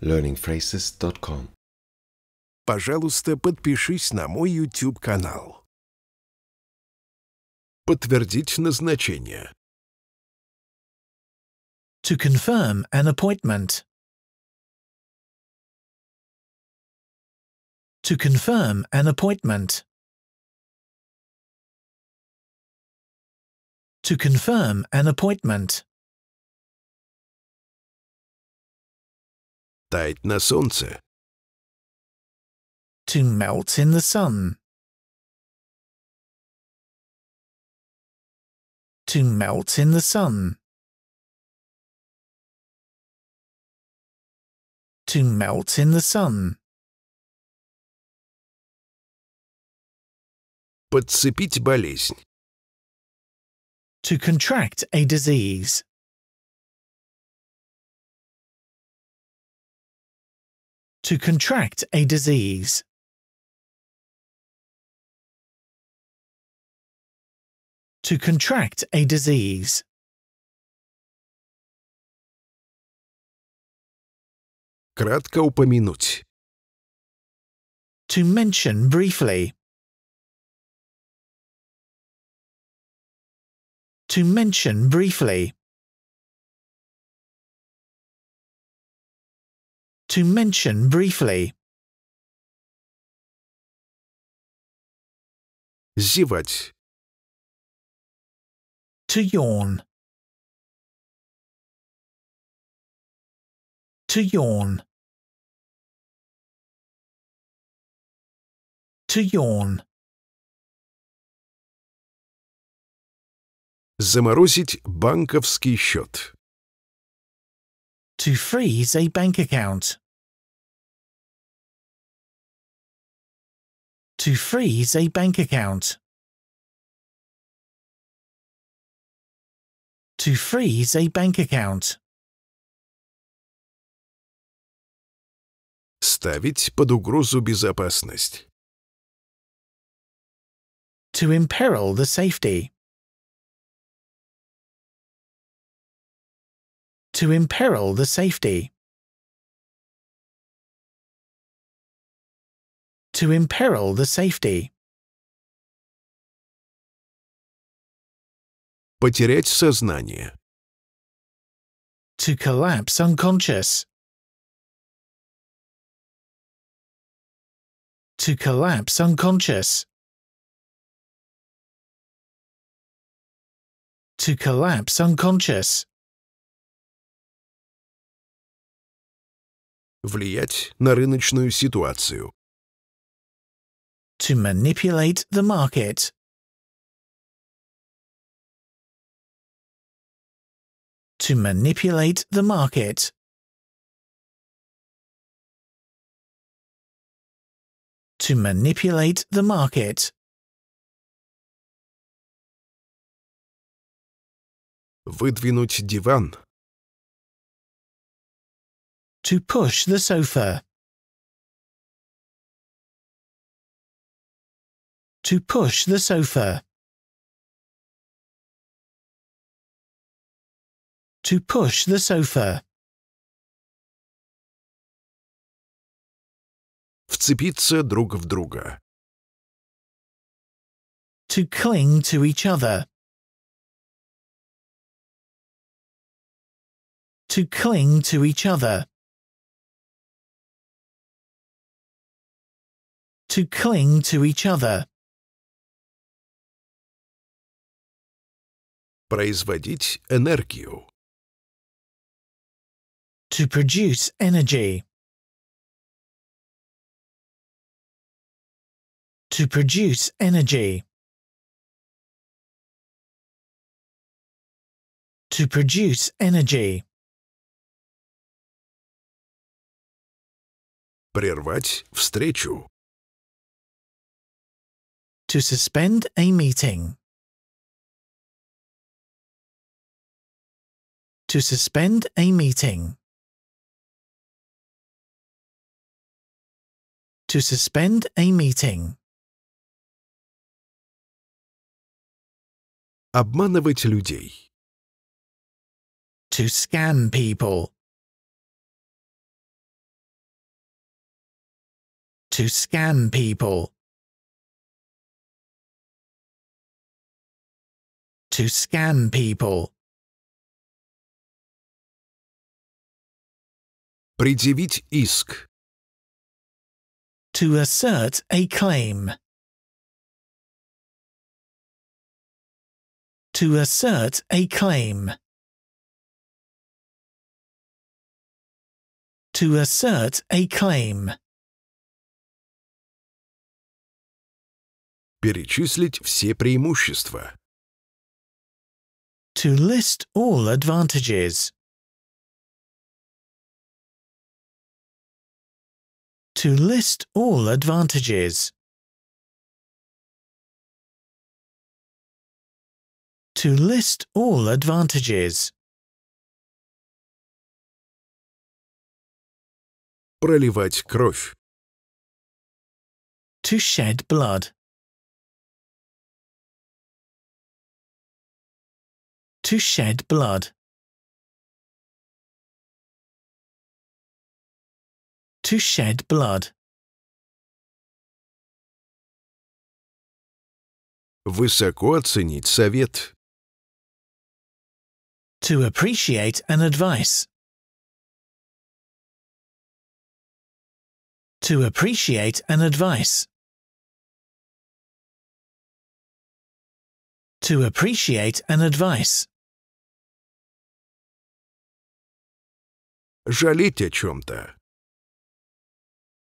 learningphrases.com. Пожалуйста, подпишись на мой YouTube-канал. Подтвердить назначение. To confirm an appointment. To confirm an appointment. To confirm an appointment. Таять на солнце. To melt in the sun. To melt in the sun. To melt in the sun. Подцепить болезнь. To contract a disease. to contract a disease. To contract a disease. Кратко упомянуть. To mention briefly. To mention briefly. to mention briefly. Зевать. To yawn. To yawn. To yawn. Заморозить банковский счет. To freeze a bank account. to freeze a bank account. To freeze a bank account. Ставить под угрозу безопасность. To imperil the safety. To imperil the safety. to imperil the safety. Потерять сознание. To collapse unconscious. To collapse unconscious. To collapse unconscious. Влиять на рыночную ситуацию. to manipulate the market. To manipulate the market. To manipulate the market. Выдвинуть диван. To push the sofa. To push the sofa. To push the sofa. Вцепиться друг в друга. To cling to each other. To cling to each other. To cling to each other. Производить энергию. To produce energy. To produce energy. To produce energy. Прервать встречу. To suspend a meeting. to suspend a meeting. To suspend a meeting. Обманывать людей. To scam people. To scam people. To scam people. Предъявить иск. To assert a claim. To assert a claim. To assert a claim. Перечислить все преимущества. To list all advantages. to list all advantages. To list all advantages. Проливать кровь. To shed blood. To shed blood. to shed blood. Высоко оценить совет. To appreciate an advice. To appreciate an advice. To appreciate an advice. Жалеть о чем-то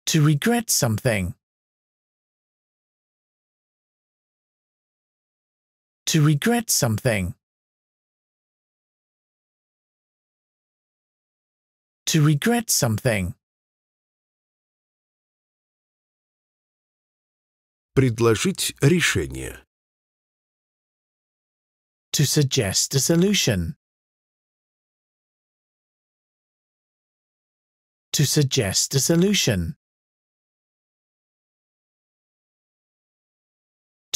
to regret something. To regret something. To regret something. Предложить решение. To suggest a solution. To suggest a solution.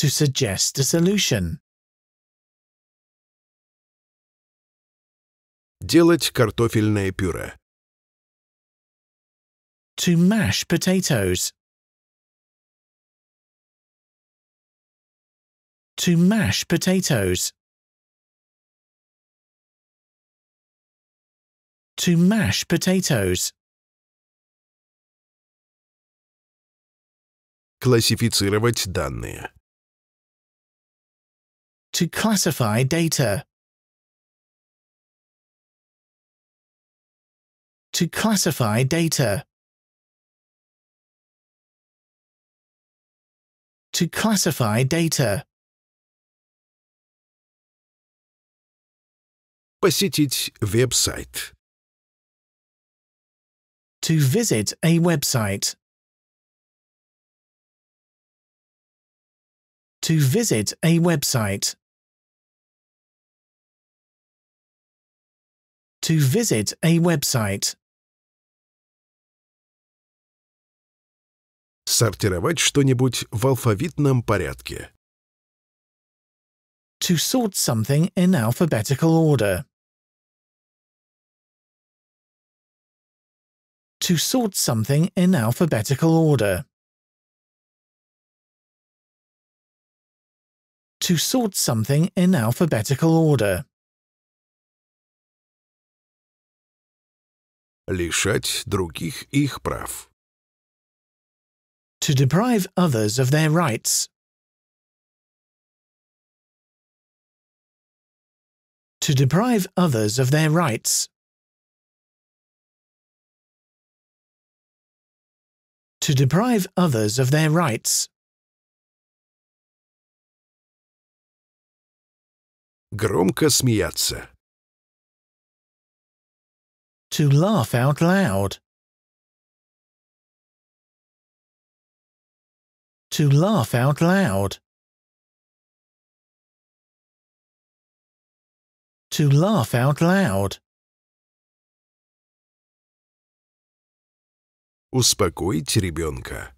to suggest a solution. Делать картофельное пюре. To mash potatoes. To mash potatoes. To mash potatoes. Классифицировать данные to classify data. To classify data. To classify data. Посетить веб-сайт. To visit a website. To visit a website. to visit a website. Сортировать что-нибудь в алфавитном порядке. To sort something in alphabetical order. To sort something in alphabetical order. to sort something in alphabetical order. лишать других их прав. To deprive others of their rights. To deprive others of their rights. To deprive others of their rights. Громко смеяться to laugh out loud. To laugh out loud. To laugh out loud. Успокоить ребенка.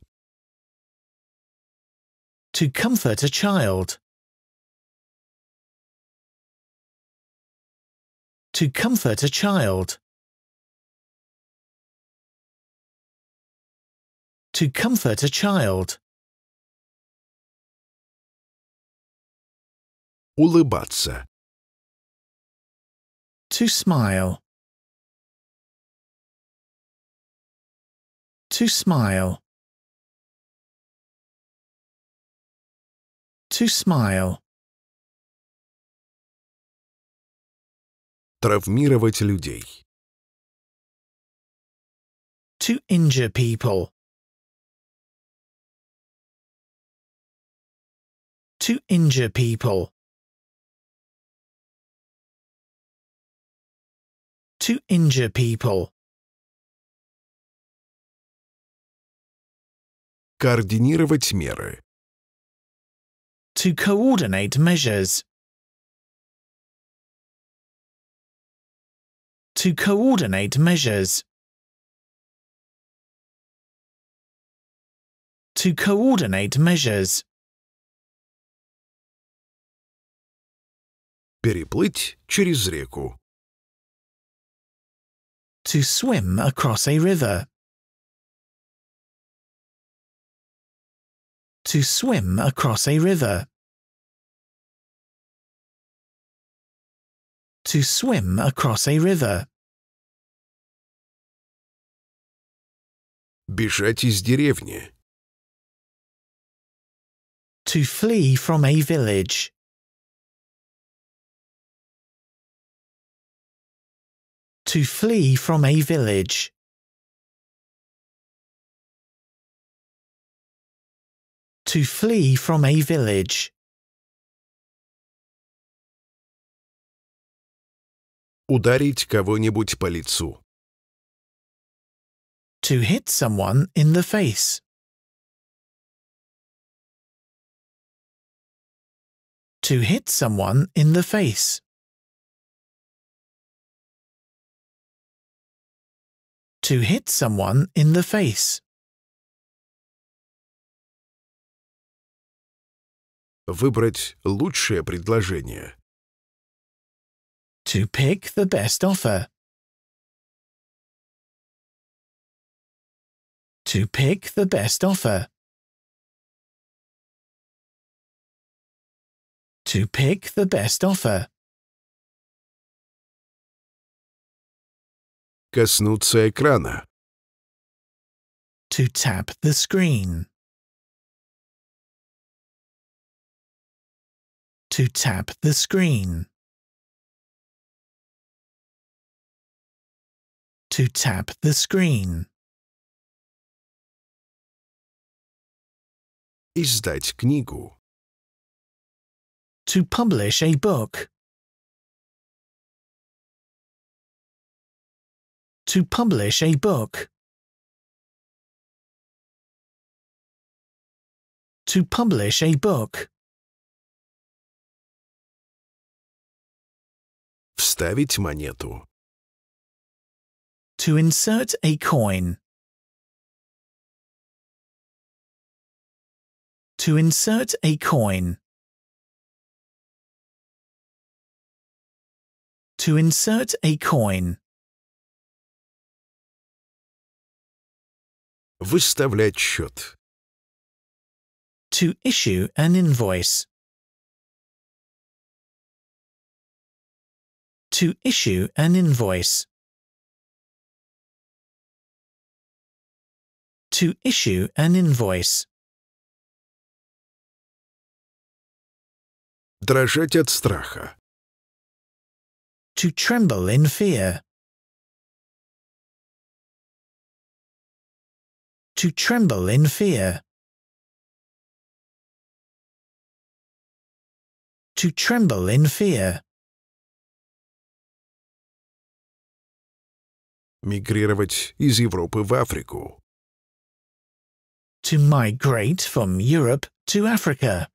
To comfort a child. To comfort a child. To comfort a child. Улыбаться. To smile. To smile. To smile. Травмировать людей. To injure people. to injure people. To injure people. Координировать меры. To coordinate measures. To coordinate measures. To coordinate measures. Переплыть через реку. To swim across a river. To swim across a river. To swim across a river. Бежать из деревни. To flee from a village. to flee from a village. To flee from a village. Ударить кого-нибудь по лицу. To hit someone in the face. To hit someone in the face. to hit someone in the face. Выбрать лучшее предложение. To pick the best offer. To pick the best offer. To pick the best offer. Коснуться экрана. To tap the screen. To tap the screen. To tap the screen. Издать книгу. To publish a book. to publish a book. To publish a book. Вставить монету. To insert a coin. To insert a coin. To insert a coin. Выставлять счет. To issue an invoice. To issue an invoice. To issue an invoice. Дрожать от страха. To tremble in fear. to tremble in fear. To tremble in fear. Мигрировать из Европы в Африку. To migrate from Europe to Africa.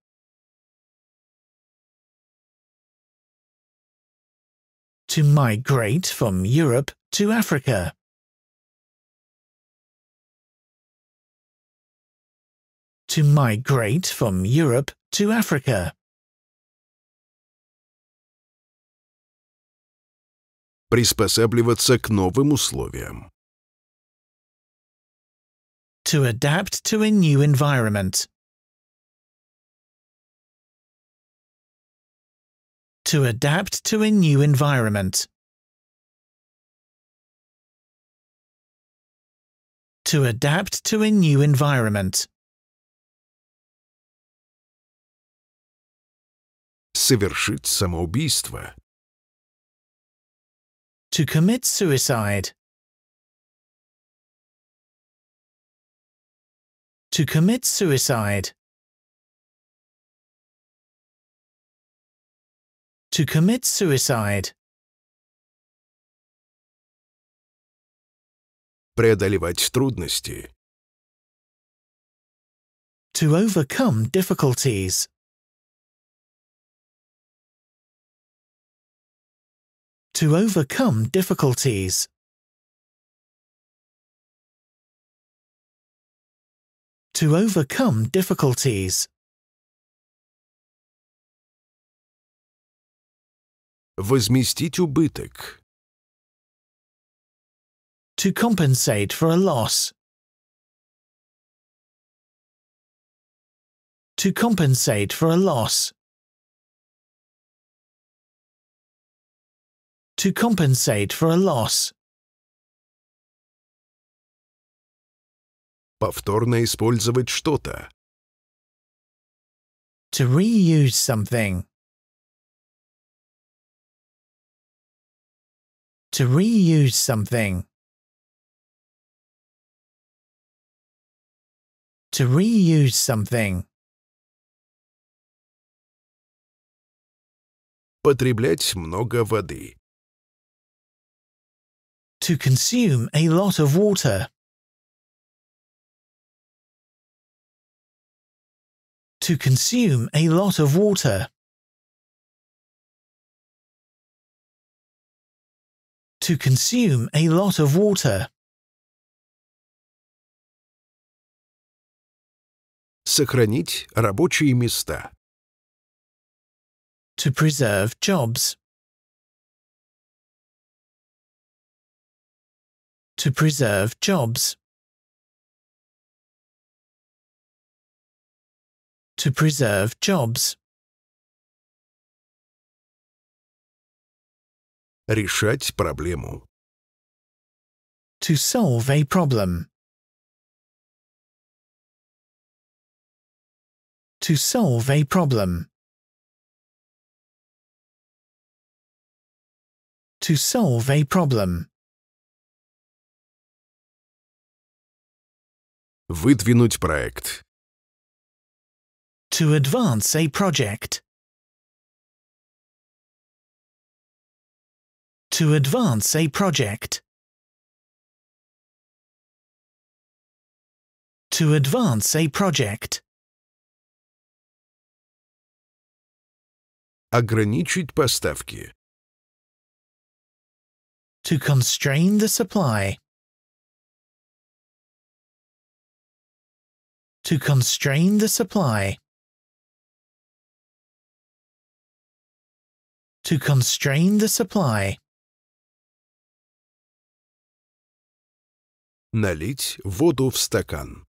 To migrate from Europe to Africa. to migrate from Europe to Africa. Приспосабливаться к новым условиям. To adapt to a new environment. To adapt to a new environment. To adapt to a new environment. совершить самоубийство. To commit suicide. To commit suicide. To commit suicide. Преодолевать трудности. To overcome difficulties. to overcome difficulties. To overcome difficulties. Возместить убыток. To compensate for a loss. To compensate for a loss. to compensate for a loss. Повторно использовать что-то. To reuse something. To reuse something. To reuse something. Потреблять много воды to consume a lot of water. To consume a lot of water. To consume a lot of water. Сохранить рабочие места. To preserve jobs. to preserve jobs. To preserve jobs. Решать проблему. To solve a problem. To solve a problem. To solve a problem. Выдвинуть проект. To advance a project. To advance a project. To advance a project. Ограничить поставки. To constrain the supply. to constrain the supply. To constrain the supply. Налить воду в стакан.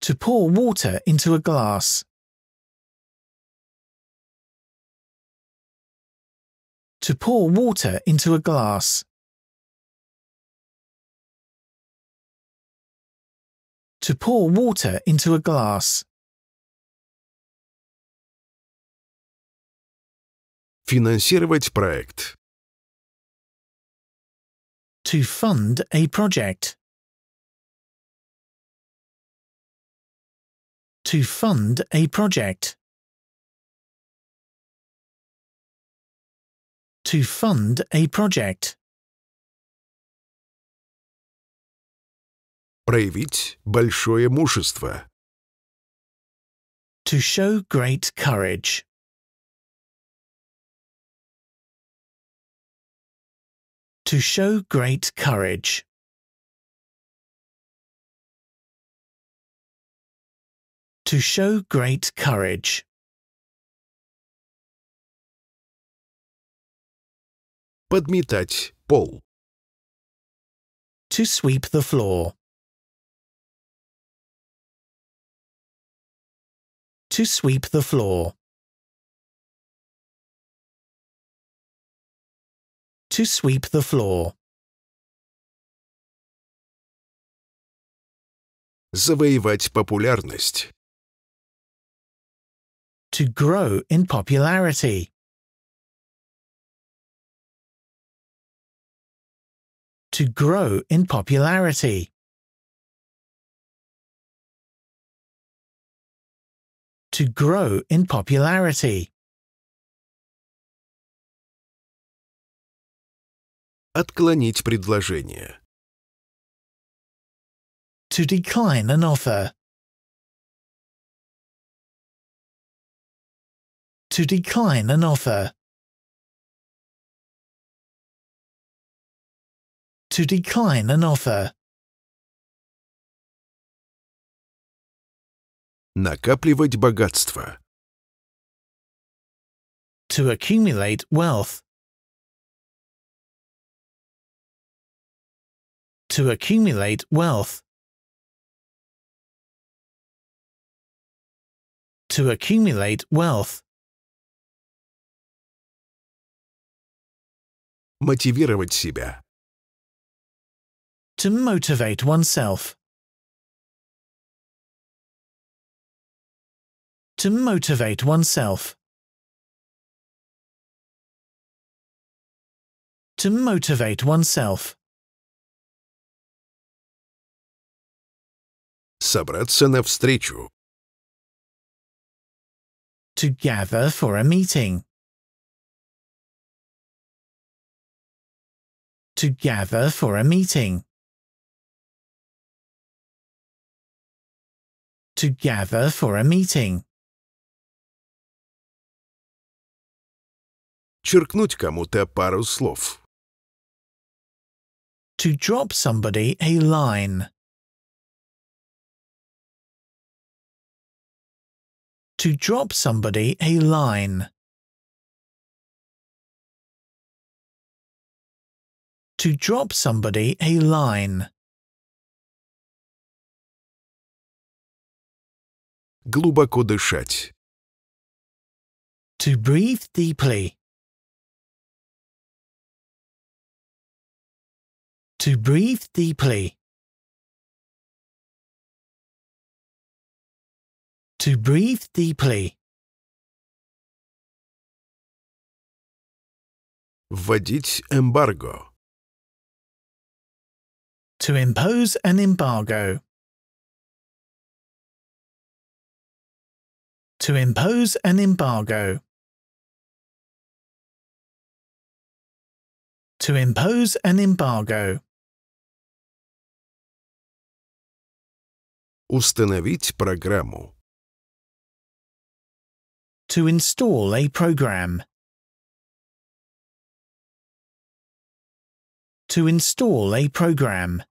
To pour water into a glass. To pour water into a glass. to pour water into a glass. Финансировать проект. To fund a project. To fund a project. To fund a project. проявить большое мужество. To show great courage. To show great courage. To show great courage. Подметать пол. To sweep the floor. to sweep the floor. To sweep the floor. Завоевать популярность. To grow in popularity. To grow in popularity. to grow in popularity. Отклонить предложение. To decline an offer. To decline an offer. To decline an offer. Накапливать богатство. To accumulate wealth. To accumulate wealth. To accumulate wealth. Мотивировать себя. To motivate oneself. to motivate oneself. To motivate oneself. Собраться на встречу. To gather for a meeting. To gather for a meeting. to gather for a meeting. черкнуть кому-то пару слов. To drop somebody a line. To drop somebody a line. To drop somebody a line. Глубоко дышать. To breathe deeply. to breathe deeply. To breathe deeply. Вводить эмбарго. To impose an embargo. To impose an embargo. To impose an embargo. Установить программу. To install a program. To install a program.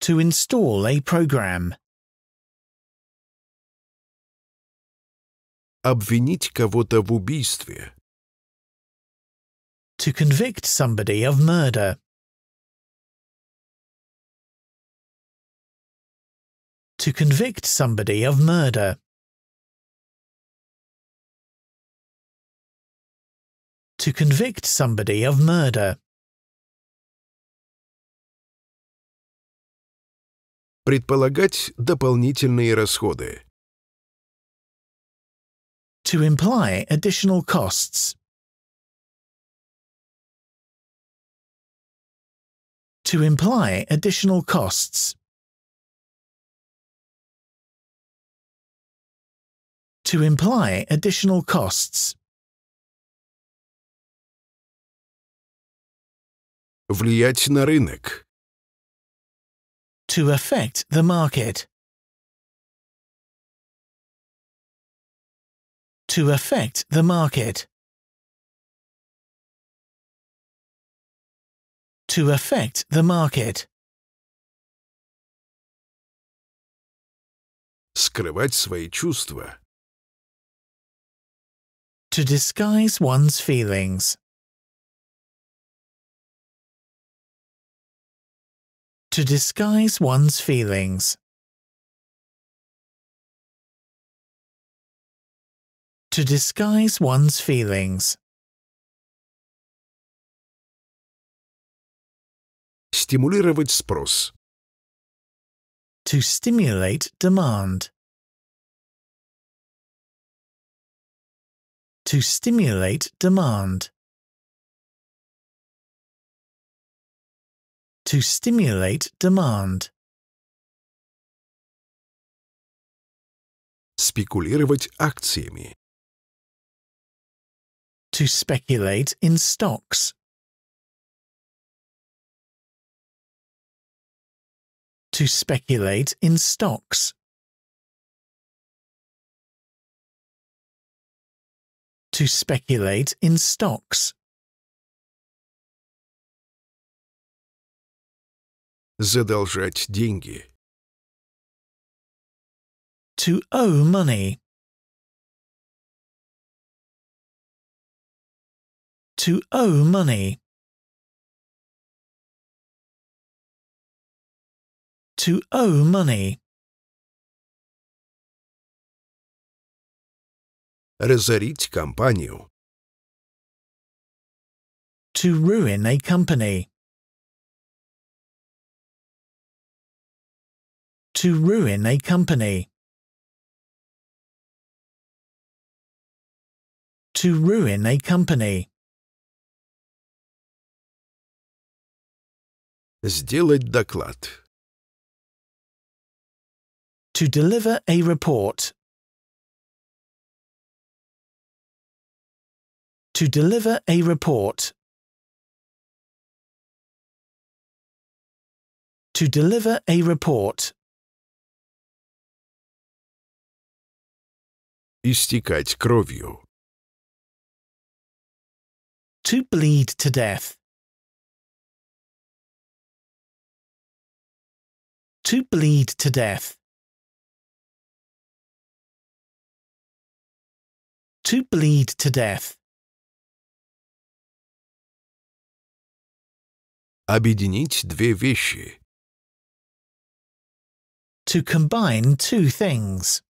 To install a program. Обвинить кого-то в убийстве. To convict somebody of murder. to convict somebody of murder. To convict somebody of murder. Предполагать дополнительные расходы. To imply additional costs. To imply additional costs. to imply additional costs. Влиять на рынок. To affect the market. To affect the market. To affect the market. Скрывать свои чувства to disguise one's feelings. To disguise one's feelings. To disguise one's feelings. Стимулировать спрос. To stimulate demand. to stimulate demand. To stimulate demand. Спекулировать акциями. To speculate in stocks. To speculate in stocks. to speculate in stocks. Задолжать деньги. To owe money. To owe money. To owe money. разорить компанию. To ruin a company. To ruin a company. To ruin a company. Сделать доклад. To deliver a report. To deliver a report. To deliver a report. Истекать кровью. To bleed to death. To bleed to death. To bleed to death. Объединить две вещи. To combine two things.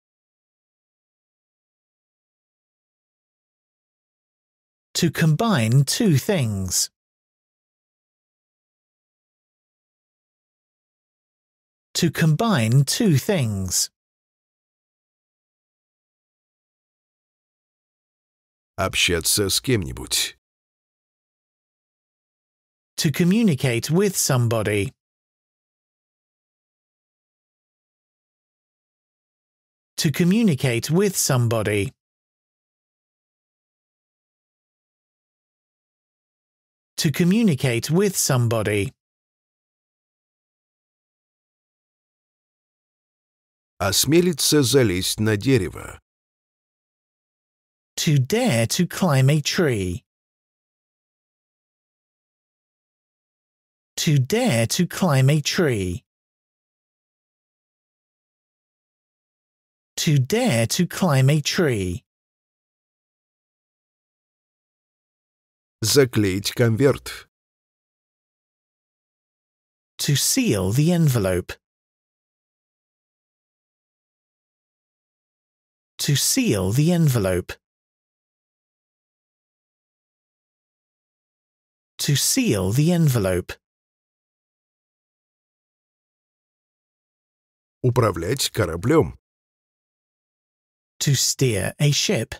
To combine two things. To combine two things. Общаться с кем-нибудь. to communicate with somebody. To communicate with somebody. To communicate with somebody. Осмелиться залезть на дерево. To dare to climb a tree. to dare to climb a tree. To dare to climb a tree. Заклеить конверт. To seal the envelope. To seal the envelope. To seal the envelope. Управлять кораблем. To steer a ship.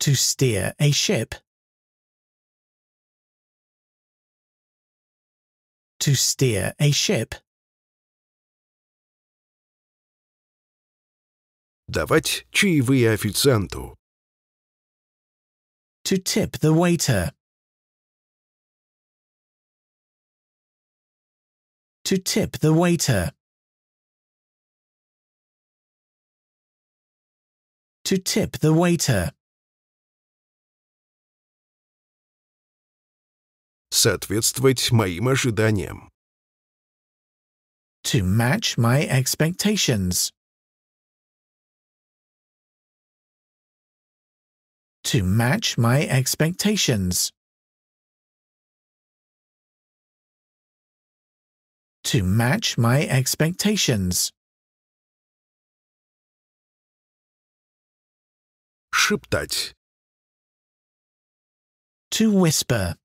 To steer a ship. To steer a ship. Давать чаевые официанту. To tip the waiter. to tip the waiter. To tip the waiter. соответствовать моим ожиданиям. To match my expectations. To match my expectations. to match my expectations. Шептать. To whisper.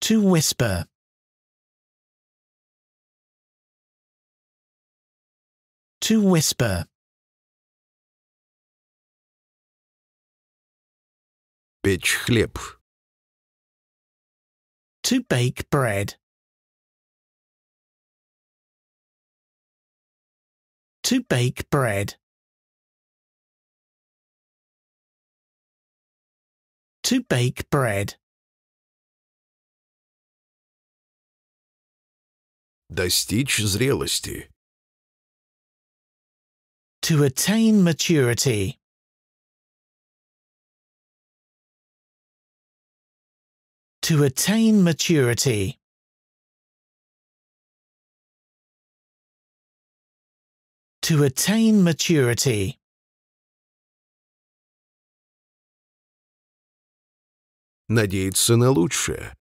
To whisper. To whisper. Печь хлеб to bake bread. To bake bread. To bake bread. Достичь зрелости. To attain maturity. To attain maturity. To attain maturity. Надеяться на лучшее.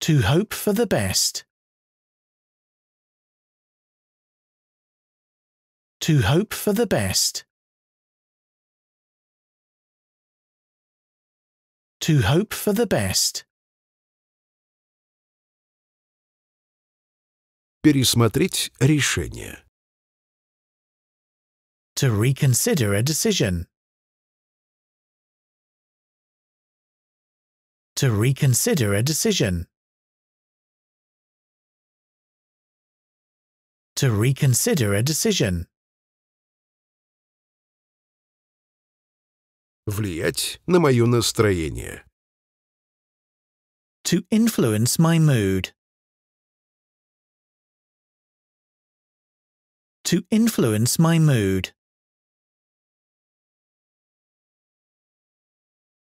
To hope for the best. To hope for the best. to hope for the best. Пересмотреть решение. To reconsider a decision. To reconsider a decision. To reconsider a decision. влиять на мое настроение. To influence my mood. To influence my mood.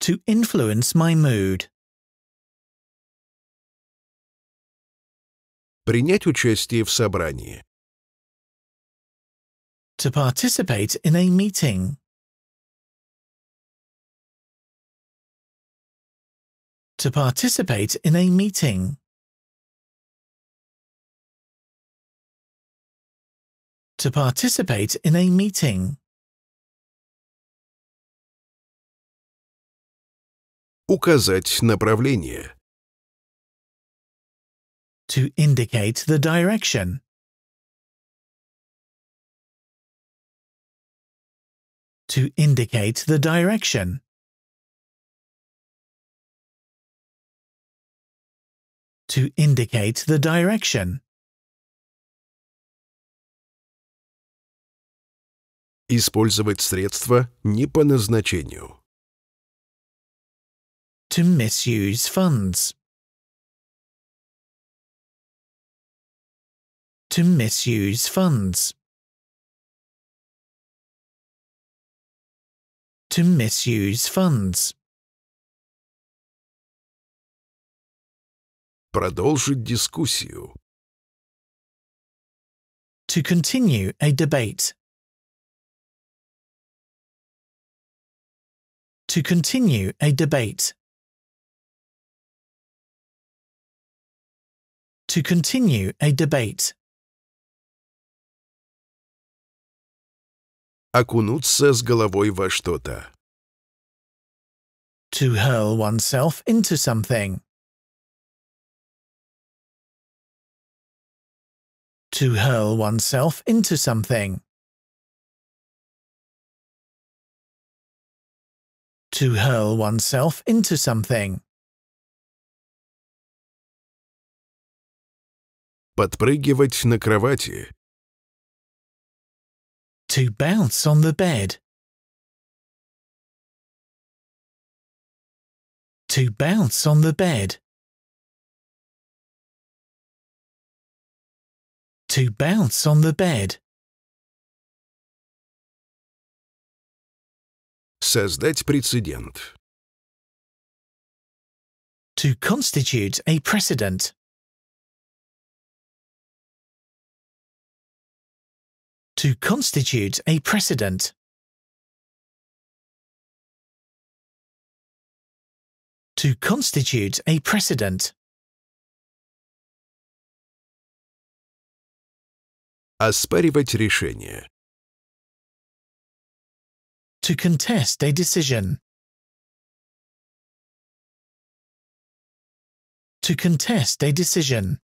To influence my mood. Принять участие в собрании. To participate in a meeting. to participate in a meeting. To participate in a meeting. Указать направление. To indicate the direction. To indicate the direction. to indicate the direction. Использовать средства не по назначению. To misuse funds. To misuse funds. To misuse funds. Продолжить дискуссию. To continue a debate. To continue a debate. To continue a debate. Окунуться с головой во что-то. To hurl oneself into something. to hurl oneself into something. To hurl oneself into something. Подпрыгивать на кровати. To bounce on the bed. To bounce on the bed. to bounce on the bed. Создать прецедент. To constitute a precedent. To constitute a precedent. To constitute a precedent. Оспаривать решение. To contest a decision. To contest a decision.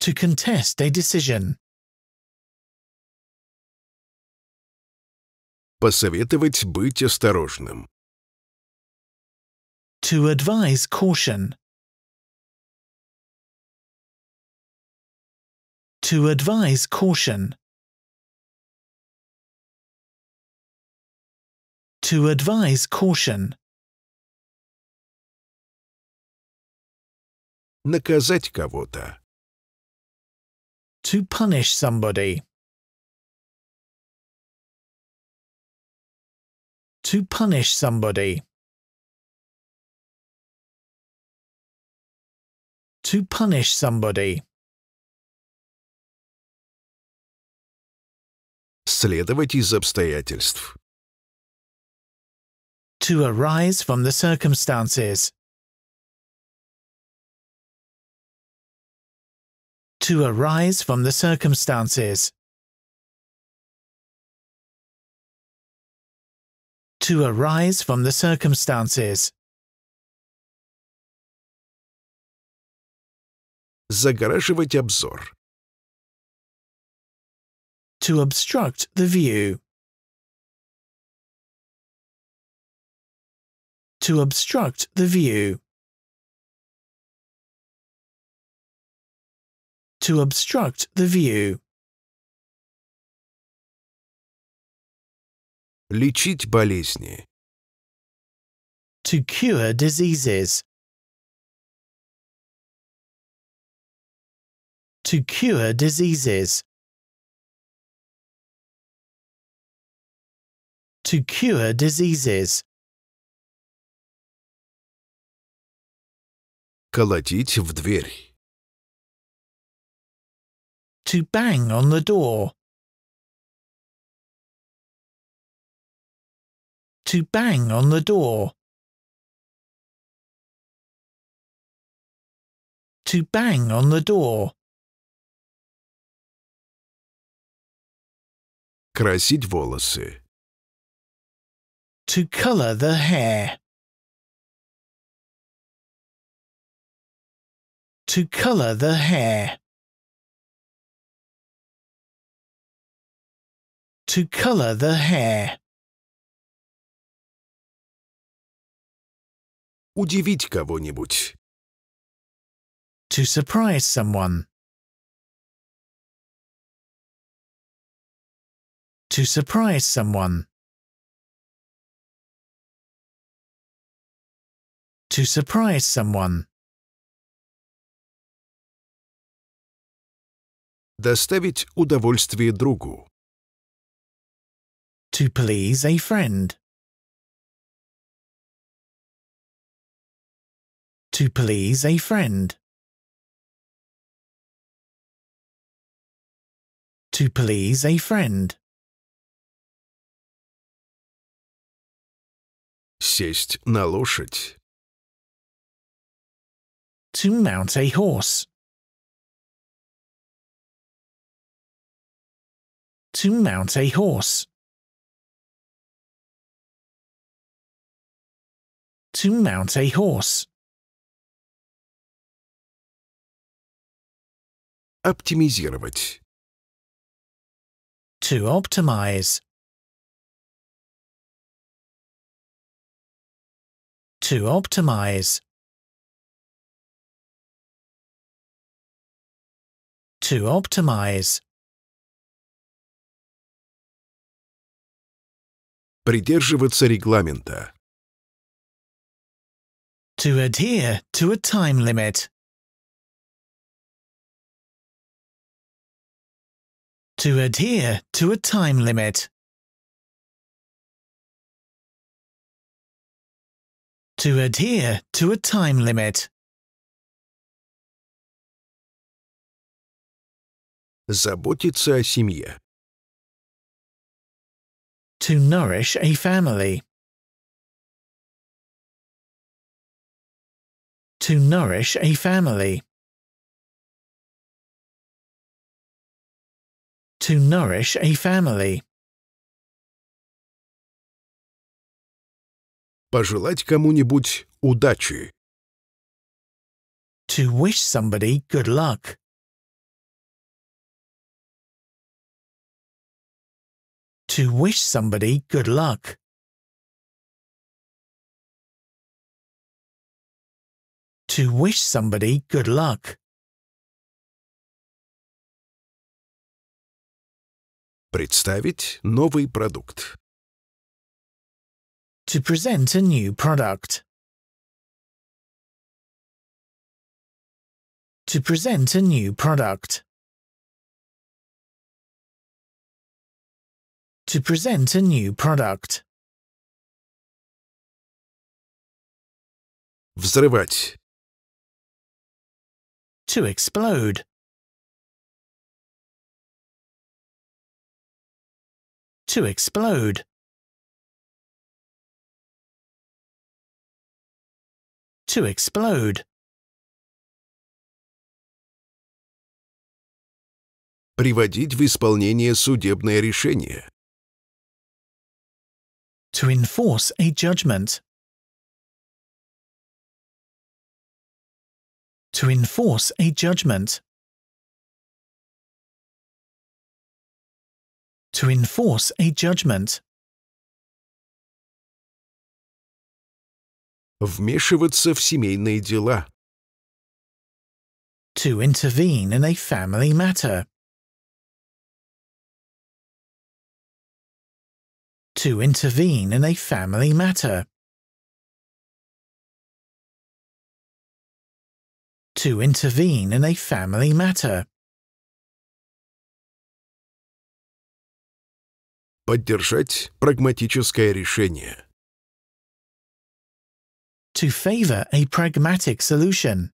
To contest a decision. Посоветовать быть осторожным. To advise caution. to advise caution. To advise caution. Наказать кого-то. To punish somebody. To punish somebody. To punish somebody. следовать из обстоятельств. To arise from the circumstances. To arise from the circumstances. To arise from the circumstances. Загораживать обзор. to obstruct the view. To obstruct the view. To obstruct the view. Лечить болезни. To cure diseases. To cure diseases. to cure diseases. Колотить в дверь. To bang on the door. To bang on the door. To bang on the door. Красить волосы to colour the hair. To colour the hair. To colour the hair. Удивить кого-нибудь. To surprise someone. To surprise someone. to surprise someone. Доставить удовольствие другу. To please a friend. To please a friend. To please a friend. Сесть на лошадь to mount a horse. To mount a horse. To mount a horse. Оптимизировать. To optimize. To optimize. to optimize. Придерживаться регламента. To adhere to a time limit. To adhere to a time limit. To adhere to a time limit. Заботиться о семье. To nourish a family. To nourish a family. To nourish a family. Пожелать кому-нибудь удачи. To wish somebody good luck. to wish somebody good luck. To wish somebody good luck. Представить новый продукт. To present a new product. To present a new product. to present a new product. Взрывать. To explode. To explode. To explode. приводить в исполнение судебное решение to enforce a judgment. To enforce a judgment. To enforce a judgment. Вмешиваться в семейные дела. To intervene in a family matter. to intervene in a family matter. To intervene in a family matter. Поддержать прагматическое решение. To favor a pragmatic solution.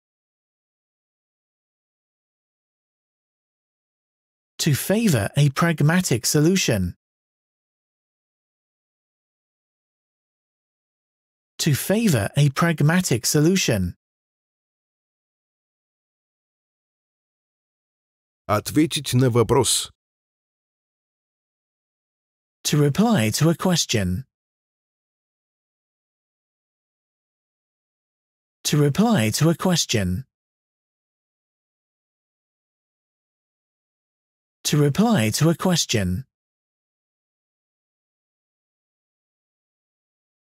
To favor a pragmatic solution. to favor a pragmatic solution? Ответить на вопрос. To reply to a question. To reply to a question. To reply to a question.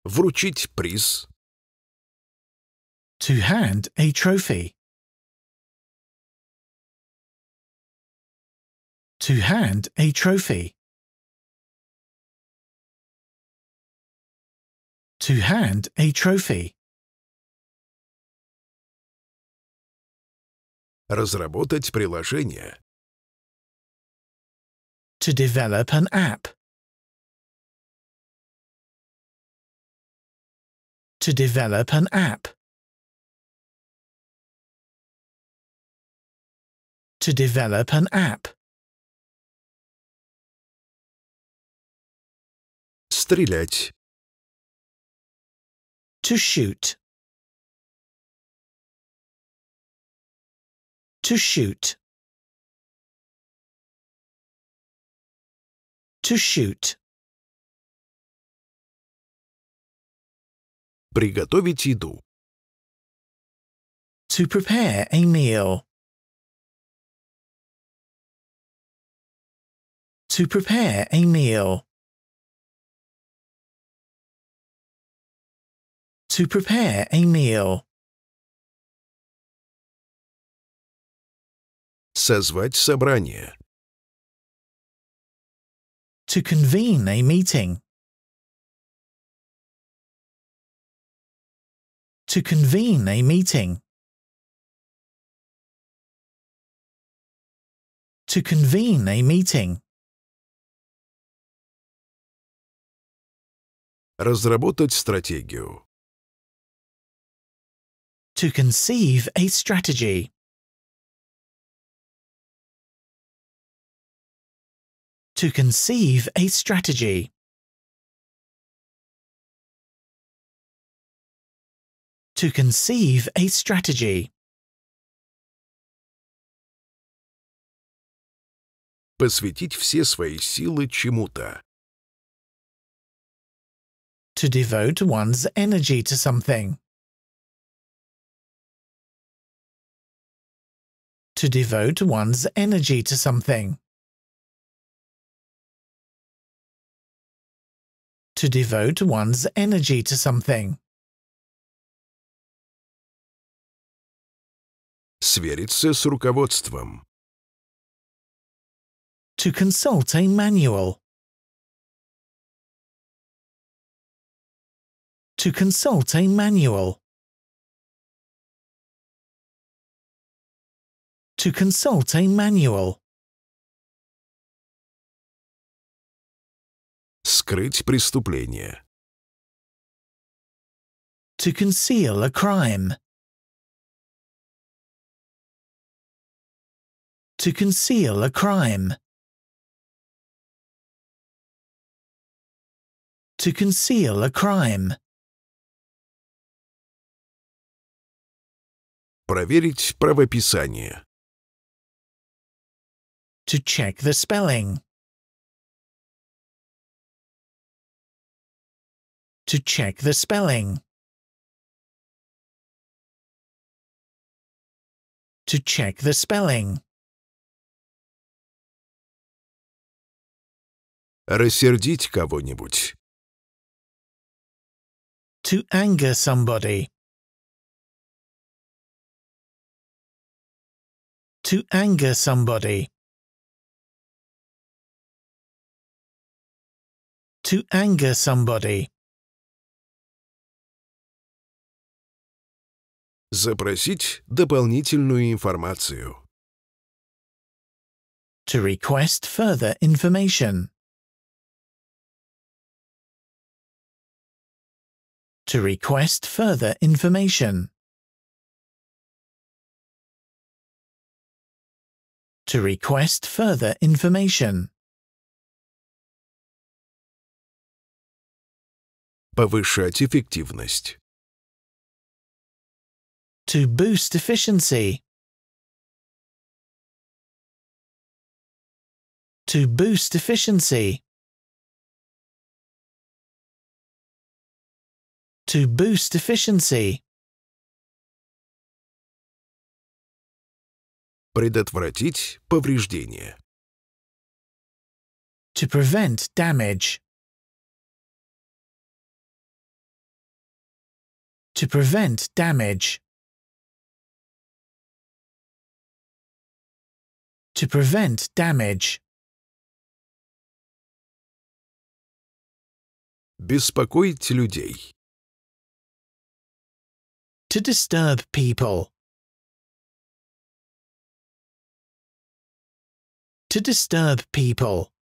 Вручить приз. To hand a trophy. To hand a trophy. To hand a trophy. Разработать приложение. To develop an app. to develop an app. To develop an app. Стрелять. To shoot. To shoot. To shoot. Приготовить еду. To prepare a meal. To prepare a meal. To prepare a meal. Созвать собрание. To convene a meeting. to convene a meeting. To convene a meeting. Разработать стратегию. To conceive a strategy. To conceive a strategy. to conceive a strategy. Посвятить все свои силы чему-то. To devote one's energy to something. To devote one's energy to something. To devote one's energy to something. Свериться с руководством. To consult a manual. To consult a manual. To consult a manual. Скрыть преступление. To conceal a crime. to conceal a crime. To conceal a crime. Проверить правописание. To check the spelling. To check the spelling. To check the spelling. рассердить кого-нибудь. To anger somebody. To anger somebody. To anger somebody. Запросить дополнительную информацию. To request further information. to request further information. To request further information. Повышать эффективность. To boost efficiency. To boost efficiency. to boost efficiency. Предотвратить повреждение. To prevent damage. To prevent damage. To prevent damage. Беспокоить людей to disturb people. To disturb people.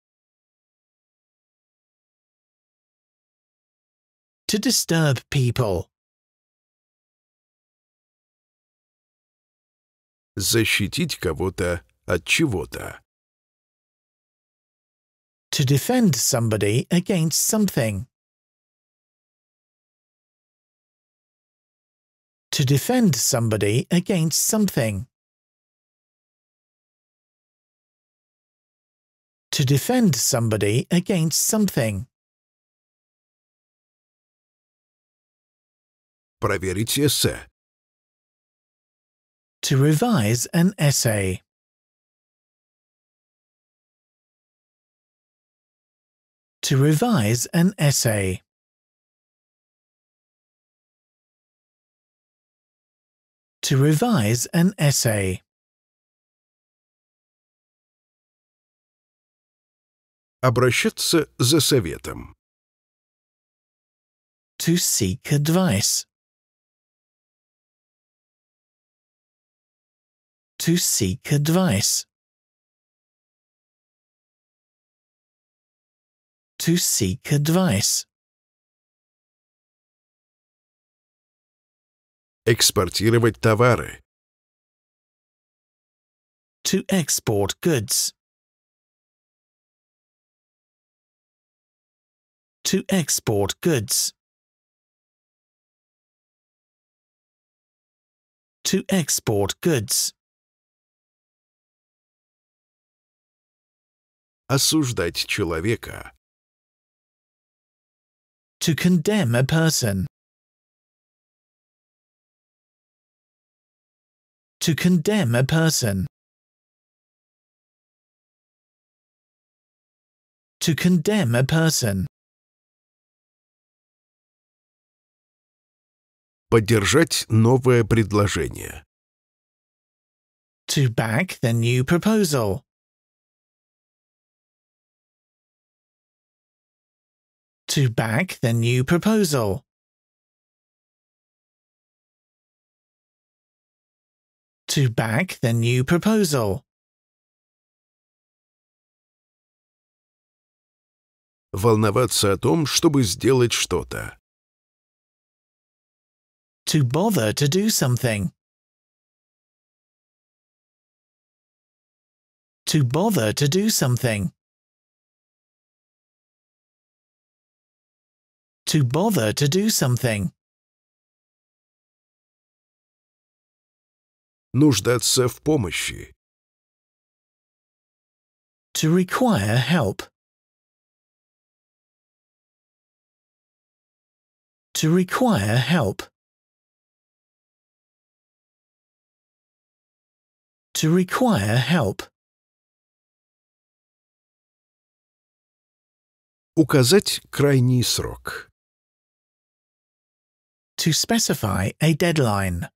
To disturb people. Защитить кого-то от чего-то. To defend somebody against something. to defend somebody against something. To defend somebody against something. Проверить эссе. To revise an essay. To revise an essay. to revise an essay. Обращаться за советом. To seek advice. To seek advice. To seek advice. экспортировать товары. To export goods. To export goods. To export goods. Осуждать человека. To condemn a person. to condemn a person. To condemn a person. Поддержать новое предложение. To back the new proposal. To back the new proposal. to back the new proposal. Волноваться о том, чтобы сделать что-то. To bother to do something. To bother to do something. To bother to do something. нуждаться в помощи. To require help. To require help. To require help. Указать крайний срок. To specify a deadline.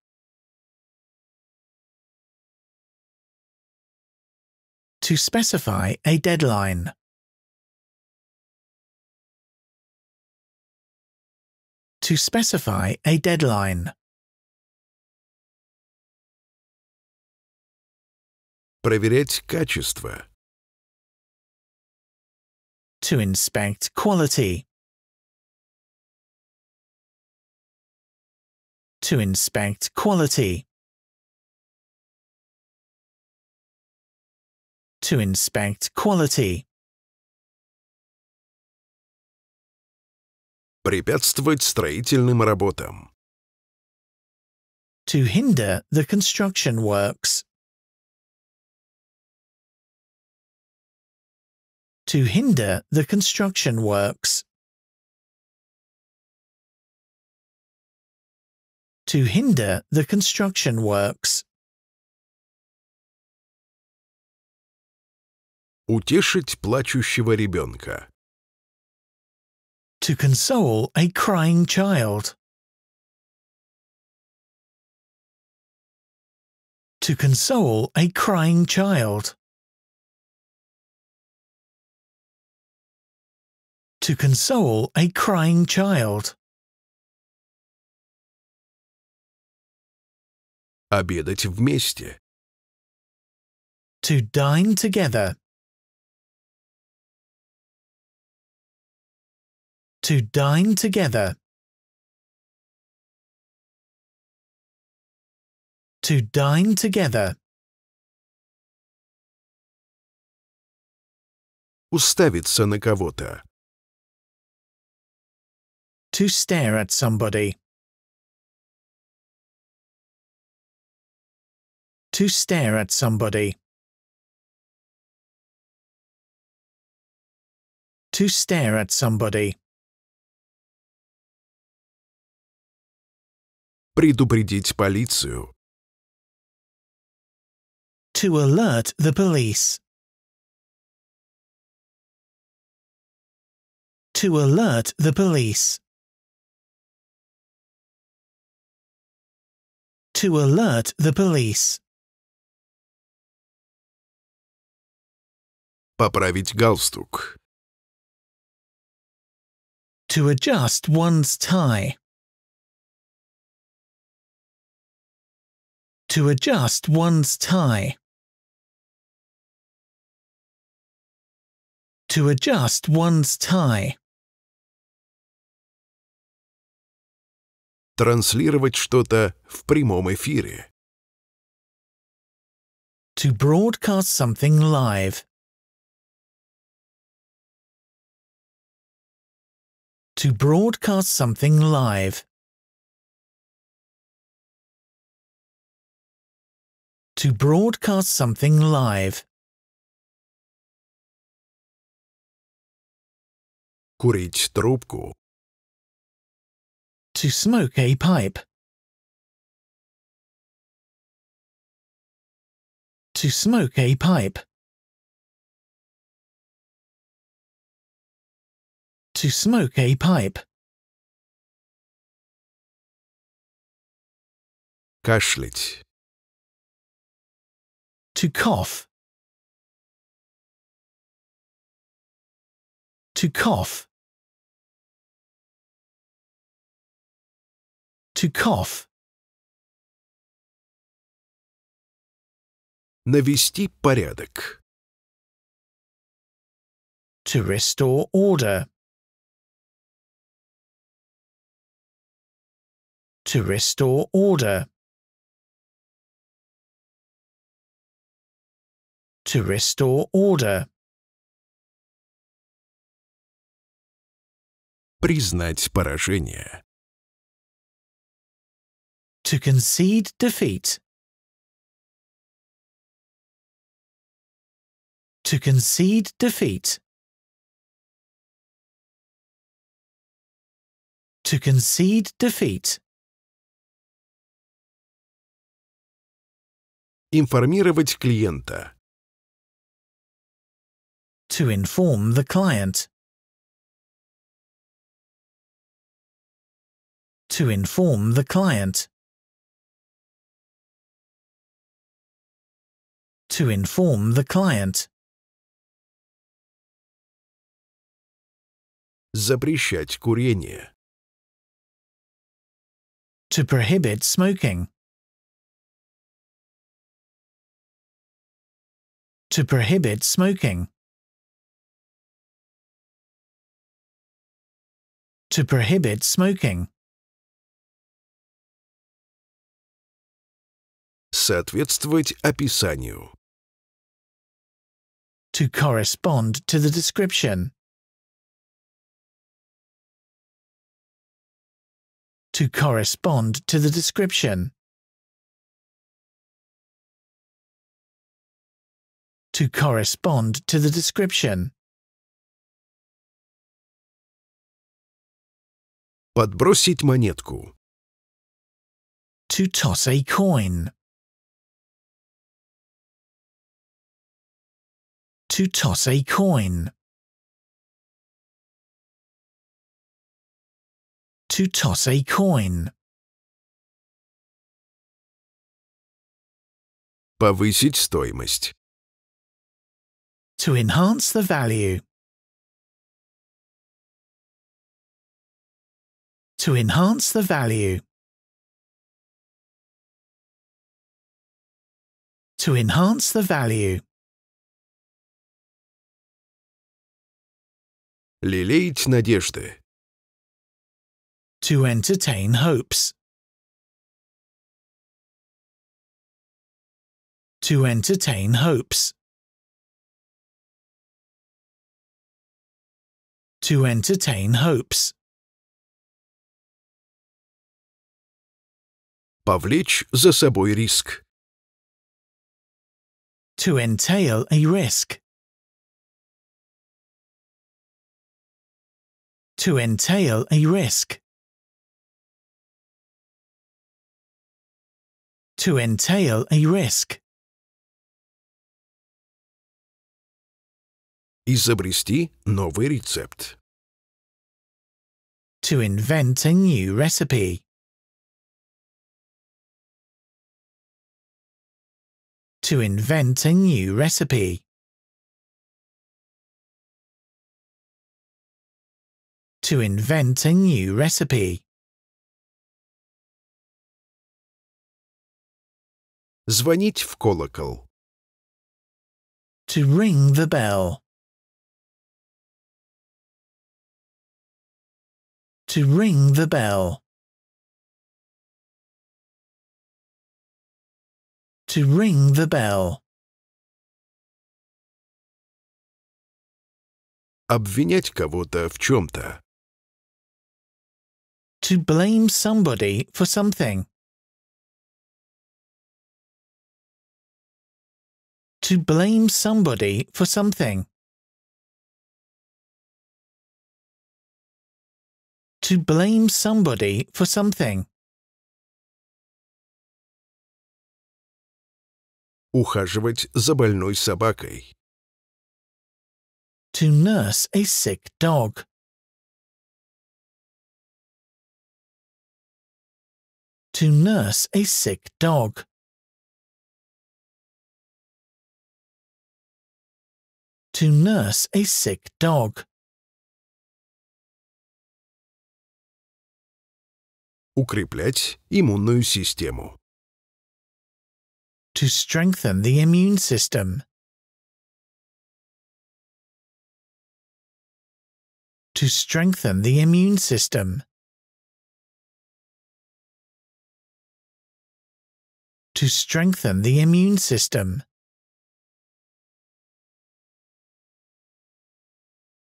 to specify a deadline. To specify a deadline. Проверять качество. To inspect quality. To inspect quality. to inspect quality. Препятствовать строительным работам. To hinder the construction works. To hinder the construction works. To hinder the construction works. Утешить плачущего ребенка. To console a crying child. To console a crying child. To console a crying child. Обедать вместе. To dine together. to dine together. To dine together. Уставиться на кого-то. To stare at somebody. To stare at somebody. To stare at somebody. Предупредить полицию. To alert the police. To alert the police. To alert the police. Поправить галстук. To adjust one's tie. to adjust one's tie. To adjust one's tie. Транслировать что-то в прямом эфире. To broadcast something live. To broadcast something live. To broadcast something live. Курить трубку. To smoke a pipe. To smoke a pipe. To smoke a pipe. Кашлять. To cough. To cough. To cough. Навести порядок. To restore order. To restore order. to restore order. Признать поражение. To concede defeat. To concede defeat. To concede defeat. Информировать клиента to inform the client. To inform the client. To inform the client. Запрещать курение. To prohibit smoking. To prohibit smoking. to prohibit smoking. Соответствовать описанию. To correspond to the description. To correspond to the description. To correspond to the description. Подбросить монетку. To toss a coin. To toss a coin. To toss a coin. Повысить стоимость. To enhance the value. to enhance the value. To enhance the value. Лелеять надежды. To entertain hopes. To entertain hopes. To entertain hopes. Повлечь за собой риск. To entail a risk. To entail a risk. To entail a risk. Изобрести новый рецепт. To invent a new recipe. to invent a new recipe. To invent a new recipe. Звонить в колокол. To ring the bell. To ring the bell. to ring the bell. Обвинять кого-то в чем-то. To blame somebody for something. To blame somebody for something. To blame somebody for something. ухаживать за больной собакой. To nurse a sick dog. To nurse a sick dog. To nurse a sick dog. Укреплять иммунную систему. to strengthen the immune system. To strengthen the immune system. To strengthen the immune system.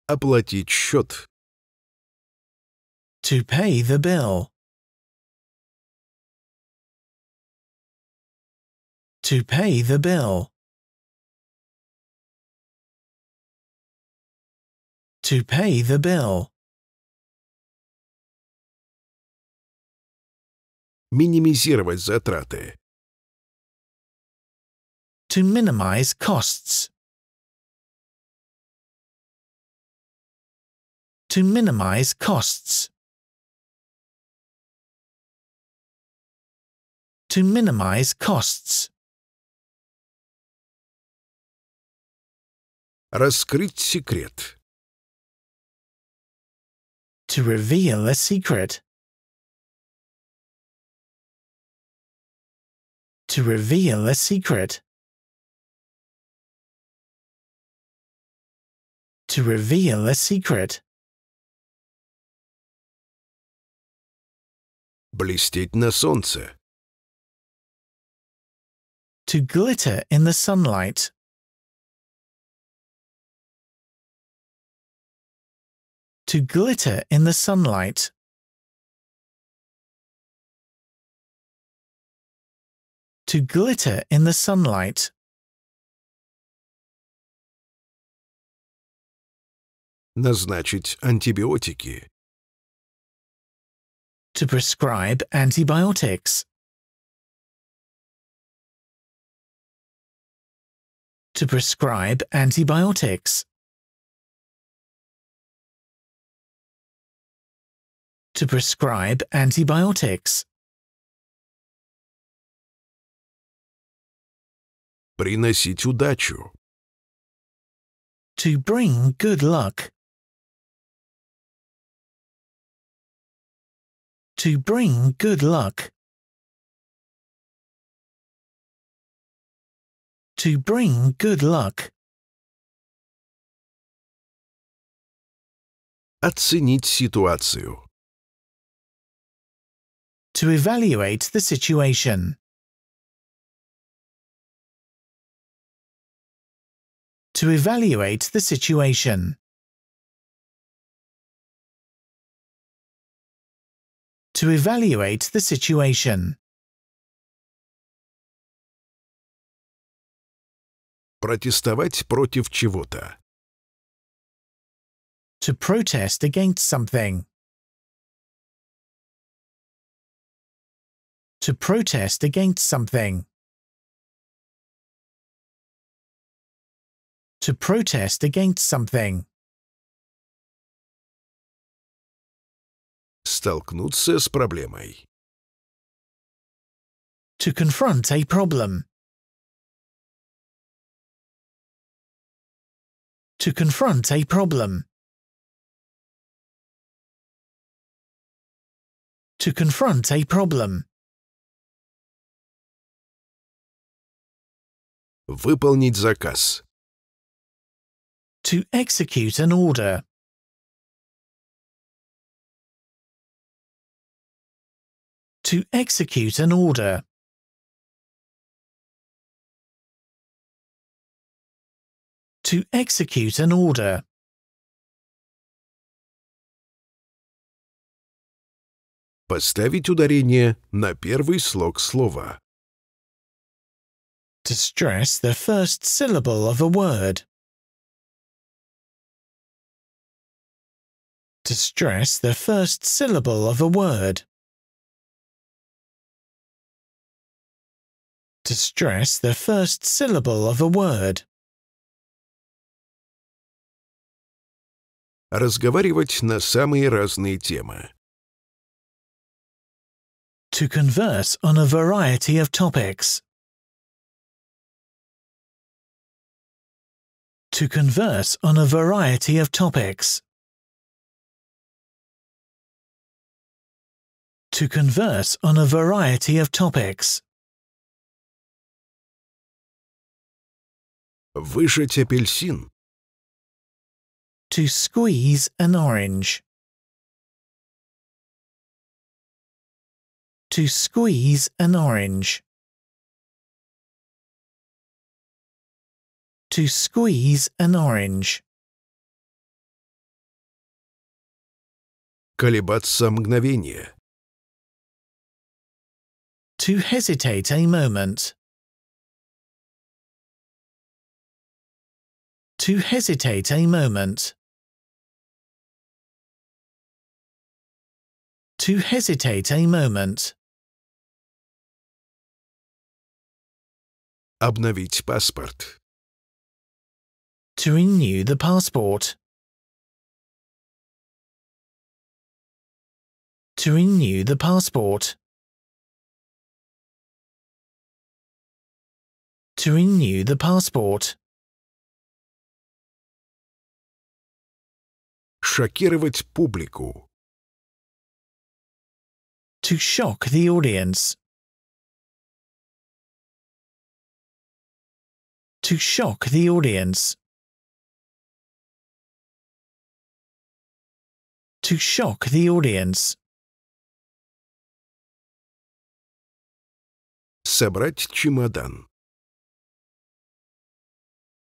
Оплатить счет. To pay the bill. To pay the bill. To pay the bill. Минимизировать затраты. To minimize costs. To minimize costs. To minimize costs. Раскрыть секрет. To reveal a secret. To reveal a secret. To reveal a secret. Блестеть на солнце. To glitter in the sunlight. to glitter in the sunlight. To glitter in the sunlight. Назначить антибиотики. To prescribe antibiotics. To prescribe antibiotics. to prescribe antibiotics. Приносить удачу. To bring good luck. To bring good luck. To bring good luck. Оценить ситуацию to evaluate the situation. To evaluate the situation. To evaluate the situation. Протестовать против чего-то. To protest against something. to protest against something. To protest against something. Столкнуться с проблемой. To confront a problem. To confront a problem. To confront a problem. Выполнить заказ. To execute an order. To execute an order. To execute an order. Поставить ударение на первый слог слова. to stress the first syllable of a word. To stress the first syllable of a word. To stress the first syllable of a word. Разговаривать на самые разные темы. To converse on a variety of topics. to converse on a variety of topics. To converse on a variety of topics. Выжать апельсин. To squeeze an orange. To squeeze an orange. to squeeze an orange. Колебаться мгновение. To hesitate a moment. To hesitate a moment. To hesitate a moment. Обновить паспорт to renew the passport. To renew the passport. To renew the passport. Шокировать публику. To shock the audience. To shock the audience. to shock the audience. Собрать чемодан.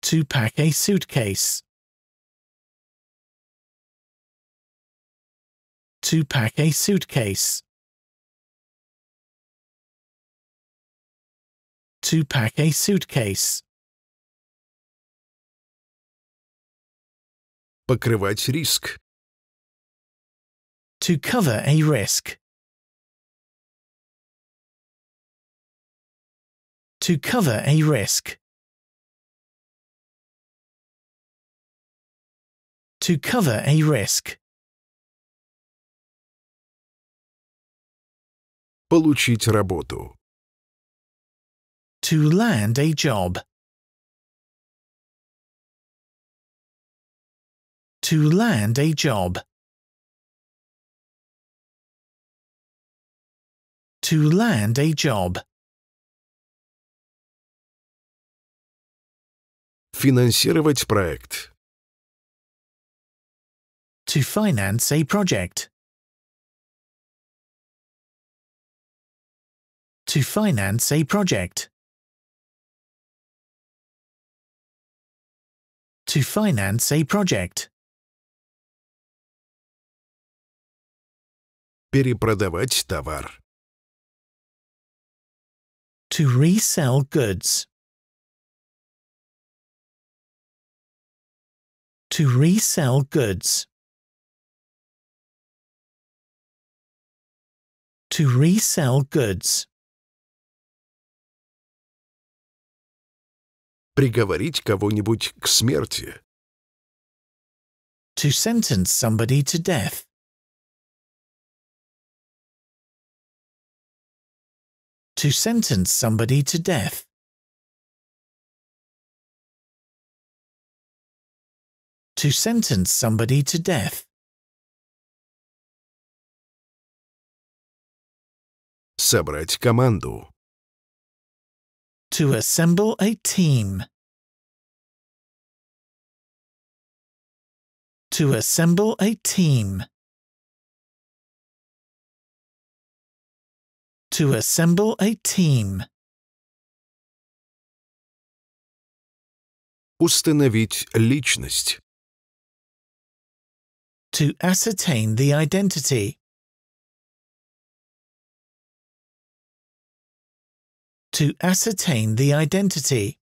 To pack a suitcase. To pack a suitcase. To pack a suitcase. Покрывать риск to cover a risk. To cover a risk. To cover a risk. Получить работу. To land a job. To land a job. to land a job. Финансировать проект. To finance a project. To finance a project. To finance a project. Перепродавать товар to resell goods. To resell goods. To resell goods. Приговорить кого-нибудь к смерти. To sentence somebody to death. to sentence somebody to death. To sentence somebody to death. Собрать команду. To assemble a team. To assemble a team. to assemble a team. Установить личность. To ascertain the identity. To ascertain the identity.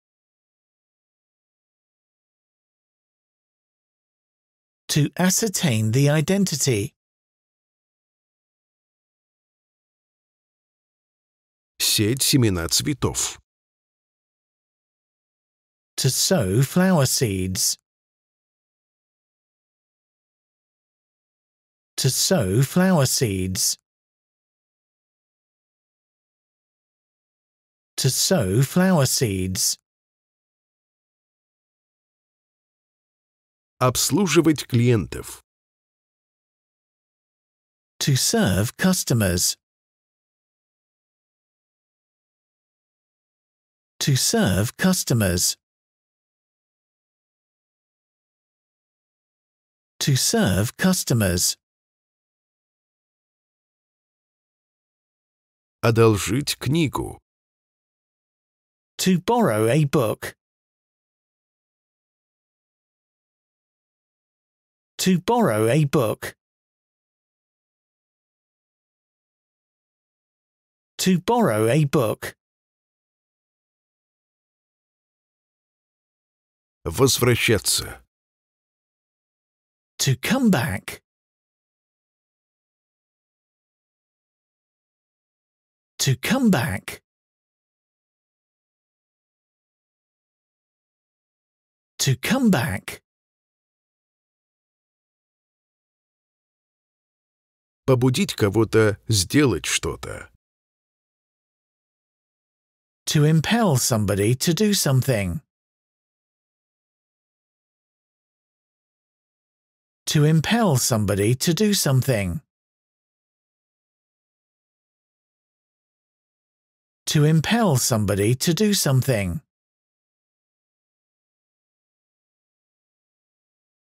To ascertain the identity. сеять семена цветов. To sow flower seeds. To sow flower seeds. To sow flower seeds. Обслуживать клиентов. To serve customers. to serve customers. To serve customers. Одолжить книгу. To borrow a book. To borrow a book. To borrow a book. Возвращаться. To come back. To come back. To come back. Побудить кого-то сделать что-то. To impel somebody to do something. to impel somebody to do something. To impel somebody to do something.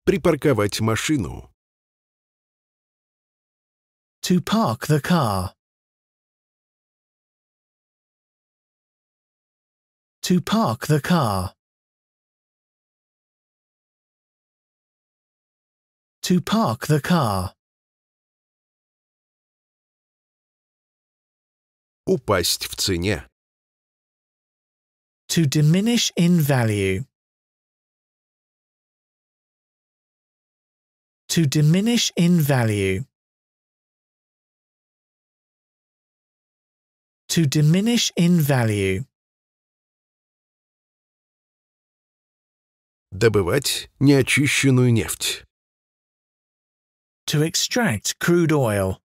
Припарковать машину. To park the car. To park the car. to park the car. Упасть в цене. To diminish in value. To diminish in value. To diminish in value. добывать неочищенную нефть to extract crude oil.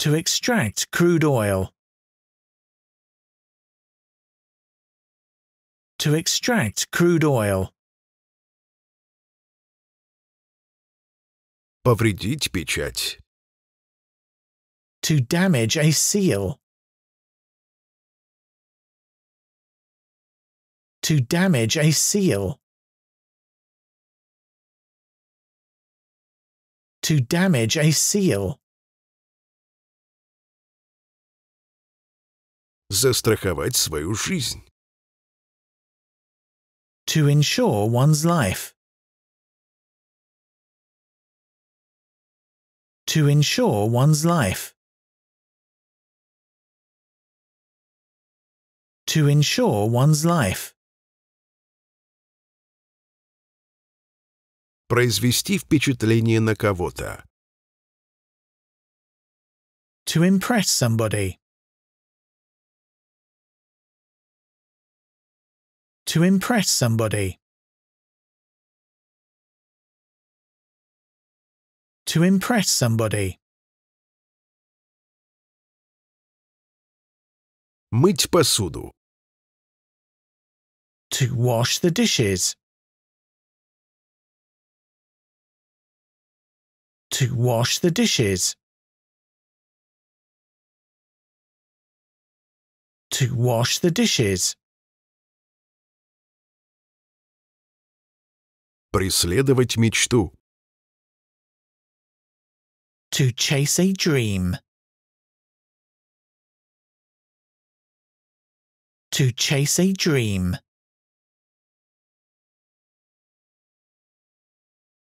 To extract crude oil. To extract crude oil. Повредить печать. To damage a seal. To damage a seal. to damage a seal. Застраховать свою жизнь. To insure one's life. To insure one's life. To insure one's life. Произвести впечатление на кого-то. To impress somebody. To impress somebody. To impress somebody. Мыть посуду. To wash the dishes. to wash the dishes. To wash the dishes. Преследовать мечту. To chase a dream. To chase a dream.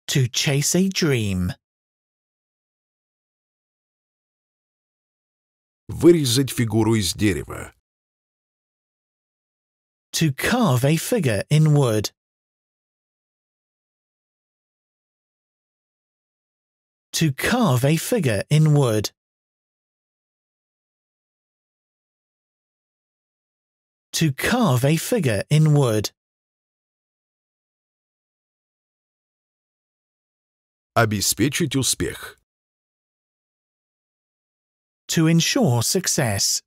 To chase a dream. вырезать фигуру из дерева. To carve a figure in wood. To carve a figure in wood. To carve a figure in wood. Обеспечить успех. to ensure success.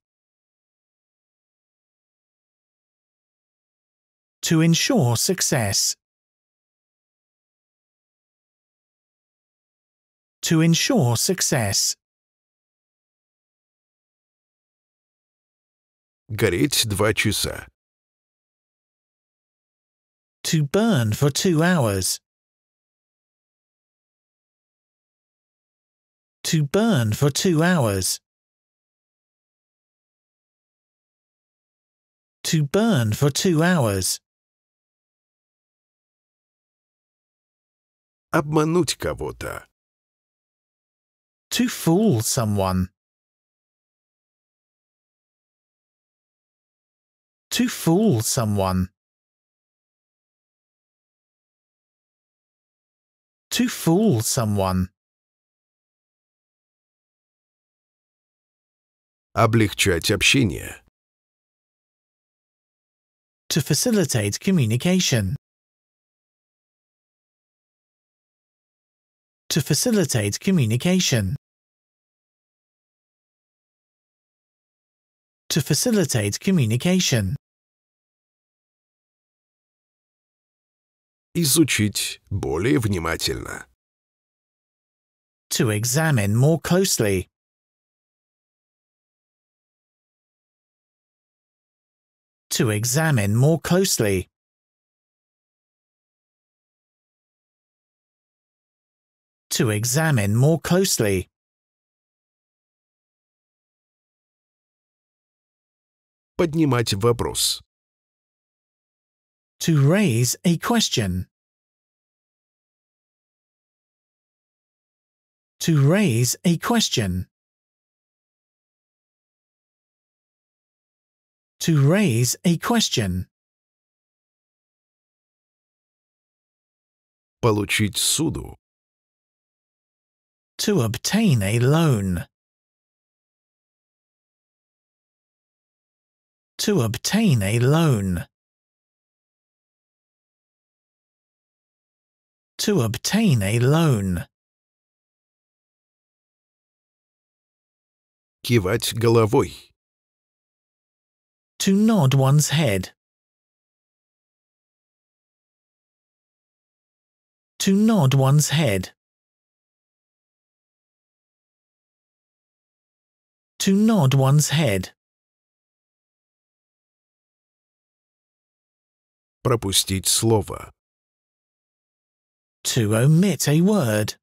To ensure success. To ensure success. Гореть два часа. To burn for two hours. To burn for two hours. to burn for two hours. Обмануть кого-то. To fool someone. To fool someone. To fool someone. Облегчать общение to facilitate communication. To facilitate communication. To facilitate communication. Изучить более внимательно. To examine more closely. to examine more closely. To examine more closely. Поднимать вопрос. To raise a question. To raise a question. to raise a question. Получить суду. To obtain a loan. To obtain a loan. To obtain a loan. Кивать головой. To nod one's head. To nod one's head. To nod one's head. Пропустить слово. To omit a word.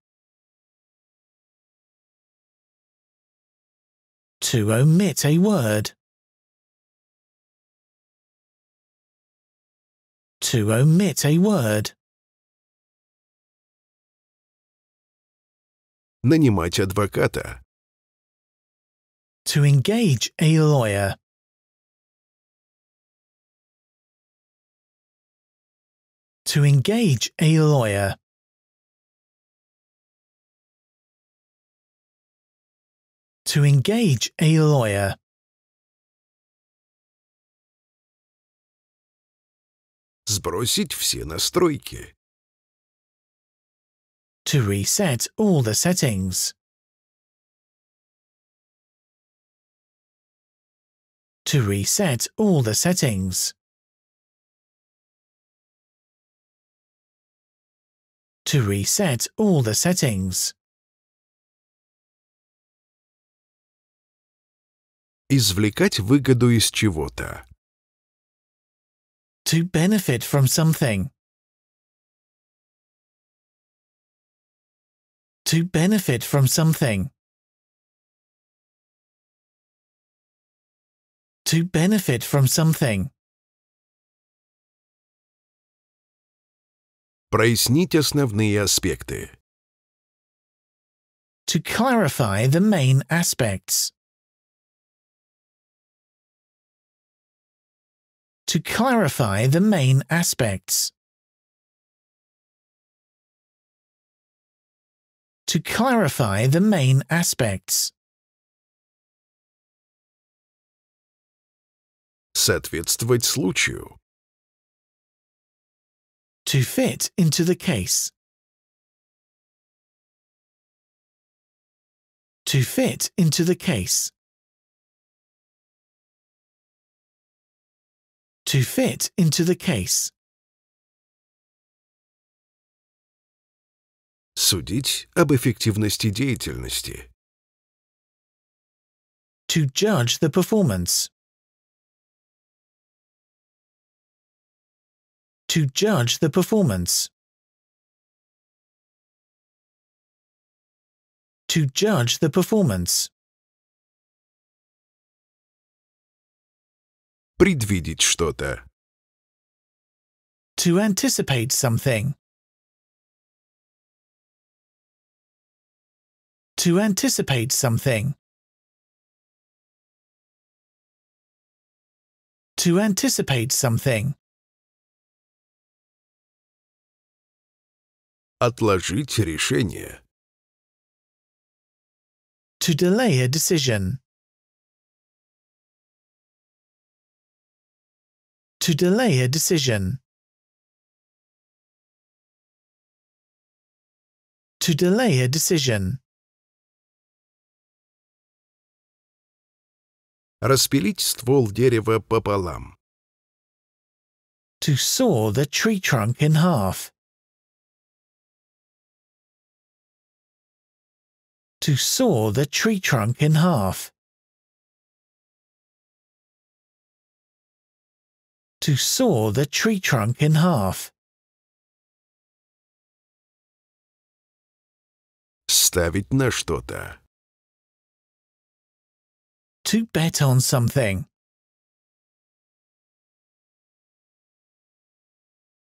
To omit a word. to omit a word. Нанимать адвоката. To engage a lawyer. To engage a lawyer. To engage a lawyer. сбросить все настройки. To reset all the settings. To reset all the settings. To reset all the settings. Извлекать выгоду из чего-то. to benefit from something. To benefit from something. To benefit from something. Прояснить основные аспекты. To clarify the main aspects. to clarify the main aspects. To clarify the main aspects. Соответствовать случаю. To fit into the case. To fit into the case. to fit into the case. Судить об эффективности деятельности. To judge the performance. To judge the performance. To judge the performance. предвидеть что-то. To anticipate something. To anticipate something. To anticipate something. Отложить решение. To delay a decision. to delay a decision. To delay a decision. Распилить ствол дерева пополам. To saw the tree trunk in half. To saw the tree trunk in half. to saw the tree trunk in half. Ставить на что-то. To bet on something.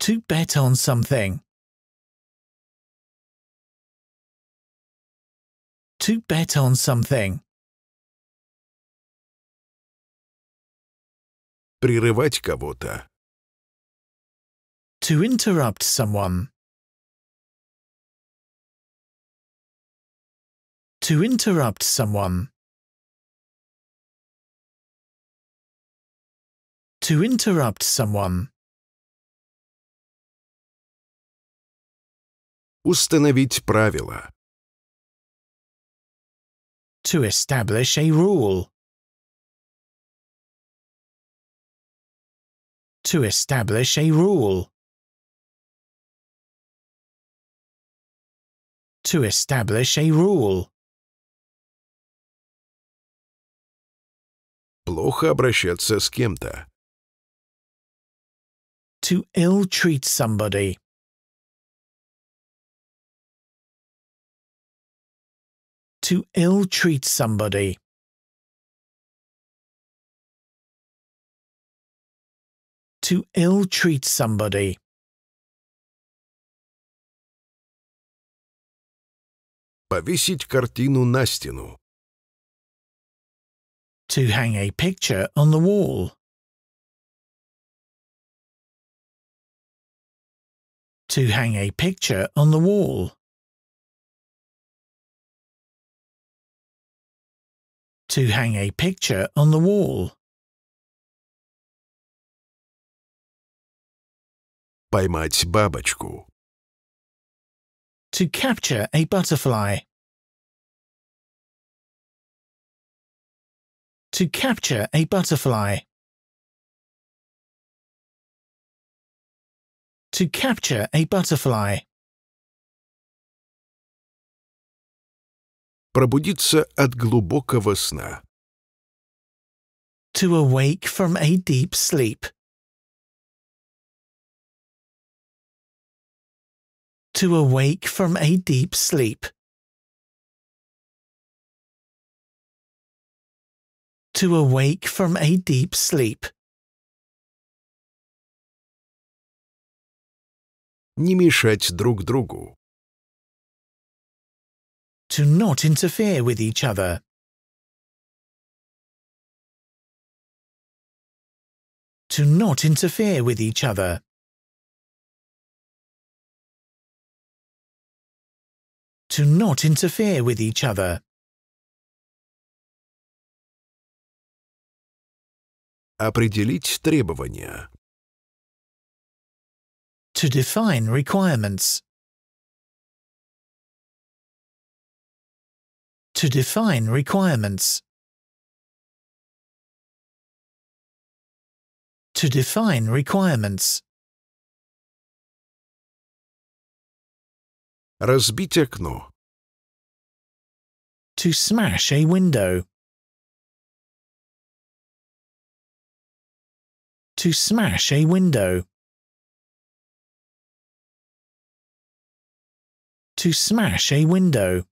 To bet on something. To bet on something. прерывать кого-то. To interrupt someone. To interrupt someone. To interrupt someone. Установить правила, To establish a rule. to establish a rule. To establish a rule. Плохо обращаться с кем-то. To ill treat somebody. To ill treat somebody. to ill treat somebody. Повесить картину на стену. To hang a picture on the wall. To hang a picture on the wall. To hang a picture on the wall. Поймать бабочку. To capture a butterfly. To capture a butterfly. To capture a butterfly. Пробудиться от глубокого сна. To awake from a deep sleep. to awake from a deep sleep. To awake from a deep sleep. Не мешать друг другу. To not interfere with each other. To not interfere with each other. to not interfere with each other. Определить требования. To define requirements. To define requirements. To define requirements. Разбить окно. To smash a window. To smash a window. To smash a window.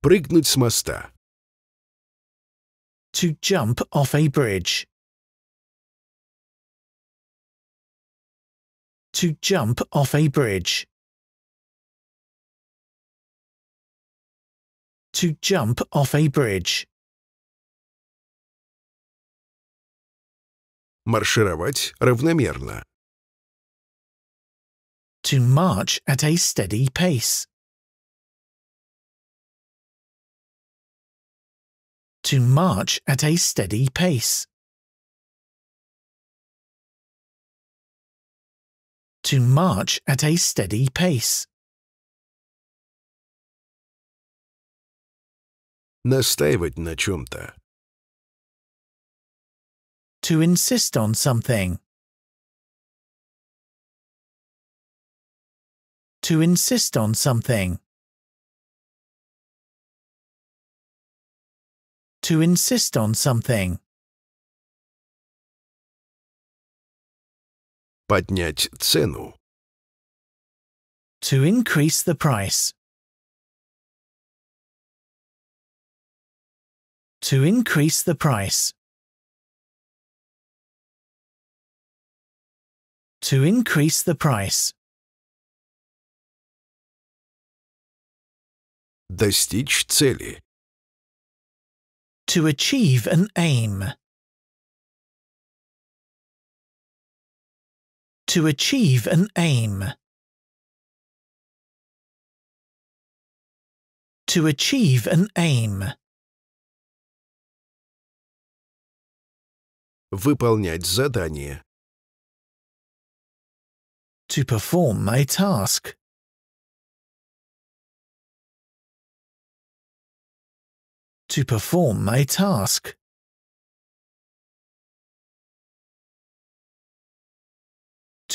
Прыгнуть с моста. To jump off a bridge. to jump off a bridge. To jump off a bridge. Маршировать равномерно. To march at a steady pace. To march at a steady pace. to march at a steady pace. настаивать на чем-то. To insist on something. To insist on something. To insist on something. Поднять цену. To increase the price. To increase the price. To increase the price. Достичь цели. To achieve an aim. to achieve an aim. To achieve an aim. Выполнять задание. To perform a task. To perform a task.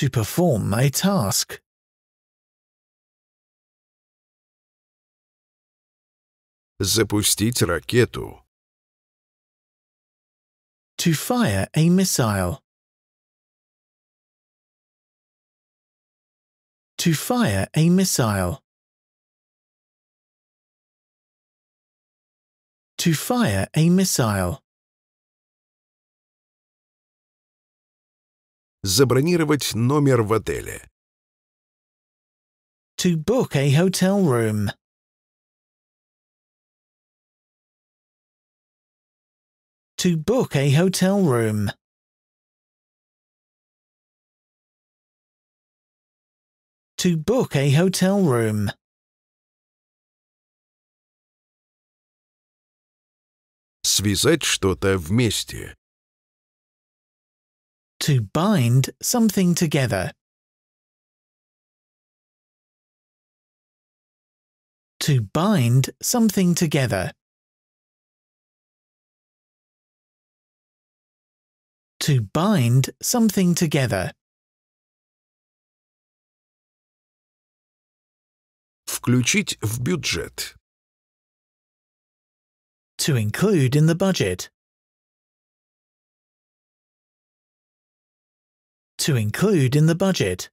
to perform a task. Запустить ракету. To fire a missile. To fire a missile. To fire a missile. забронировать номер в отеле. To book a hotel room. To book a hotel room. To book a hotel room. Связать что-то вместе. to bind something together. To bind something together. To bind something together. Включить в бюджет. To include in the budget. to include in the budget.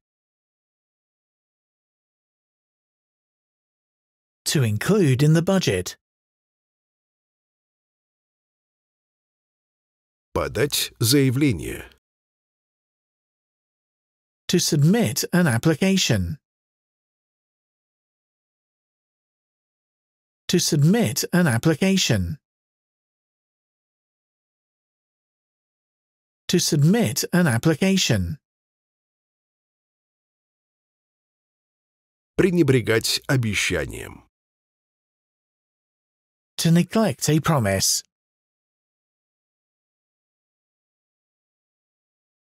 To include in the budget. Подать заявление. To submit an application. To submit an application. to submit an application. Пренебрегать обещанием. To neglect a promise.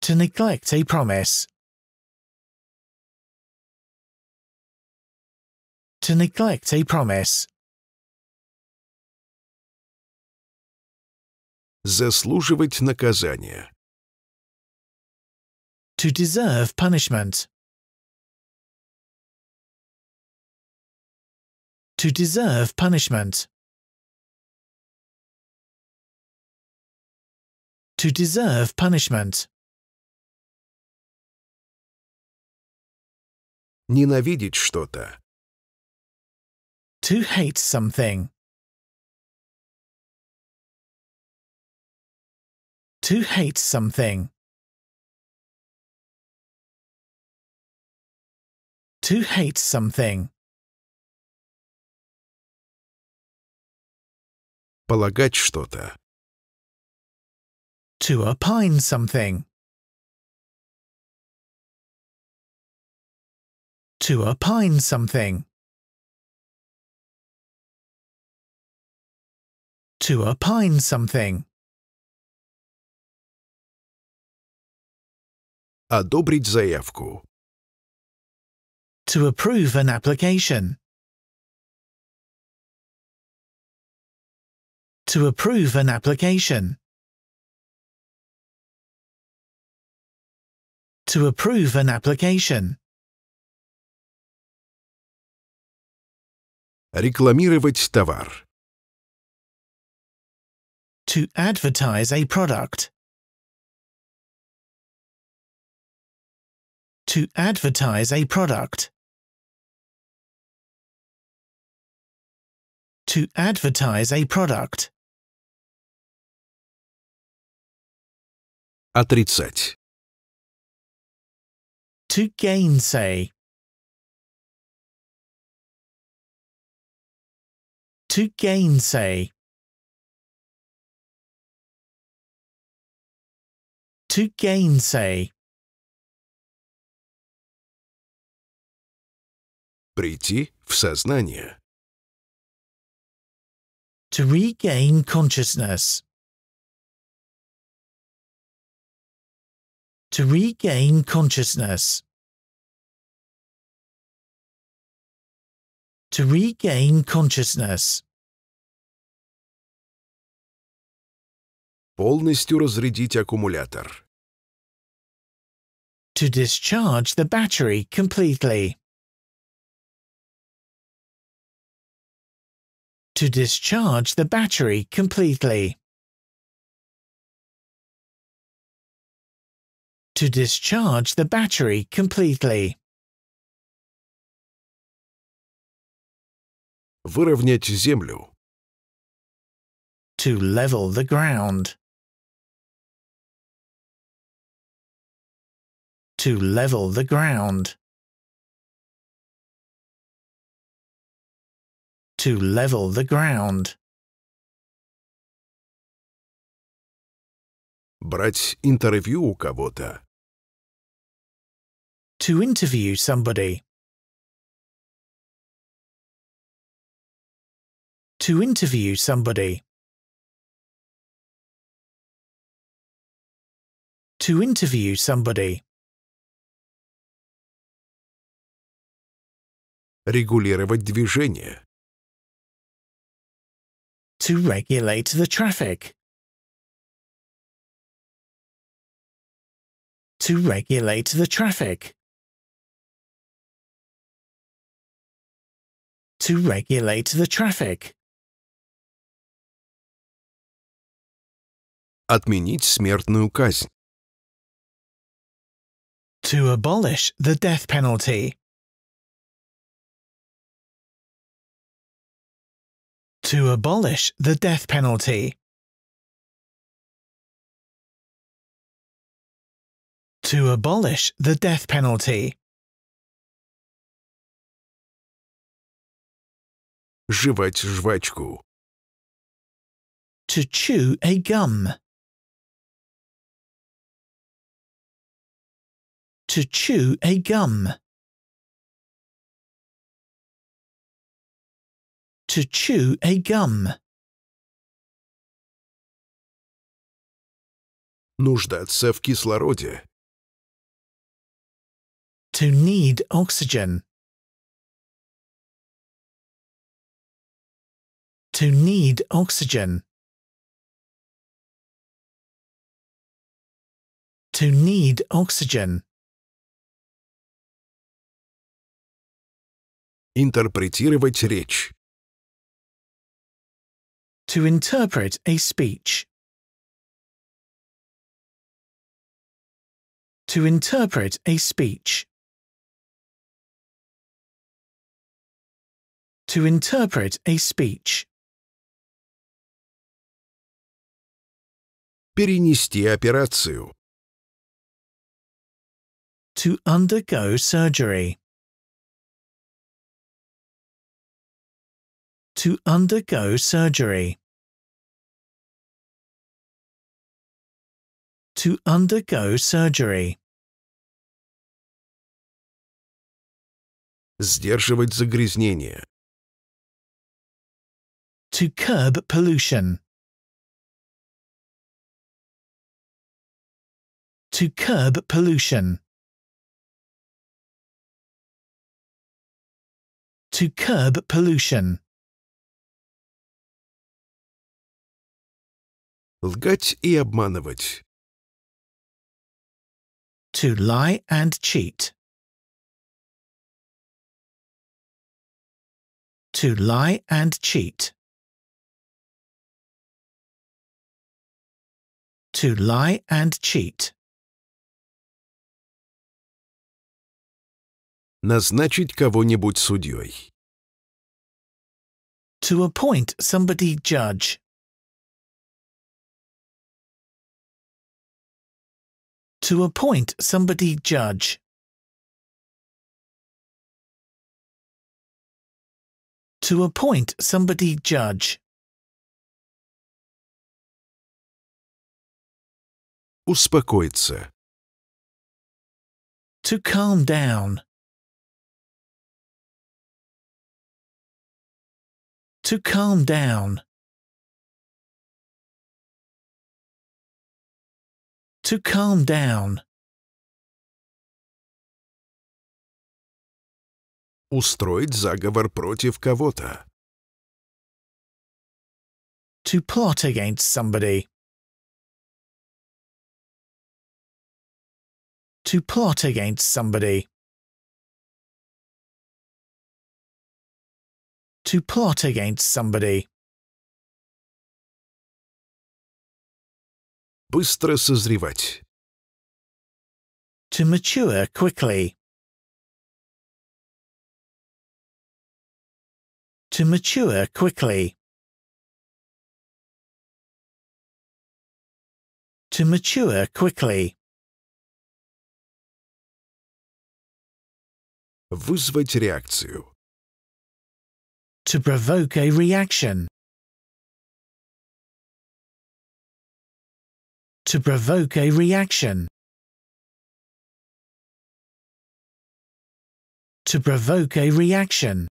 To neglect a promise. To neglect a promise. Заслуживать наказания. to deserve punishment. To deserve punishment. To deserve punishment. Ненавидеть что-то. To hate something. To hate something. To hate something. Полагать что-то. To opine something. To opine something. To opine something. Одобрить заявку to approve an application. To approve an application. To approve an application. Рекламировать товар. To advertise a product. to advertise a product. To advertise a product. Отрицать. To gainsay. To gainsay. To gainsay. Прийти в сознание. To regain consciousness. To regain consciousness. To regain consciousness. Полностью разрядить аккумулятор. To discharge the battery completely. to discharge the battery completely. To discharge the battery completely. Выровнять землю. To level the ground. To level the ground. to level the ground. Брать интервью у кого-то. To interview somebody. To interview somebody. To interview somebody. Регулировать движение to regulate the traffic. To regulate the traffic. To regulate the traffic. Отменить смертную казнь. To abolish the death penalty. to abolish the death penalty. To abolish the death penalty. Жевать жвачку. To chew a gum. To chew a gum. to chew a gum. Нуждаться в кислороде. To need oxygen. To need oxygen. To need oxygen. Интерпретировать речь. to interpret a speech. To interpret a speech. To interpret a speech. Перенести операцию. To undergo surgery. To undergo surgery. to undergo surgery. Сдерживать загрязнение. To curb pollution. To curb pollution. To curb pollution. Лгать и обманывать to lie and cheat. To lie and cheat. To lie and cheat. Назначить кого-нибудь судьей. To appoint somebody judge. to appoint somebody judge. To appoint somebody judge. Успокоиться. To calm down. To calm down. to calm down. Устроить заговор против кого-то. To plot against somebody. To plot against somebody. To plot against somebody. Быстро созревать. To mature quickly. To mature quickly. To mature quickly. Вызвать реакцию. To provoke a reaction. to provoke a reaction. To provoke a reaction.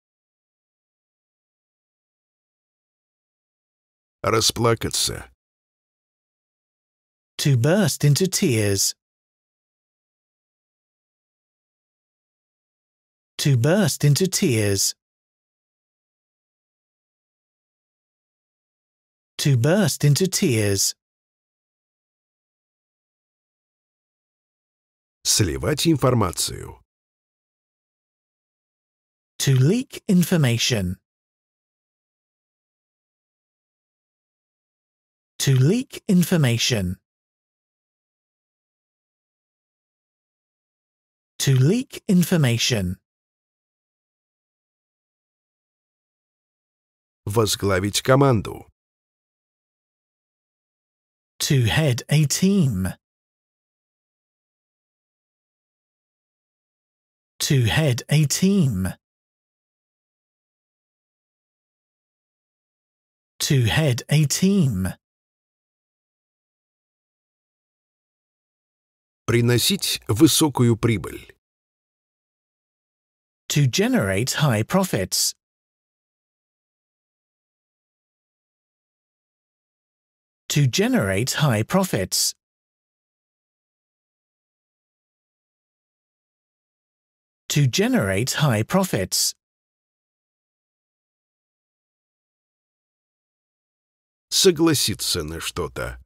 Расплакаться. To burst into tears. To burst into tears. To burst into tears. Сливать информацию. To leak information. To leak information. To leak information. Возглавить команду. To head a team. to head a team. To head a team. Приносить высокую прибыль. To generate high profits. To generate high profits. to generate high profits. Согласиться на что-то.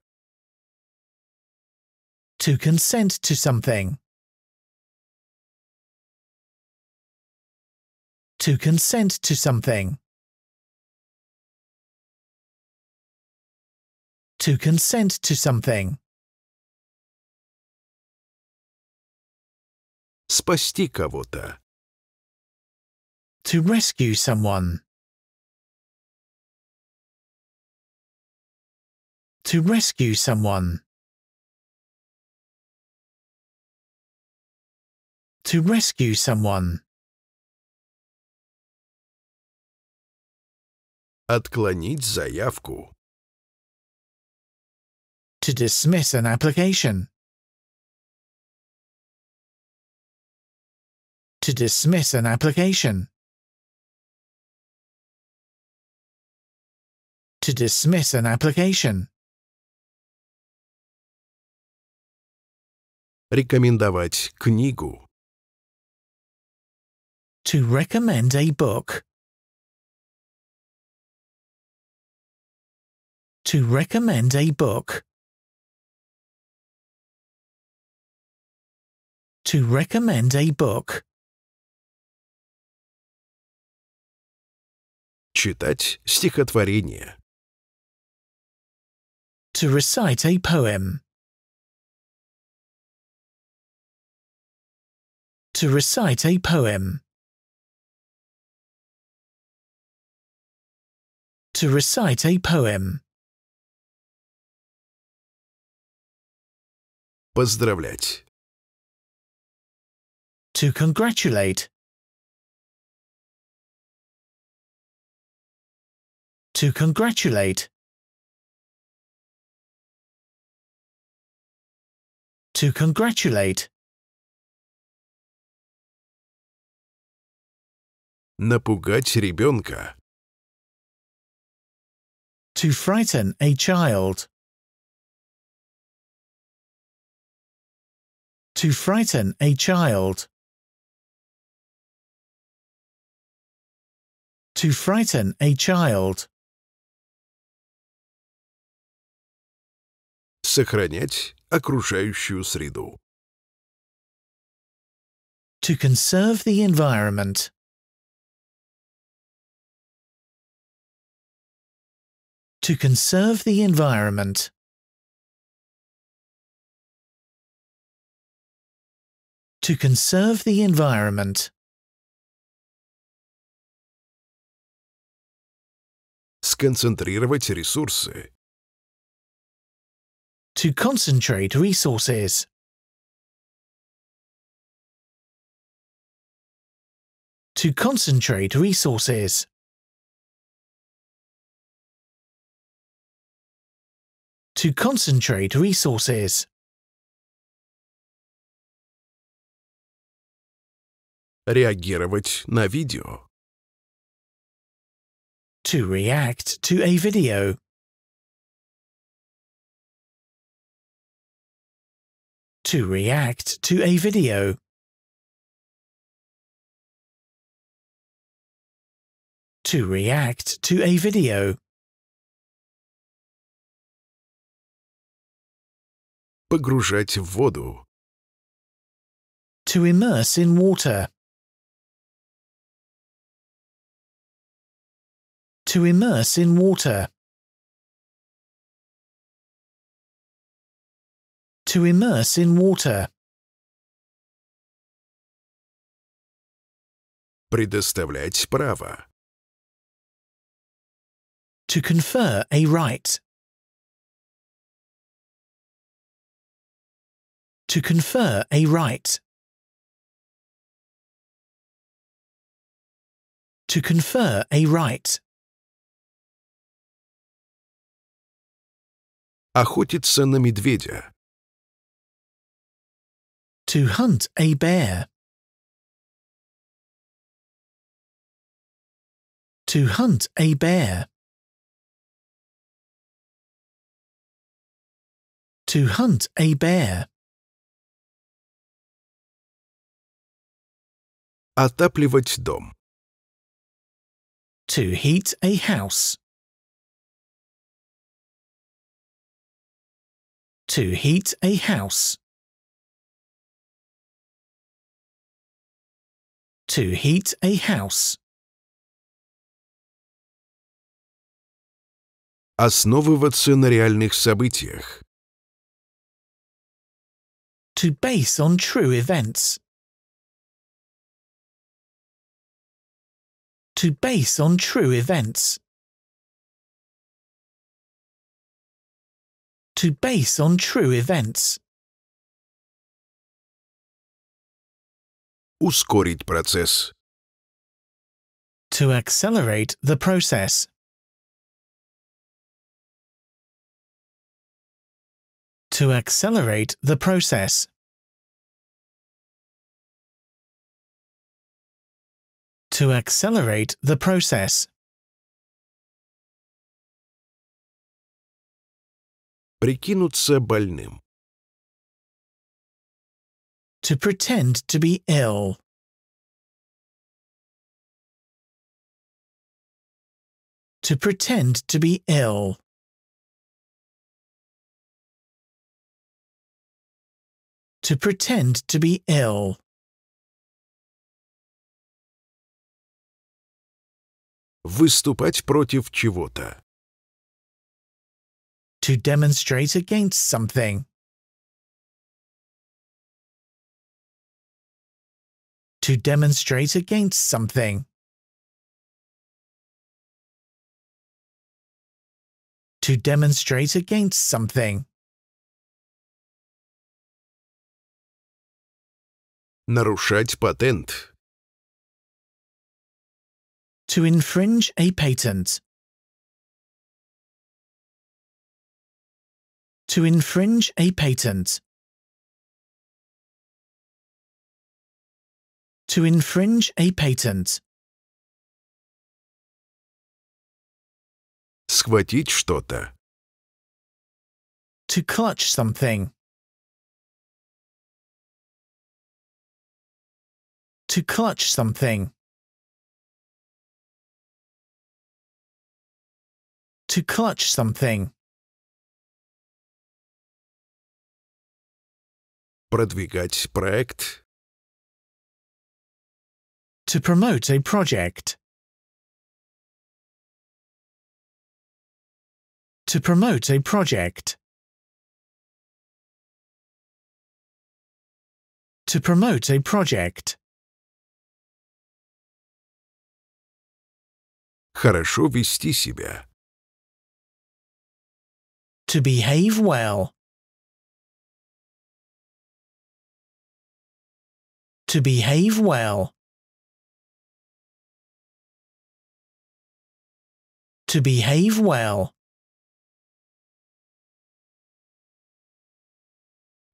To consent to something. To consent to something. To consent to something. спасти кого-то. To rescue someone. To rescue someone. To rescue someone. Отклонить заявку. To dismiss an application. to dismiss an application. To dismiss an application. Рекомендовать книгу. To recommend a book. To recommend a book. To recommend a book. читать стихотворение. To recite a poem. To recite a poem. To recite a poem. Поздравлять. To congratulate. to congratulate. To congratulate. Напугать ребенка. To frighten a child. To frighten a child. To frighten a child. сохранять окружающую среду. To conserve the environment. To conserve the environment. To conserve the environment. Сконцентрировать ресурсы to concentrate resources. To concentrate resources. To concentrate resources. Реагировать на видео. To react to a video. to react to a video. To react to a video. Погружать в воду. To immerse in water. To immerse in water. To immerse in water. Предоставлять право. To confer a right. To confer a right. To confer a right. Охотиться на медведя. to hunt a bear. To hunt a bear. To hunt a bear. Отапливать дом. To heat a house. To heat a house. To heat a house. Основываться на реальных событиях. To base on true events. To base on true events. To base on true events. ускорить процесс. To accelerate the process. To accelerate the process. To accelerate the process. Прикинуться больным. to pretend to be ill. To pretend to be ill. To pretend to be ill. Выступать против чего-то. To demonstrate against something. to demonstrate against something. To demonstrate against something. Нарушать патент. To infringe a patent. To infringe a patent. to infringe a patent. Схватить что-то. To clutch something. To clutch something. To clutch something. Продвигать проект to promote a project. To promote a project. To promote a project. Хорошо вести себя. To behave well. To behave well. to behave well.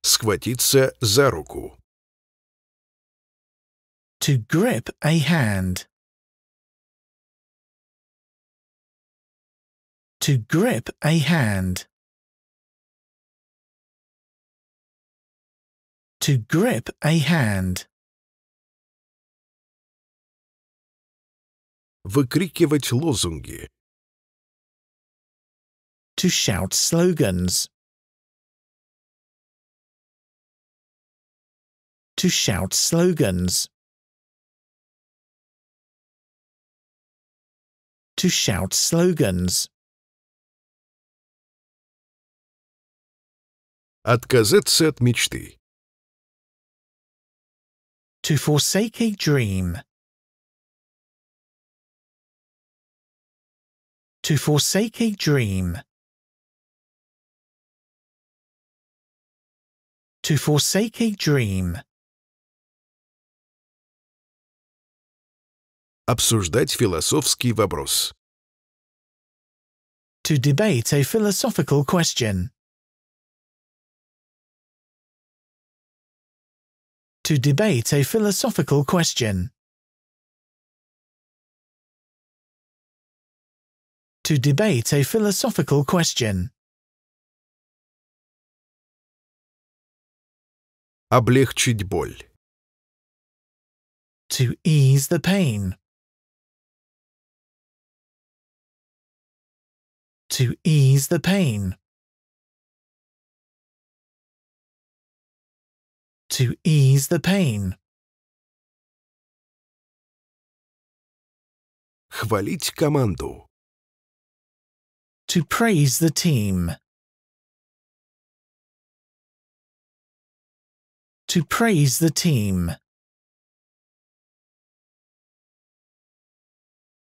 Схватиться за руку. To grip a hand. To grip a hand. To grip a hand. Выкрикивать лозунги to shout slogans. To shout slogans. To shout slogans. Отказаться от мечты. To forsake a dream. To forsake a dream. To forsake a dream. Обсуждать философский вопрос. To debate a philosophical question. To debate a philosophical question. To debate a philosophical question. Облегчить боль. To ease the pain. To ease the pain. To ease the pain. Хвалить команду. To praise the team. to praise the team.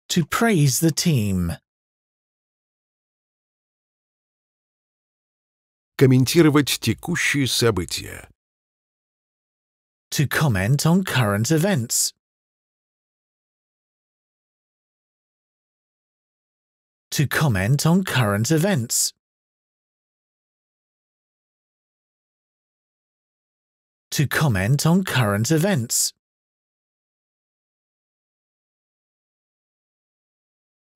To praise the team. Комментировать текущие события. To comment on current events. To comment on current events. to comment on current events.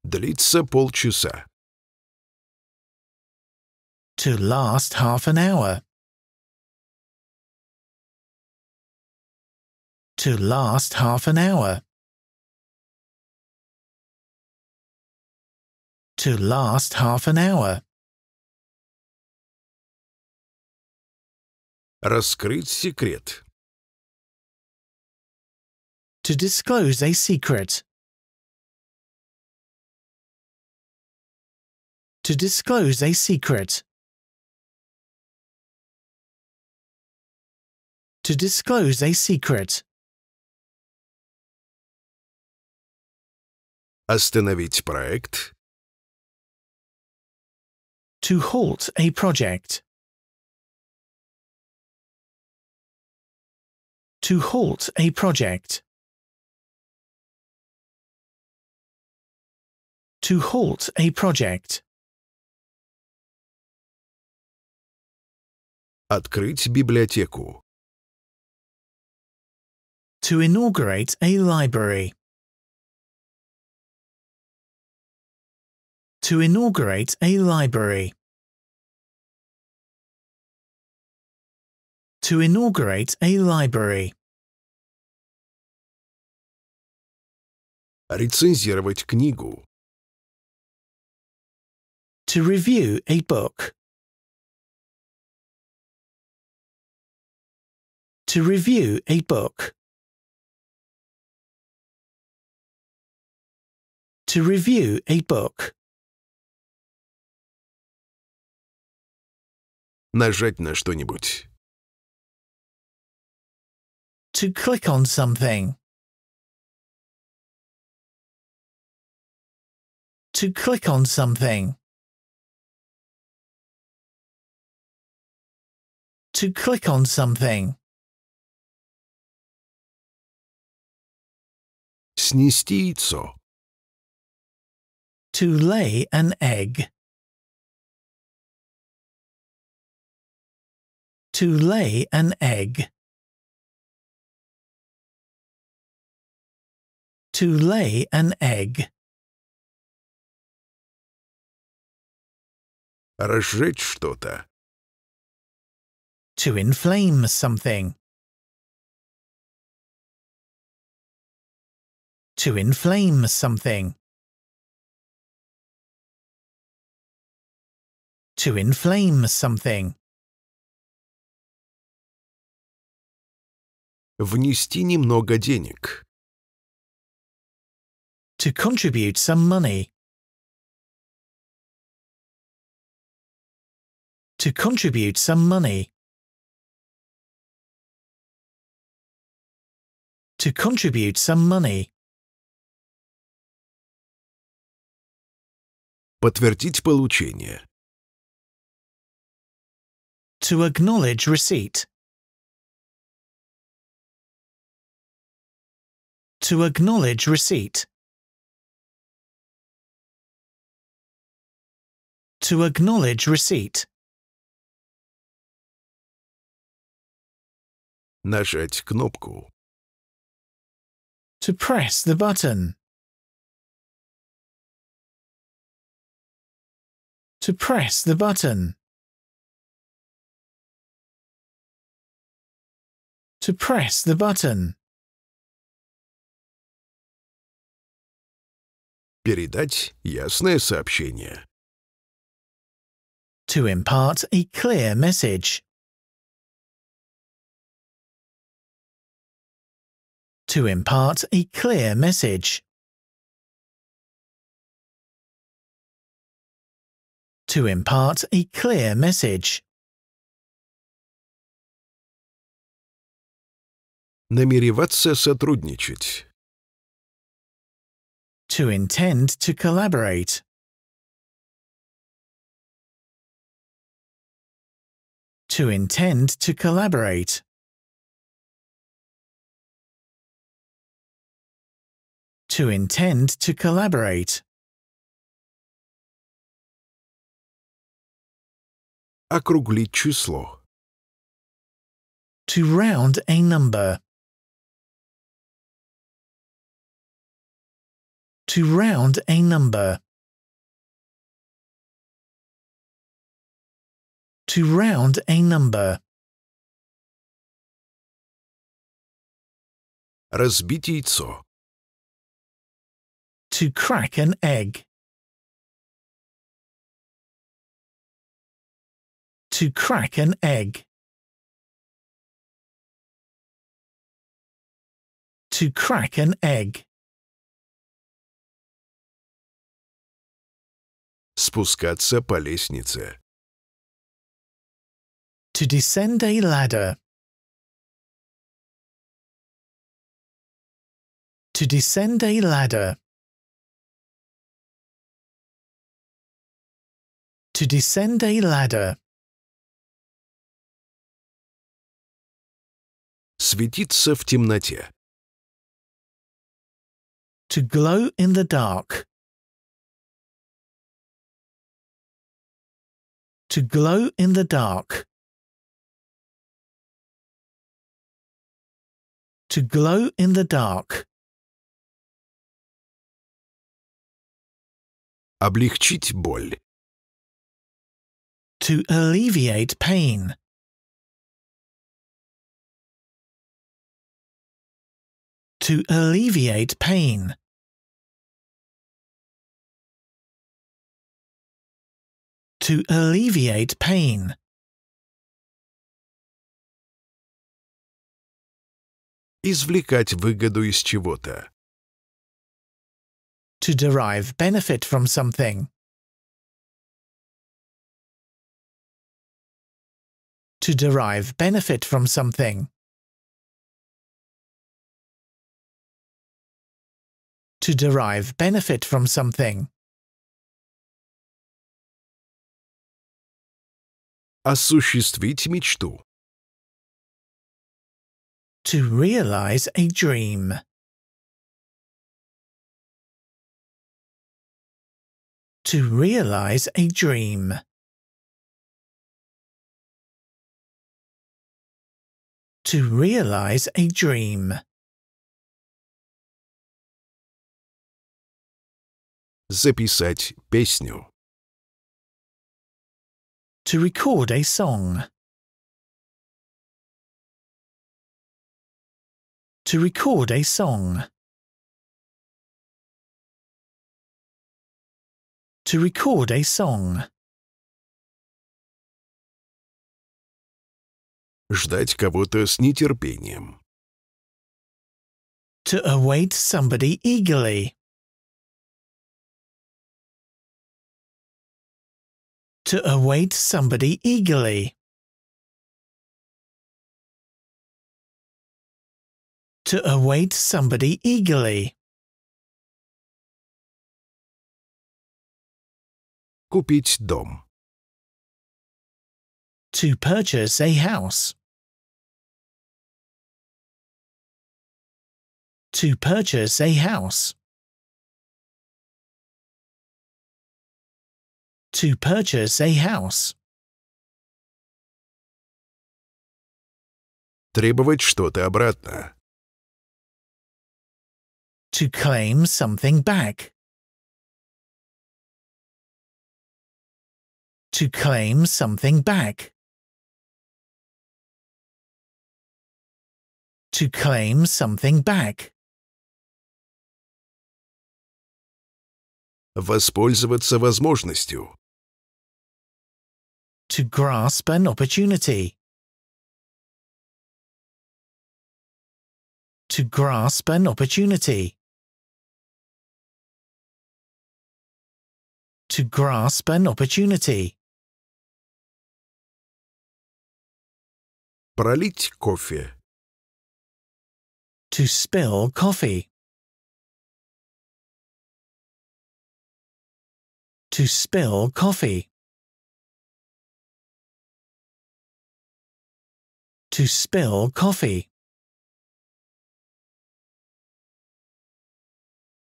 Длится полчаса. To last half an hour. To last half an hour. To last half an hour. Раскрыть секрет. To disclose a secret. To disclose a secret. To disclose a secret. Остановить проект. To halt a project. to halt a project. To halt a project. Открыть библиотеку. To inaugurate a library. To inaugurate a library. To inaugurate a library. Рецензировать книгу. To review a book. To review a book. To review a book. Нажать на что-нибудь. To click on something. to click on something. To click on something. Снести яйцо. To lay an egg. To lay an egg. To lay an egg. разжечь что-то. To inflame something. To inflame something. To inflame something. Внести немного денег. To contribute some money. to contribute some money. To contribute some money. Подтвердить получение. To acknowledge receipt. To acknowledge receipt. To acknowledge receipt. нажать кнопку. To press the button. To press the button. To press the button. Передать ясное сообщение. To impart a clear message. to impart a clear message. To impart a clear message. Намереваться сотрудничать. To intend to collaborate. To intend to collaborate. to intend to collaborate. Округлить число. To round a number. To round a number. To round a number. Разбить яйцо to crack an egg. To crack an egg. To crack an egg. Спускаться по лестнице. To descend a ladder. To descend a ladder. To descend a ladder. Светиться в темноте. To glow in the dark. To glow in the dark. To glow in the dark. Облегчить боль to alleviate pain. To alleviate pain. To alleviate pain. Извлекать выгоду из чего-то. To derive benefit from something. to derive benefit from something. To derive benefit from something. Осуществить мечту. To realize a dream. To realize a dream. to realize a dream. Записать песню. To record a song. To record a song. To record a song. ждать кого-то с нетерпением. To await somebody eagerly. To await somebody eagerly. To await somebody eagerly. Купить дом. to purchase a house. To purchase a house. To purchase a house. Требовать что-то обратно. To claim something back. To claim something back. to claim something back. Воспользоваться возможностью. To grasp an opportunity. To grasp an opportunity. To grasp an opportunity. Пролить кофе to spill coffee. To spill coffee. To spill coffee.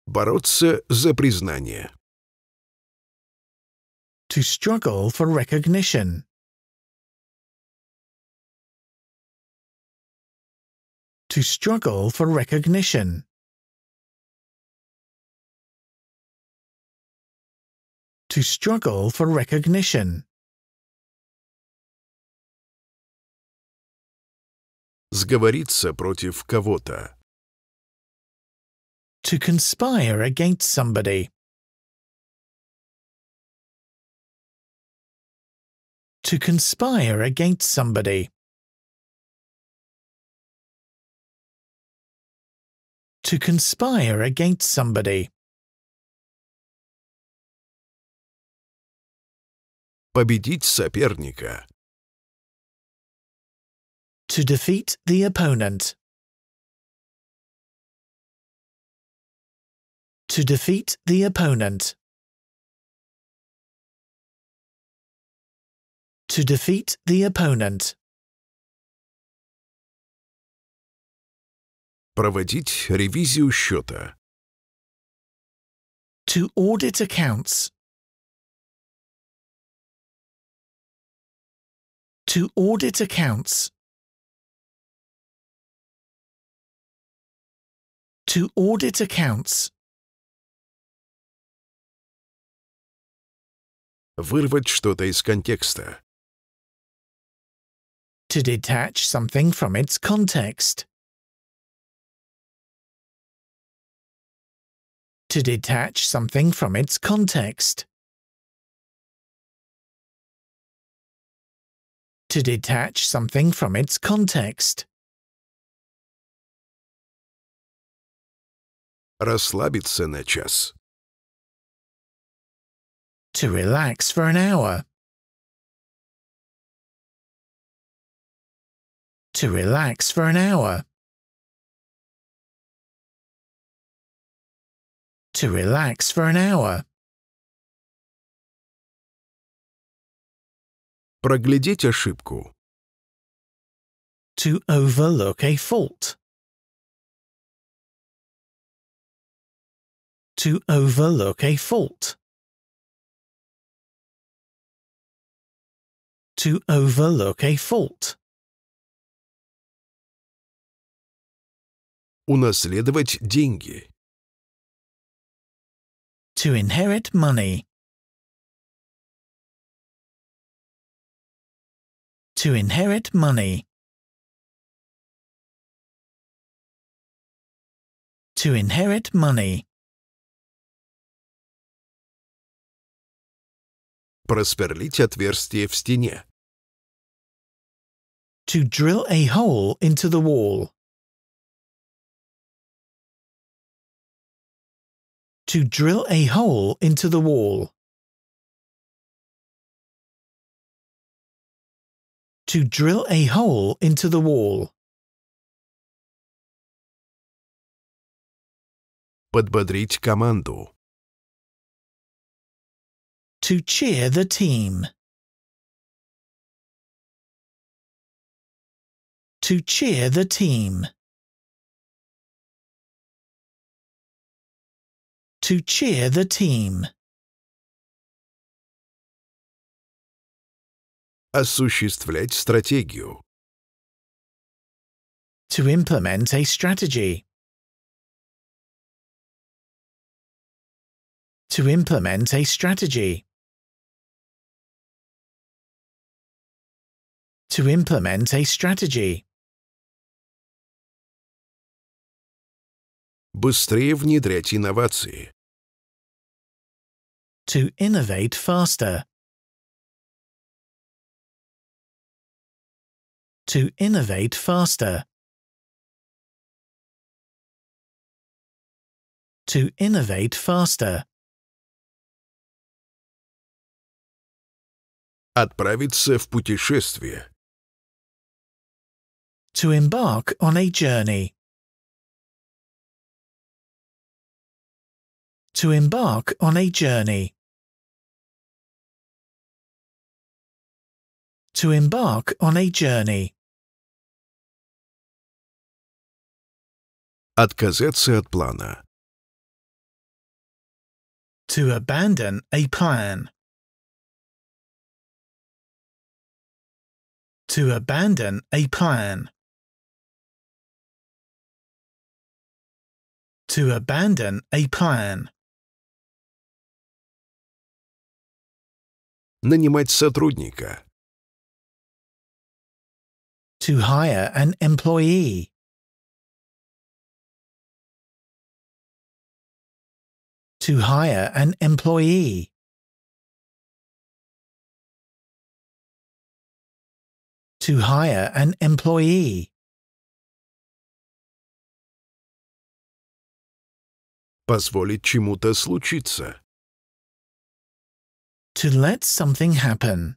Бороться за признание. To struggle for recognition. to struggle for recognition. To struggle for recognition. Сговориться против кого-то. To conspire against somebody. To conspire against somebody. to conspire against somebody. Победить соперника. To defeat the opponent. To defeat the opponent. To defeat the opponent. Проводить ревизию счета. To audit accounts. To audit accounts. To audit accounts. Вырвать что-то из контекста. To detach something from its context. to detach something from its context. To detach something from its context. Расслабиться на час. To relax for an hour. To relax for an hour. to relax for an hour. Проглядеть ошибку. To overlook a fault. To overlook a fault. To overlook a fault. Унаследовать деньги. To inherit money. To inherit money. To inherit money. Просверлить отверстие в стене. To drill a hole into the wall. to drill a hole into the wall. To drill a hole into the wall. Подбодрить команду. To cheer the team. To cheer the team. to cheer the team. Осуществлять стратегию. To implement a strategy. To implement a strategy. To implement a strategy. быстрее внедрять инновации. To innovate faster. To innovate faster. To innovate faster. Отправиться в путешествие. To embark on a journey. to embark on a journey. To embark on a journey. Отказаться от плана. To abandon a plan. To abandon a plan. To abandon a plan. нанимать сотрудника. To hire an employee. To hire an employee. To hire an employee. Позволить чему-то случиться. to let something happen.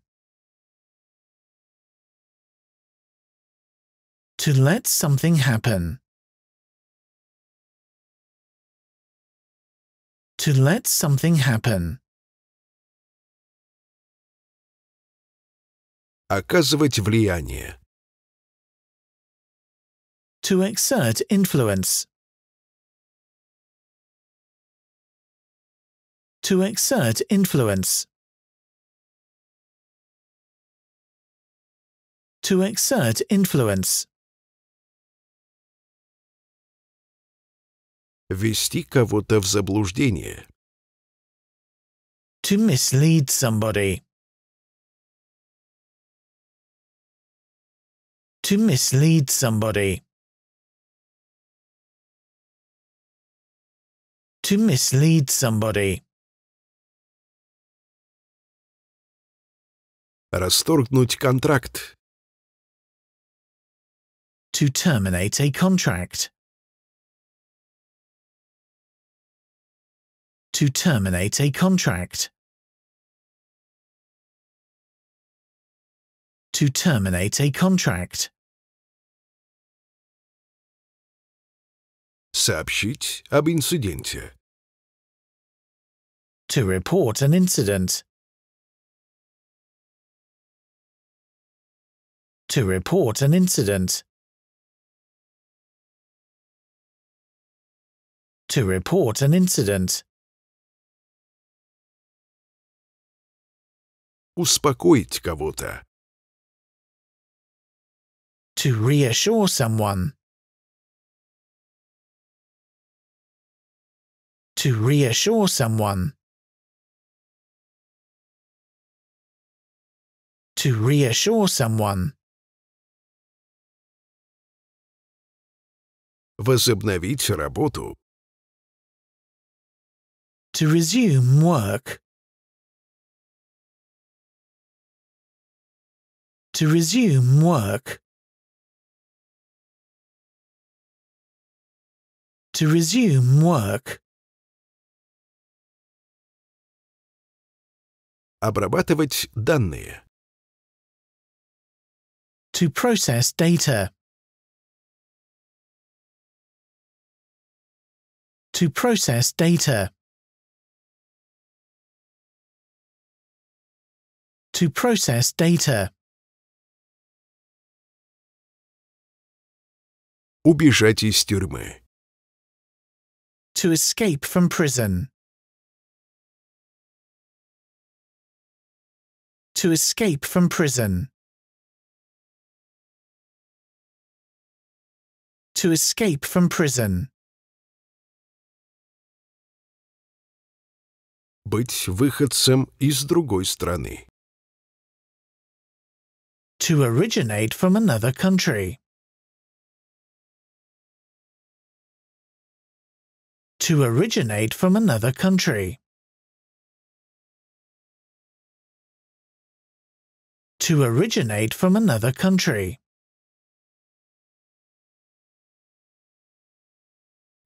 To let something happen. To let something happen. Оказывать влияние. To exert influence. To exert influence. to exert influence. Вести кого-то в заблуждение. To mislead somebody. To mislead somebody. To mislead somebody. Расторгнуть контракт to terminate a contract. To terminate a contract. To terminate a contract. Сообщить об инциденте. To report an incident. To report an incident. to report an incident. Успокоить кого-то. To reassure someone. To reassure someone. To reassure someone. Возобновить работу to resume work. To resume work. To resume work. Обрабатывать данные. To process data. To process data. to process data. Убежать из тюрьмы. To escape from prison. To escape from prison. To escape from prison. Быть выходцем из другой страны to originate from another country. To originate from another country. To originate from another country.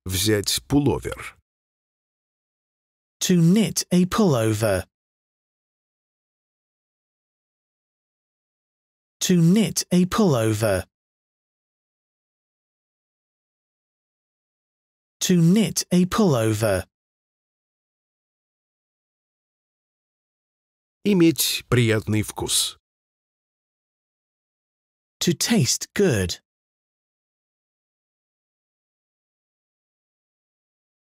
Взять пуловер. To knit a pullover. To knit a pullover. To knit a pullover. Иметь приятный вкус. To taste good.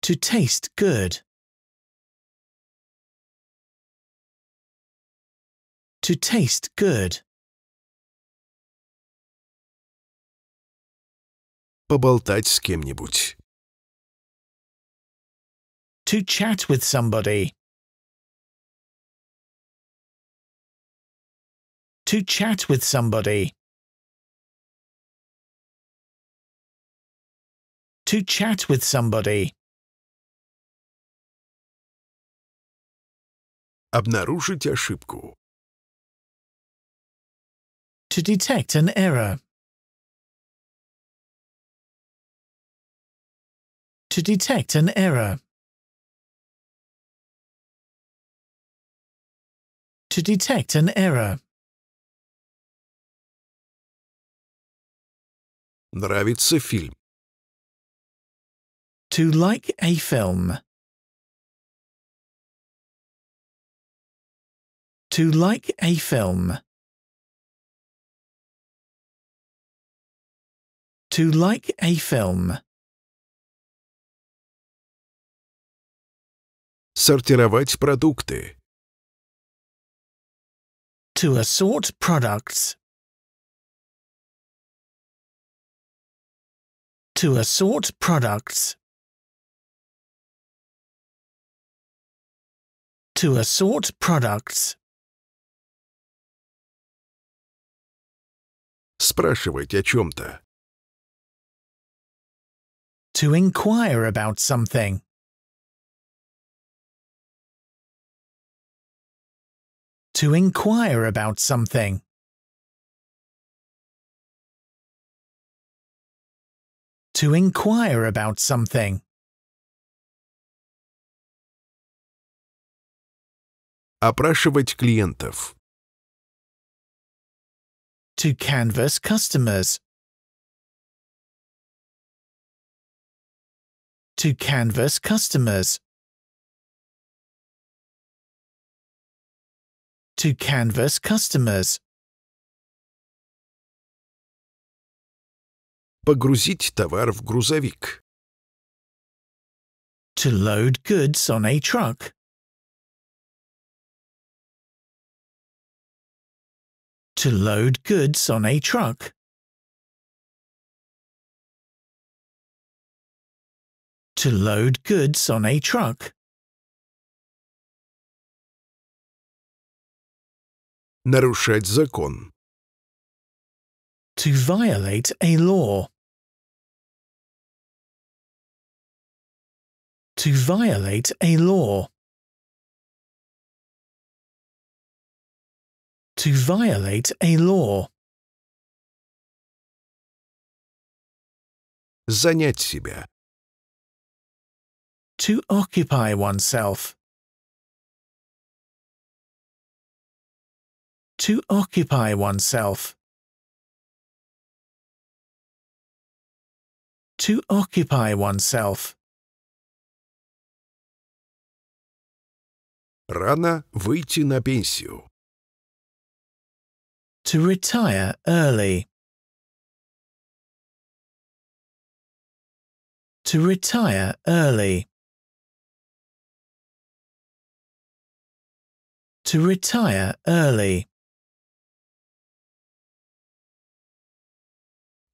To taste good. To taste good. поболтать с кем-нибудь. To chat with somebody. To chat with somebody. To chat with somebody. Обнаружить ошибку. To detect an error. to detect an error. To detect an error. Нравится фильм. To like a film. To like a film. To like a film. Сортировать продукты. To assort products. To assort products. To assort products. Спрашивать о чем-то. To inquire about something. to inquire about something. To inquire about something. Опрашивать клиентов. To canvass customers. To canvass customers. to canvas customers. Погрузить товар в грузовик. To load goods on a truck. To load goods on a truck. To load goods on a truck. нарушать закон. To violate a law. To violate a law. To violate a law. Занять себя. To occupy oneself. to occupy oneself. To occupy oneself. Рано выйти на пенсию. To retire early. To retire early. To retire early.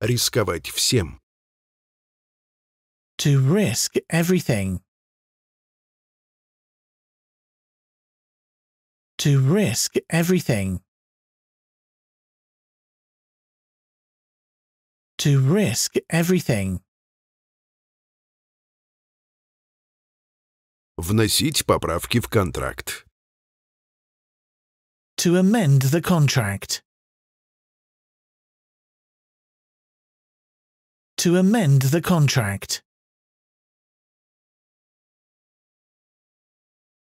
рисковать всем. To risk everything. To risk everything. To risk everything. Вносить поправки в контракт. To amend the contract. to amend the contract.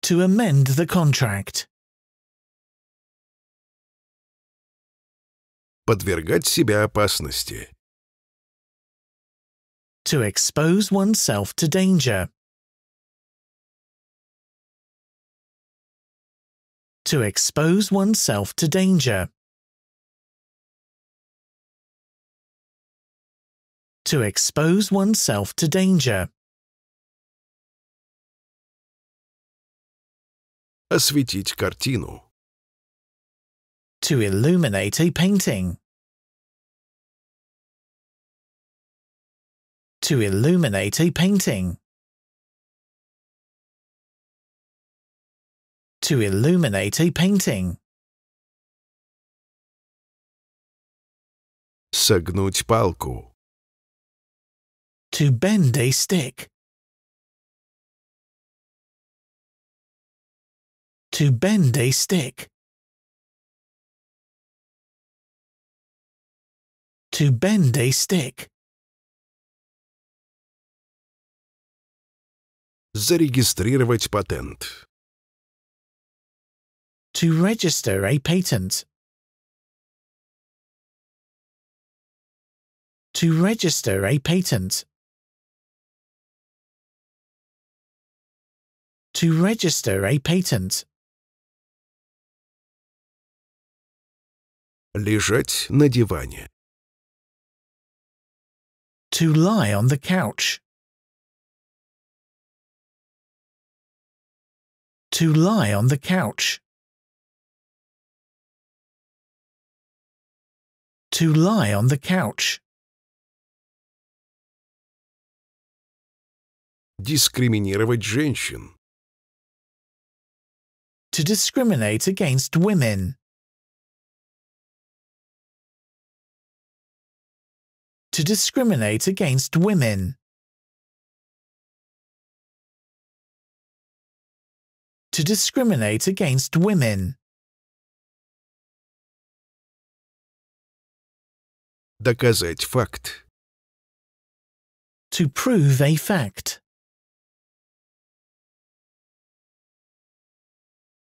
To amend the contract. Подвергать себя опасности. To expose oneself to danger. To expose oneself to danger. to expose oneself to danger. Осветить картину. To illuminate a painting. To illuminate a painting. To illuminate a painting. Согнуть палку. To bend a stick. To bend a stick. To bend a stick. Зарегистрировать патент. To register a patent. To register a patent. to register a patent. Лежать на диване. To lie on the couch. To lie on the couch. To lie on the couch. Дискриминировать женщин to discriminate against women. To discriminate against women. To discriminate against women. Доказать факт. To prove a fact.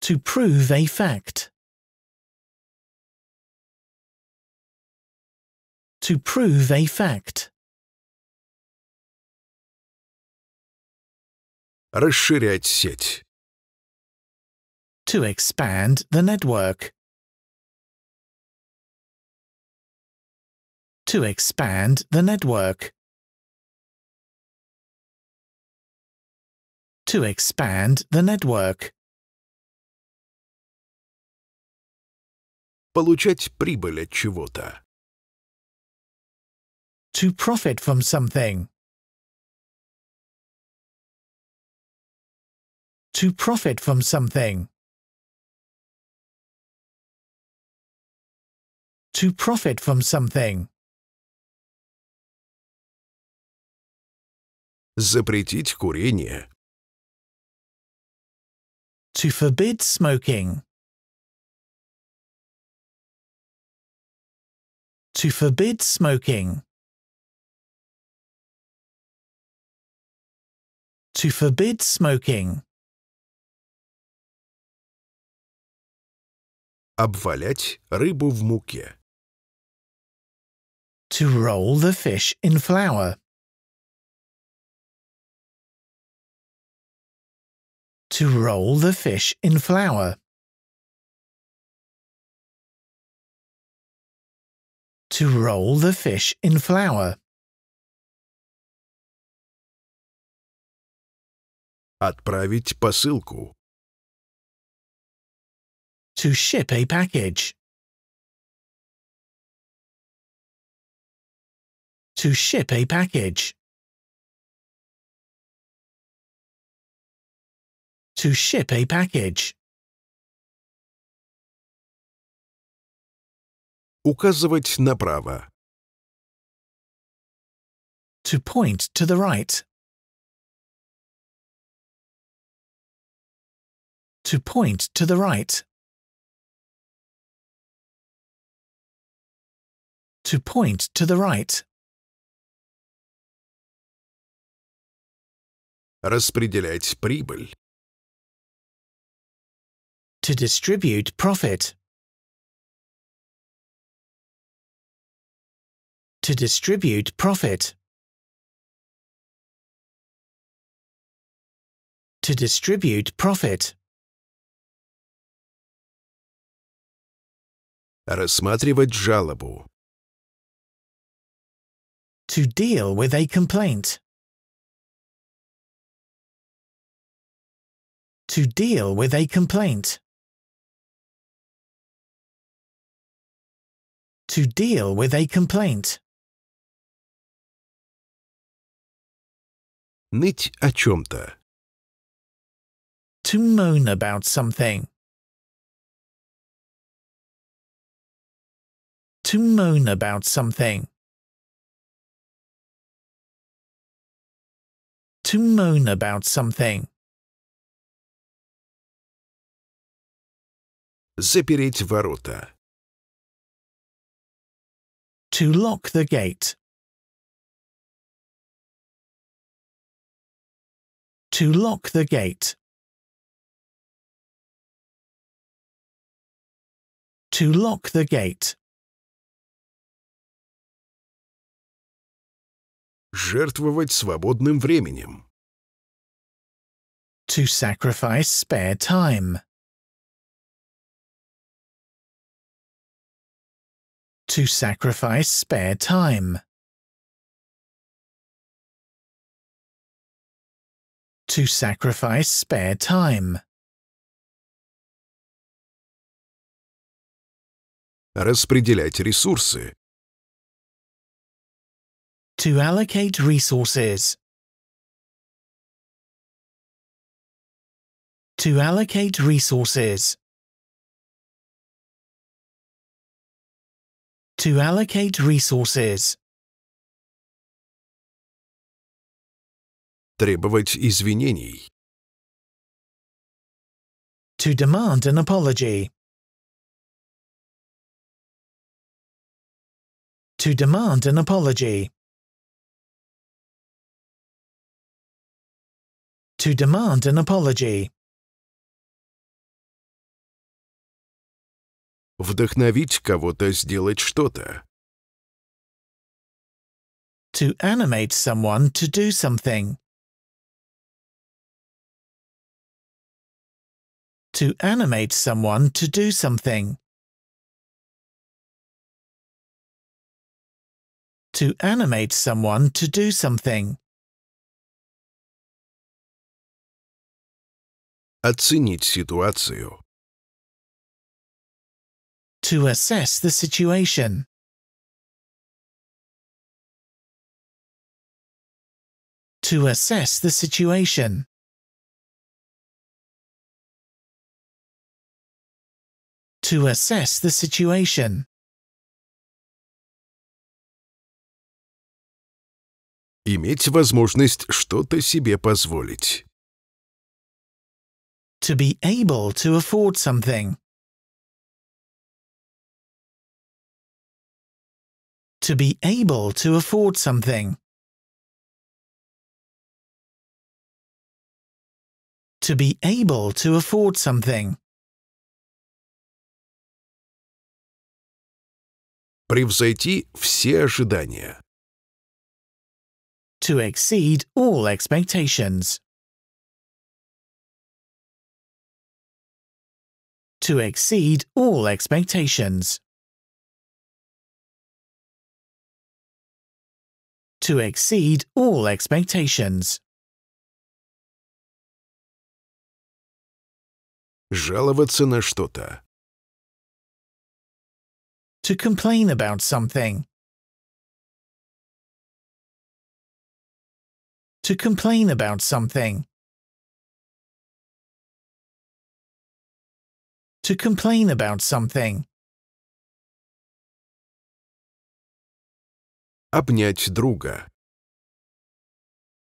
to prove a fact. To prove a fact. Расширять сеть. To expand the network. To expand the network. To expand the network. получать прибыль от чего-то. To profit from something. To profit from something. To profit from something. Запретить курение. To forbid smoking. to forbid smoking. To forbid smoking. Обвалять рыбу в муке. To roll the fish in flour. To roll the fish in flour. to roll the fish in flour. Отправить посылку. To ship a package. To ship a package. To ship a package. Указывать направо. To point to the right. To point to the right. To point to the right. Распределять прибыль. To distribute profit. to distribute profit. To distribute profit. Рассматривать жалобу. To deal with a complaint. To deal with a complaint. To deal with a complaint. Ныть о чем-то. To moan about something. To moan about something. To moan about something. Запереть ворота. To lock the gate. to lock the gate. To lock the gate. Жертвовать свободным временем. To sacrifice spare time. To sacrifice spare time. to sacrifice spare time. Распределять ресурсы. To allocate resources. To allocate resources. To allocate resources. требовать извинений. To demand an apology. To demand an apology. To demand an apology. Вдохновить кого-то сделать что-то. To animate someone to do something. to animate someone to do something. To animate someone to do something. Оценить ситуацию. To assess the situation. To assess the situation. to assess the situation. Иметь возможность что-то себе позволить. To be able to afford something. To be able to afford something. To be able to afford something. превзойти все ожидания. To exceed all expectations. To exceed all expectations. To exceed all expectations. Жаловаться на что-то. to complain about something. To complain about something. To complain about something. Обнять друга.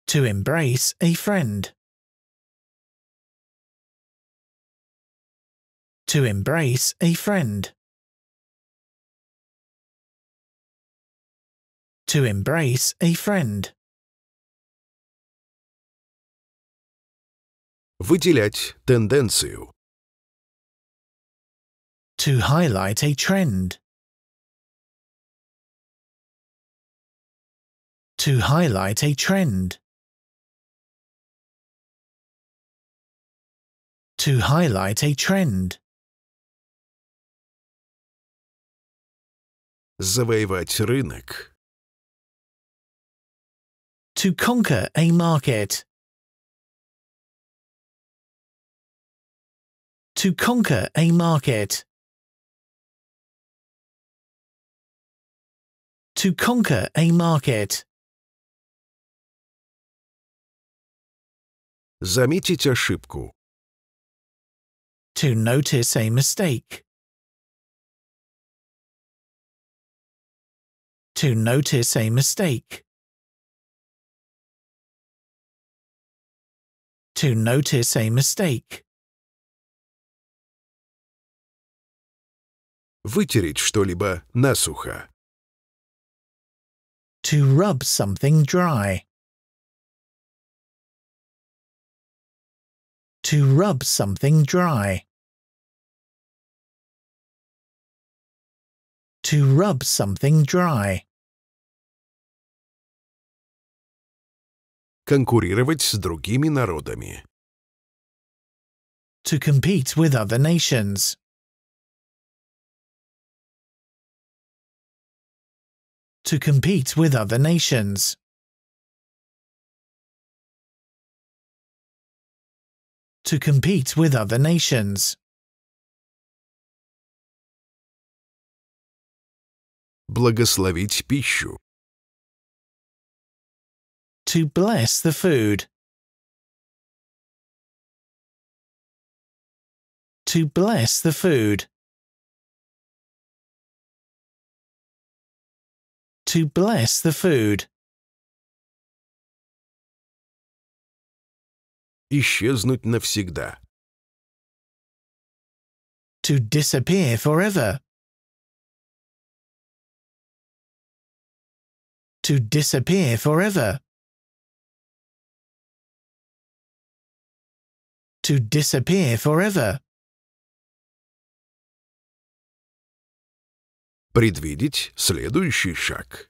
To embrace a friend. To embrace a friend. to embrace a friend. Выделять тенденцию. To highlight a trend. To highlight a trend. To highlight a trend. Завоевать рынок to conquer a market. To conquer a market. To conquer a market. Заметить ошибку. To notice a mistake. To notice a mistake. to notice a mistake. Вытереть что-либо насухо. To rub something dry. To rub something dry. To rub something dry. конкурировать с другими народами. To compete with other nations. To compete with other nations. To compete with other nations. Благословить пищу. to bless the food. To bless the food. To bless the food. Исчезнуть навсегда. To disappear forever. to disappear forever. to disappear forever. Предвидеть следующий шаг.